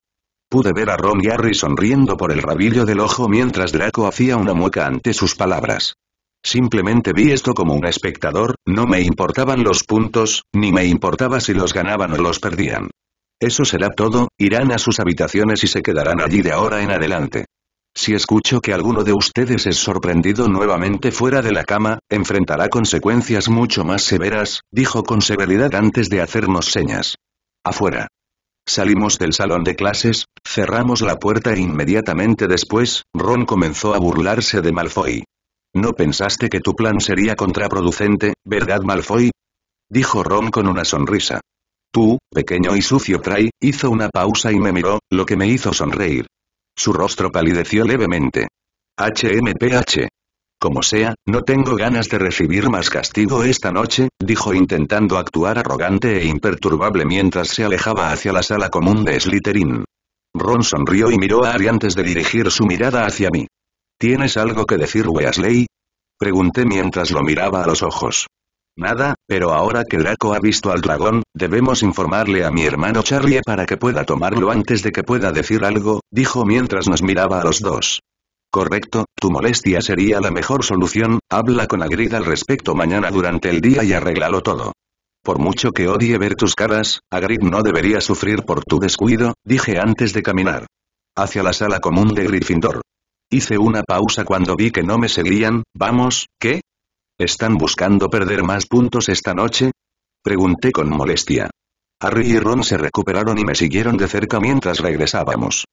A: Pude ver a Ron y Harry sonriendo por el rabillo del ojo mientras Draco hacía una mueca ante sus palabras. Simplemente vi esto como un espectador, no me importaban los puntos, ni me importaba si los ganaban o los perdían. Eso será todo, irán a sus habitaciones y se quedarán allí de ahora en adelante. Si escucho que alguno de ustedes es sorprendido nuevamente fuera de la cama, enfrentará consecuencias mucho más severas, dijo con severidad antes de hacernos señas. Afuera. Salimos del salón de clases, cerramos la puerta e inmediatamente después, Ron comenzó a burlarse de Malfoy. ¿No pensaste que tu plan sería contraproducente, verdad Malfoy? Dijo Ron con una sonrisa. Tú, pequeño y sucio try, hizo una pausa y me miró, lo que me hizo sonreír. Su rostro palideció levemente. HMPH. Como sea, no tengo ganas de recibir más castigo esta noche, dijo intentando actuar arrogante e imperturbable mientras se alejaba hacia la sala común de Slytherin. Ron sonrió y miró a Ari antes de dirigir su mirada hacia mí. ¿Tienes algo que decir, Weasley? Pregunté mientras lo miraba a los ojos. Nada, pero ahora que Draco ha visto al dragón, debemos informarle a mi hermano Charlie para que pueda tomarlo antes de que pueda decir algo, dijo mientras nos miraba a los dos. Correcto, tu molestia sería la mejor solución, habla con Agrid al respecto mañana durante el día y arréglalo todo. Por mucho que odie ver tus caras, Agrid no debería sufrir por tu descuido, dije antes de caminar. Hacia la sala común de Gryffindor. Hice una pausa cuando vi que no me seguían, vamos, ¿qué? ¿Están buscando perder más puntos esta noche? Pregunté con molestia. Harry y Ron se recuperaron y me siguieron de cerca mientras regresábamos.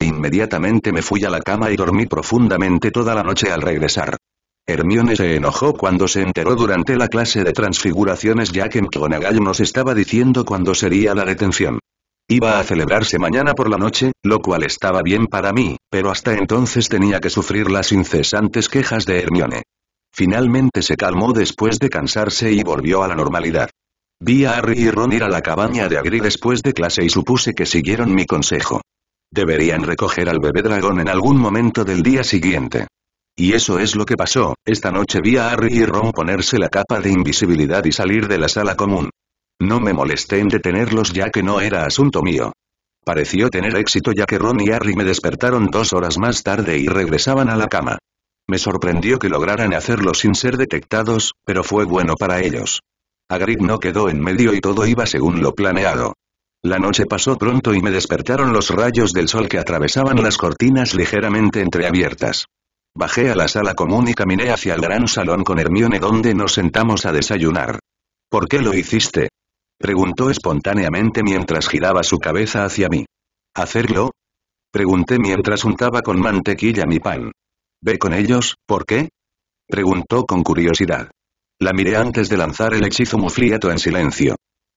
A: Inmediatamente me fui a la cama y dormí profundamente toda la noche al regresar. Hermione se enojó cuando se enteró durante la clase de transfiguraciones ya que McGonagall nos estaba diciendo cuándo sería la detención. Iba a celebrarse mañana por la noche, lo cual estaba bien para mí, pero hasta entonces tenía que sufrir las incesantes quejas de Hermione. Finalmente se calmó después de cansarse y volvió a la normalidad. Vi a Harry y Ron ir a la cabaña de Agri después de clase y supuse que siguieron mi consejo. Deberían recoger al bebé dragón en algún momento del día siguiente. Y eso es lo que pasó, esta noche vi a Harry y Ron ponerse la capa de invisibilidad y salir de la sala común. No me molesté en detenerlos ya que no era asunto mío. Pareció tener éxito ya que Ron y Harry me despertaron dos horas más tarde y regresaban a la cama. Me sorprendió que lograran hacerlo sin ser detectados, pero fue bueno para ellos. Agrid no quedó en medio y todo iba según lo planeado. La noche pasó pronto y me despertaron los rayos del sol que atravesaban las cortinas ligeramente entreabiertas. Bajé a la sala común y caminé hacia el gran salón con Hermione donde nos sentamos a desayunar. ¿Por qué lo hiciste? Preguntó espontáneamente mientras giraba su cabeza hacia mí. ¿Hacerlo? Pregunté mientras untaba con mantequilla mi pan. ¿Ve con ellos, por qué? Preguntó con curiosidad. La miré antes de lanzar el hechizo mufliato en silencio.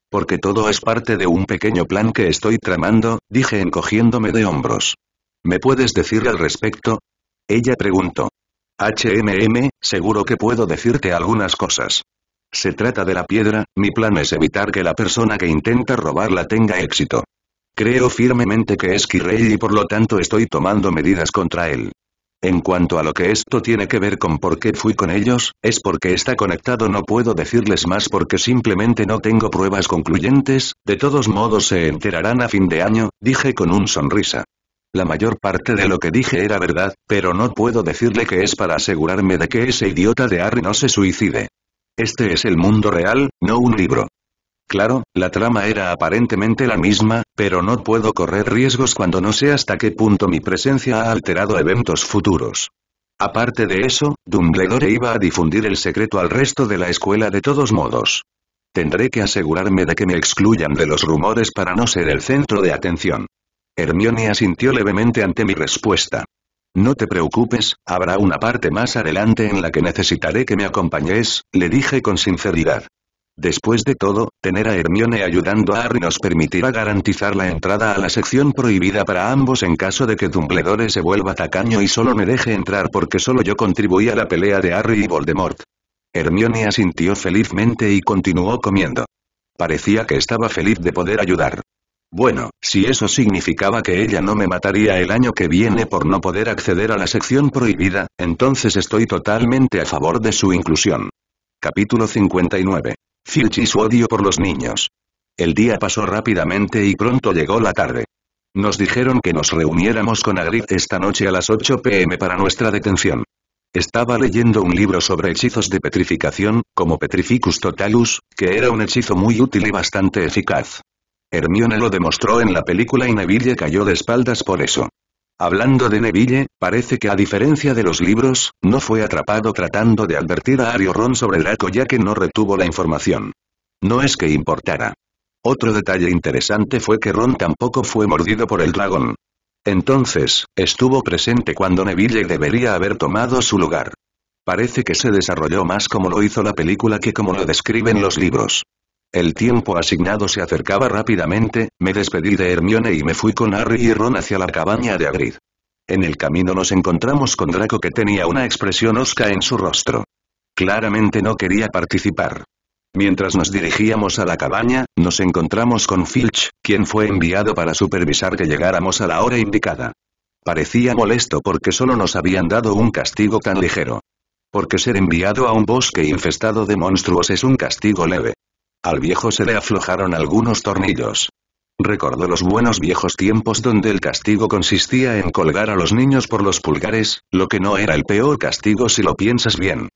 A: Porque todo es parte de un pequeño plan que estoy tramando, dije encogiéndome de hombros. ¿Me puedes decir al respecto? Ella preguntó. HMM, seguro que puedo decirte algunas cosas. Se trata de la piedra, mi plan es evitar que la persona que intenta robarla tenga éxito. Creo firmemente que es Kirrey y por lo tanto estoy tomando medidas contra él. En cuanto a lo que esto tiene que ver con por qué fui con ellos, es porque está conectado no puedo decirles más porque simplemente no tengo pruebas concluyentes, de todos modos se enterarán a fin de año, dije con un sonrisa. La mayor parte de lo que dije era verdad, pero no puedo decirle que es para asegurarme de que ese idiota de Harry no se suicide. Este es el mundo real, no un libro. Claro, la trama era aparentemente la misma, pero no puedo correr riesgos cuando no sé hasta qué punto mi presencia ha alterado eventos futuros. Aparte de eso, Dumbledore iba a difundir el secreto al resto de la escuela de todos modos. Tendré que asegurarme de que me excluyan de los rumores para no ser el centro de atención. Hermione asintió levemente ante mi respuesta. No te preocupes, habrá una parte más adelante en la que necesitaré que me acompañes, le dije con sinceridad. Después de todo, tener a Hermione ayudando a Harry nos permitirá garantizar la entrada a la sección prohibida para ambos en caso de que Dumbledore se vuelva tacaño y solo me deje entrar porque solo yo contribuí a la pelea de Harry y Voldemort. Hermione asintió felizmente y continuó comiendo. Parecía que estaba feliz de poder ayudar. Bueno, si eso significaba que ella no me mataría el año que viene por no poder acceder a la sección prohibida, entonces estoy totalmente a favor de su inclusión. Capítulo 59 Filch su odio por los niños. El día pasó rápidamente y pronto llegó la tarde. Nos dijeron que nos reuniéramos con Agrid esta noche a las 8 pm para nuestra detención. Estaba leyendo un libro sobre hechizos de petrificación, como Petrificus Totalus, que era un hechizo muy útil y bastante eficaz. Hermione lo demostró en la película y Neville cayó de espaldas por eso. Hablando de Neville, parece que a diferencia de los libros, no fue atrapado tratando de advertir a Ario Ron sobre Draco ya que no retuvo la información. No es que importara. Otro detalle interesante fue que Ron tampoco fue mordido por el dragón. Entonces, estuvo presente cuando Neville debería haber tomado su lugar. Parece que se desarrolló más como lo hizo la película que como lo describen los libros. El tiempo asignado se acercaba rápidamente, me despedí de Hermione y me fui con Harry y Ron hacia la cabaña de Hagrid. En el camino nos encontramos con Draco que tenía una expresión osca en su rostro. Claramente no quería participar. Mientras nos dirigíamos a la cabaña, nos encontramos con Filch, quien fue enviado para supervisar que llegáramos a la hora indicada. Parecía molesto porque solo nos habían dado un castigo tan ligero. Porque ser enviado a un bosque infestado de monstruos es un castigo leve. Al viejo se le aflojaron algunos tornillos. Recordó los buenos viejos tiempos donde el castigo consistía en colgar a los niños por los pulgares, lo que no era el peor castigo si lo piensas bien.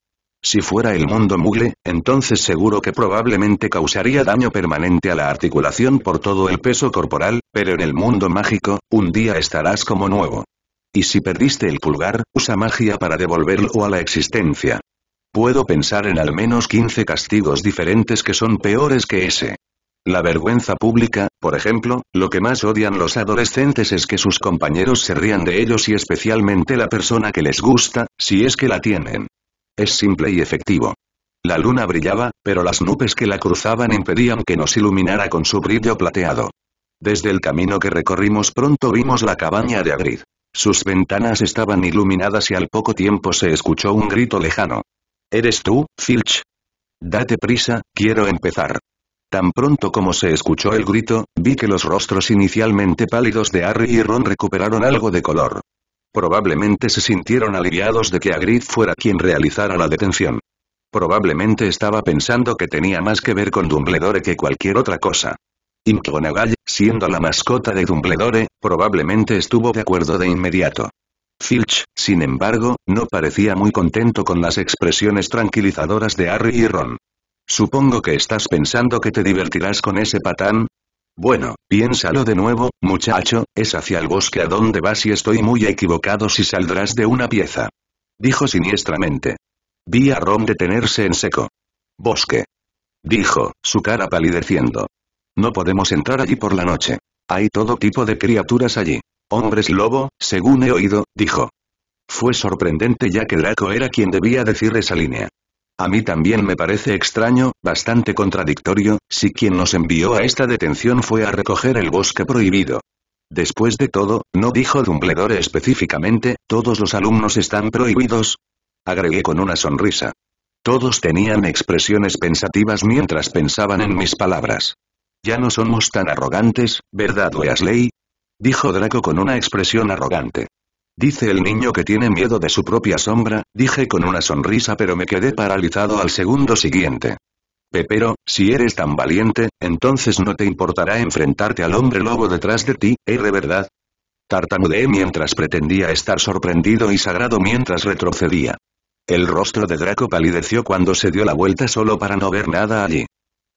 A: Si fuera el mundo mugle, entonces seguro que probablemente causaría daño permanente a la articulación por todo el peso corporal, pero en el mundo mágico, un día estarás como nuevo. Y si perdiste el pulgar, usa magia para devolverlo a la existencia. Puedo pensar en al menos 15 castigos diferentes que son peores que ese. La vergüenza pública, por ejemplo, lo que más odian los adolescentes es que sus compañeros se rían de ellos y especialmente la persona que les gusta, si es que la tienen. Es simple y efectivo. La luna brillaba, pero las nubes que la cruzaban impedían que nos iluminara con su brillo plateado. Desde el camino que recorrimos pronto vimos la cabaña de Agrid. Sus ventanas estaban iluminadas y al poco tiempo se escuchó un grito lejano. ¿Eres tú, Filch? Date prisa, quiero empezar. Tan pronto como se escuchó el grito, vi que los rostros inicialmente pálidos de Harry y Ron recuperaron algo de color. Probablemente se sintieron aliviados de que Hagrid fuera quien realizara la detención. Probablemente estaba pensando que tenía más que ver con Dumbledore que cualquier otra cosa. McGonagall, siendo la mascota de Dumbledore, probablemente estuvo de acuerdo de inmediato. Filch, sin embargo, no parecía muy contento con las expresiones tranquilizadoras de Harry y Ron. Supongo que estás pensando que te divertirás con ese patán. Bueno, piénsalo de nuevo, muchacho, es hacia el bosque a donde vas y estoy muy equivocado si saldrás de una pieza. Dijo siniestramente. Vi a Ron detenerse en seco. Bosque. Dijo, su cara palideciendo. No podemos entrar allí por la noche. Hay todo tipo de criaturas allí. Hombres lobo, según he oído, dijo. Fue sorprendente ya que Draco era quien debía decir esa línea. A mí también me parece extraño, bastante contradictorio, si quien nos envió a esta detención fue a recoger el bosque prohibido. Después de todo, no dijo Dumbledore específicamente, todos los alumnos están prohibidos. Agregué con una sonrisa. Todos tenían expresiones pensativas mientras pensaban en mis palabras. Ya no somos tan arrogantes, ¿verdad Weasley? Dijo Draco con una expresión arrogante. Dice el niño que tiene miedo de su propia sombra, dije con una sonrisa pero me quedé paralizado al segundo siguiente. Pepero, si eres tan valiente, entonces no te importará enfrentarte al hombre lobo detrás de ti, ¿eh de verdad? Tartamudeé mientras pretendía estar sorprendido y sagrado mientras retrocedía. El rostro de Draco palideció cuando se dio la vuelta solo para no ver nada allí.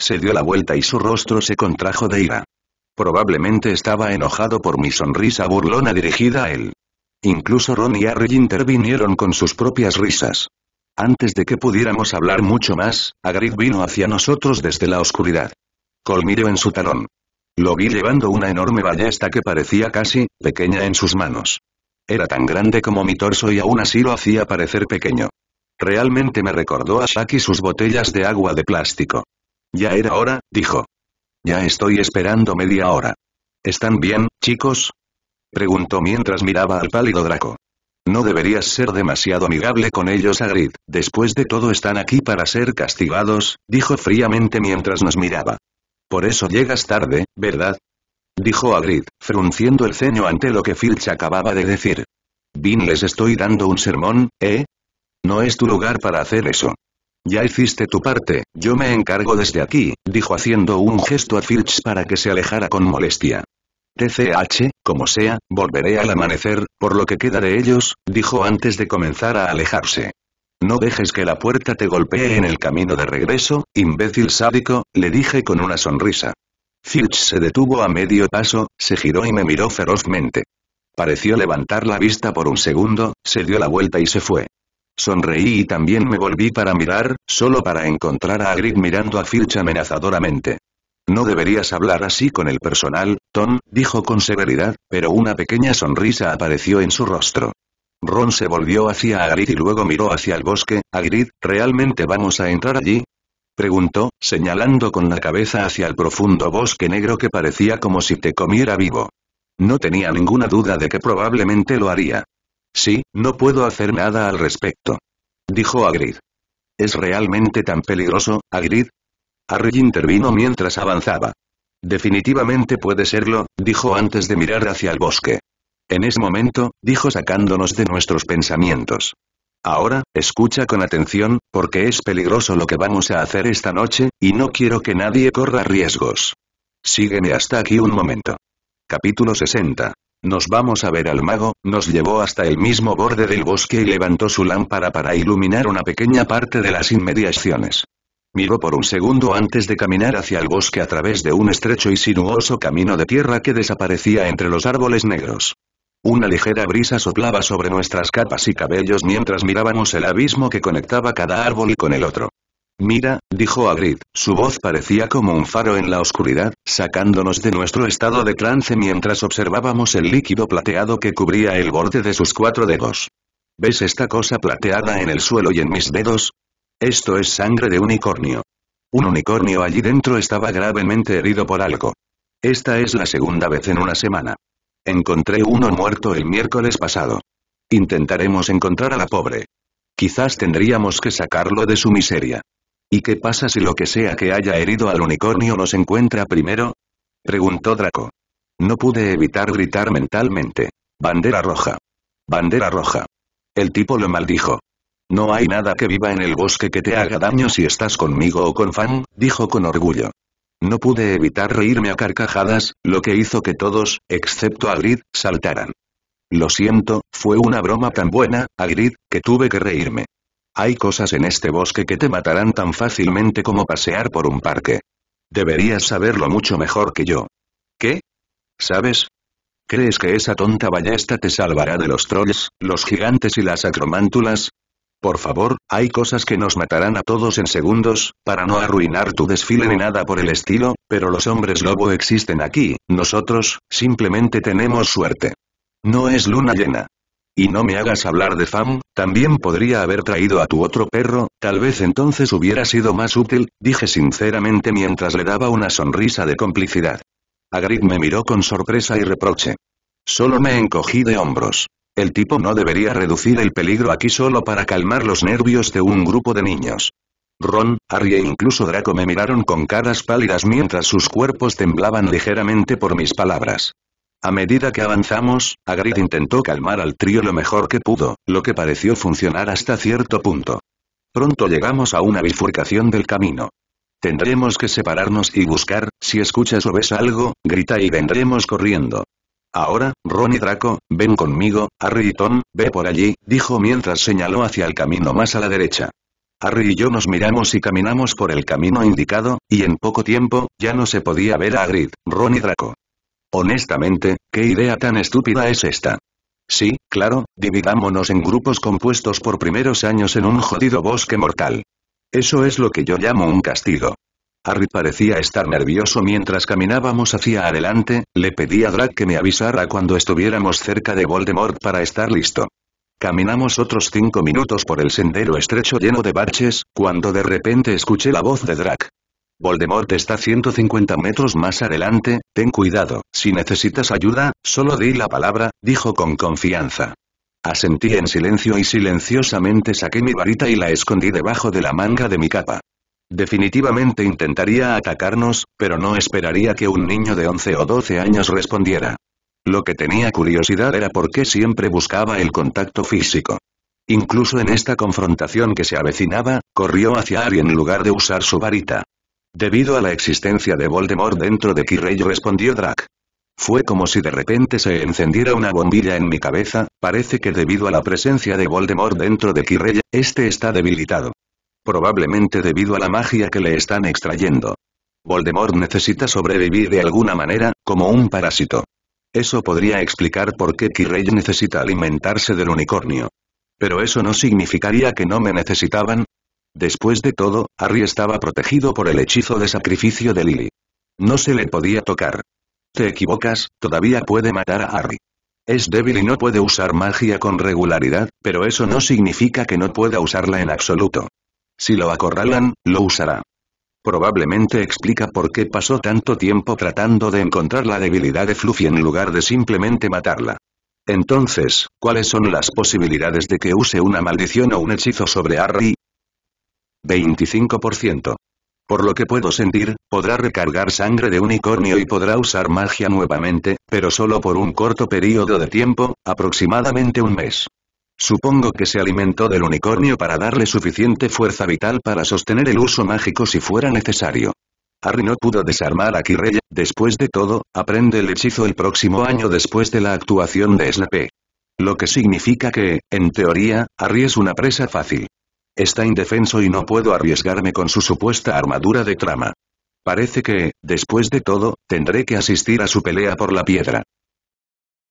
A: Se dio la vuelta y su rostro se contrajo de ira. Probablemente estaba enojado por mi sonrisa burlona dirigida a él. Incluso Ron y Harry intervinieron con sus propias risas. Antes de que pudiéramos hablar mucho más, Agrid vino hacia nosotros desde la oscuridad. Colmillo en su talón. Lo vi llevando una enorme ballesta que parecía casi, pequeña en sus manos. Era tan grande como mi torso y aún así lo hacía parecer pequeño. Realmente me recordó a Saki sus botellas de agua de plástico. Ya era hora, dijo. Ya estoy esperando media hora. ¿Están bien, chicos? Preguntó mientras miraba al pálido Draco. No deberías ser demasiado amigable con ellos Agrid, después de todo están aquí para ser castigados, dijo fríamente mientras nos miraba. Por eso llegas tarde, ¿verdad? Dijo Agrid, frunciendo el ceño ante lo que Filch acababa de decir. Vin les estoy dando un sermón, ¿eh? No es tu lugar para hacer eso. Ya hiciste tu parte, yo me encargo desde aquí, dijo haciendo un gesto a Filch para que se alejara con molestia. TCH, como sea, volveré al amanecer, por lo que queda de ellos, dijo antes de comenzar a alejarse. No dejes que la puerta te golpee en el camino de regreso, imbécil sádico, le dije con una sonrisa. Filch se detuvo a medio paso, se giró y me miró ferozmente. Pareció levantar la vista por un segundo, se dio la vuelta y se fue. Sonreí y también me volví para mirar, solo para encontrar a Agrid mirando a Filch amenazadoramente. No deberías hablar así con el personal, Tom, dijo con severidad, pero una pequeña sonrisa apareció en su rostro. Ron se volvió hacia Agrid y luego miró hacia el bosque. Agrid, ¿realmente vamos a entrar allí? Preguntó, señalando con la cabeza hacia el profundo bosque negro que parecía como si te comiera vivo. No tenía ninguna duda de que probablemente lo haría. Sí, no puedo hacer nada al respecto. Dijo Agrid. ¿Es realmente tan peligroso, Agrid? Harry intervino mientras avanzaba. Definitivamente puede serlo, dijo antes de mirar hacia el bosque. En ese momento, dijo sacándonos de nuestros pensamientos. Ahora, escucha con atención, porque es peligroso lo que vamos a hacer esta noche, y no quiero que nadie corra riesgos. Sígueme hasta aquí un momento. Capítulo 60. Nos vamos a ver al mago, nos llevó hasta el mismo borde del bosque y levantó su lámpara para iluminar una pequeña parte de las inmediaciones. Miró por un segundo antes de caminar hacia el bosque a través de un estrecho y sinuoso camino de tierra que desaparecía entre los árboles negros. Una ligera brisa soplaba sobre nuestras capas y cabellos mientras mirábamos el abismo que conectaba cada árbol con el otro. Mira, dijo Agrid, su voz parecía como un faro en la oscuridad, sacándonos de nuestro estado de trance mientras observábamos el líquido plateado que cubría el borde de sus cuatro dedos. ¿Ves esta cosa plateada en el suelo y en mis dedos? Esto es sangre de unicornio. Un unicornio allí dentro estaba gravemente herido por algo. Esta es la segunda vez en una semana. Encontré uno muerto el miércoles pasado. Intentaremos encontrar a la pobre. Quizás tendríamos que sacarlo de su miseria. ¿Y qué pasa si lo que sea que haya herido al unicornio nos encuentra primero? Preguntó Draco. No pude evitar gritar mentalmente. Bandera roja. Bandera roja. El tipo lo maldijo. No hay nada que viva en el bosque que te haga daño si estás conmigo o con Fang, dijo con orgullo. No pude evitar reírme a carcajadas, lo que hizo que todos, excepto Agrid, saltaran. Lo siento, fue una broma tan buena, Agrid, que tuve que reírme. Hay cosas en este bosque que te matarán tan fácilmente como pasear por un parque. Deberías saberlo mucho mejor que yo. ¿Qué? ¿Sabes? ¿Crees que esa tonta ballesta te salvará de los trolls, los gigantes y las acromántulas? Por favor, hay cosas que nos matarán a todos en segundos, para no arruinar tu desfile ni nada por el estilo, pero los hombres lobo existen aquí, nosotros, simplemente tenemos suerte. No es luna llena y no me hagas hablar de Fam, también podría haber traído a tu otro perro, tal vez entonces hubiera sido más útil, dije sinceramente mientras le daba una sonrisa de complicidad. Agrid me miró con sorpresa y reproche. Solo me encogí de hombros. El tipo no debería reducir el peligro aquí solo para calmar los nervios de un grupo de niños. Ron, Harry e incluso Draco me miraron con caras pálidas mientras sus cuerpos temblaban ligeramente por mis palabras. A medida que avanzamos, Agrid intentó calmar al trío lo mejor que pudo, lo que pareció funcionar hasta cierto punto. Pronto llegamos a una bifurcación del camino. Tendremos que separarnos y buscar, si escuchas o ves algo, grita y vendremos corriendo. Ahora, Ron y Draco, ven conmigo, Harry y Tom, ve por allí, dijo mientras señaló hacia el camino más a la derecha. Harry y yo nos miramos y caminamos por el camino indicado, y en poco tiempo, ya no se podía ver a Agrid, Ron y Draco. Honestamente, ¿qué idea tan estúpida es esta? Sí, claro, dividámonos en grupos compuestos por primeros años en un jodido bosque mortal. Eso es lo que yo llamo un castigo. Harry parecía estar nervioso mientras caminábamos hacia adelante, le pedí a Drag que me avisara cuando estuviéramos cerca de Voldemort para estar listo. Caminamos otros cinco minutos por el sendero estrecho lleno de baches, cuando de repente escuché la voz de Drac. Voldemort está 150 metros más adelante, ten cuidado, si necesitas ayuda, solo di la palabra, dijo con confianza. Asentí en silencio y silenciosamente saqué mi varita y la escondí debajo de la manga de mi capa. Definitivamente intentaría atacarnos, pero no esperaría que un niño de 11 o 12 años respondiera. Lo que tenía curiosidad era por qué siempre buscaba el contacto físico. Incluso en esta confrontación que se avecinaba, corrió hacia Ari en lugar de usar su varita. Debido a la existencia de Voldemort dentro de Quirrell» respondió Drac. Fue como si de repente se encendiera una bombilla en mi cabeza, parece que debido a la presencia de Voldemort dentro de Quirrell, este está debilitado. Probablemente debido a la magia que le están extrayendo. Voldemort necesita sobrevivir de alguna manera, como un parásito. Eso podría explicar por qué Quirrell necesita alimentarse del unicornio. Pero eso no significaría que no me necesitaban, Después de todo, Harry estaba protegido por el hechizo de sacrificio de Lily. No se le podía tocar. Te equivocas, todavía puede matar a Harry. Es débil y no puede usar magia con regularidad, pero eso no significa que no pueda usarla en absoluto. Si lo acorralan, lo usará. Probablemente explica por qué pasó tanto tiempo tratando de encontrar la debilidad de Fluffy en lugar de simplemente matarla. Entonces, ¿cuáles son las posibilidades de que use una maldición o un hechizo sobre Harry? 25%. Por lo que puedo sentir, podrá recargar sangre de unicornio y podrá usar magia nuevamente, pero solo por un corto periodo de tiempo, aproximadamente un mes. Supongo que se alimentó del unicornio para darle suficiente fuerza vital para sostener el uso mágico si fuera necesario. Harry no pudo desarmar a Kirey, después de todo, aprende el hechizo el próximo año después de la actuación de Snape. Lo que significa que, en teoría, Harry es una presa fácil. Está indefenso y no puedo arriesgarme con su supuesta armadura de trama. Parece que, después de todo, tendré que asistir a su pelea por la piedra.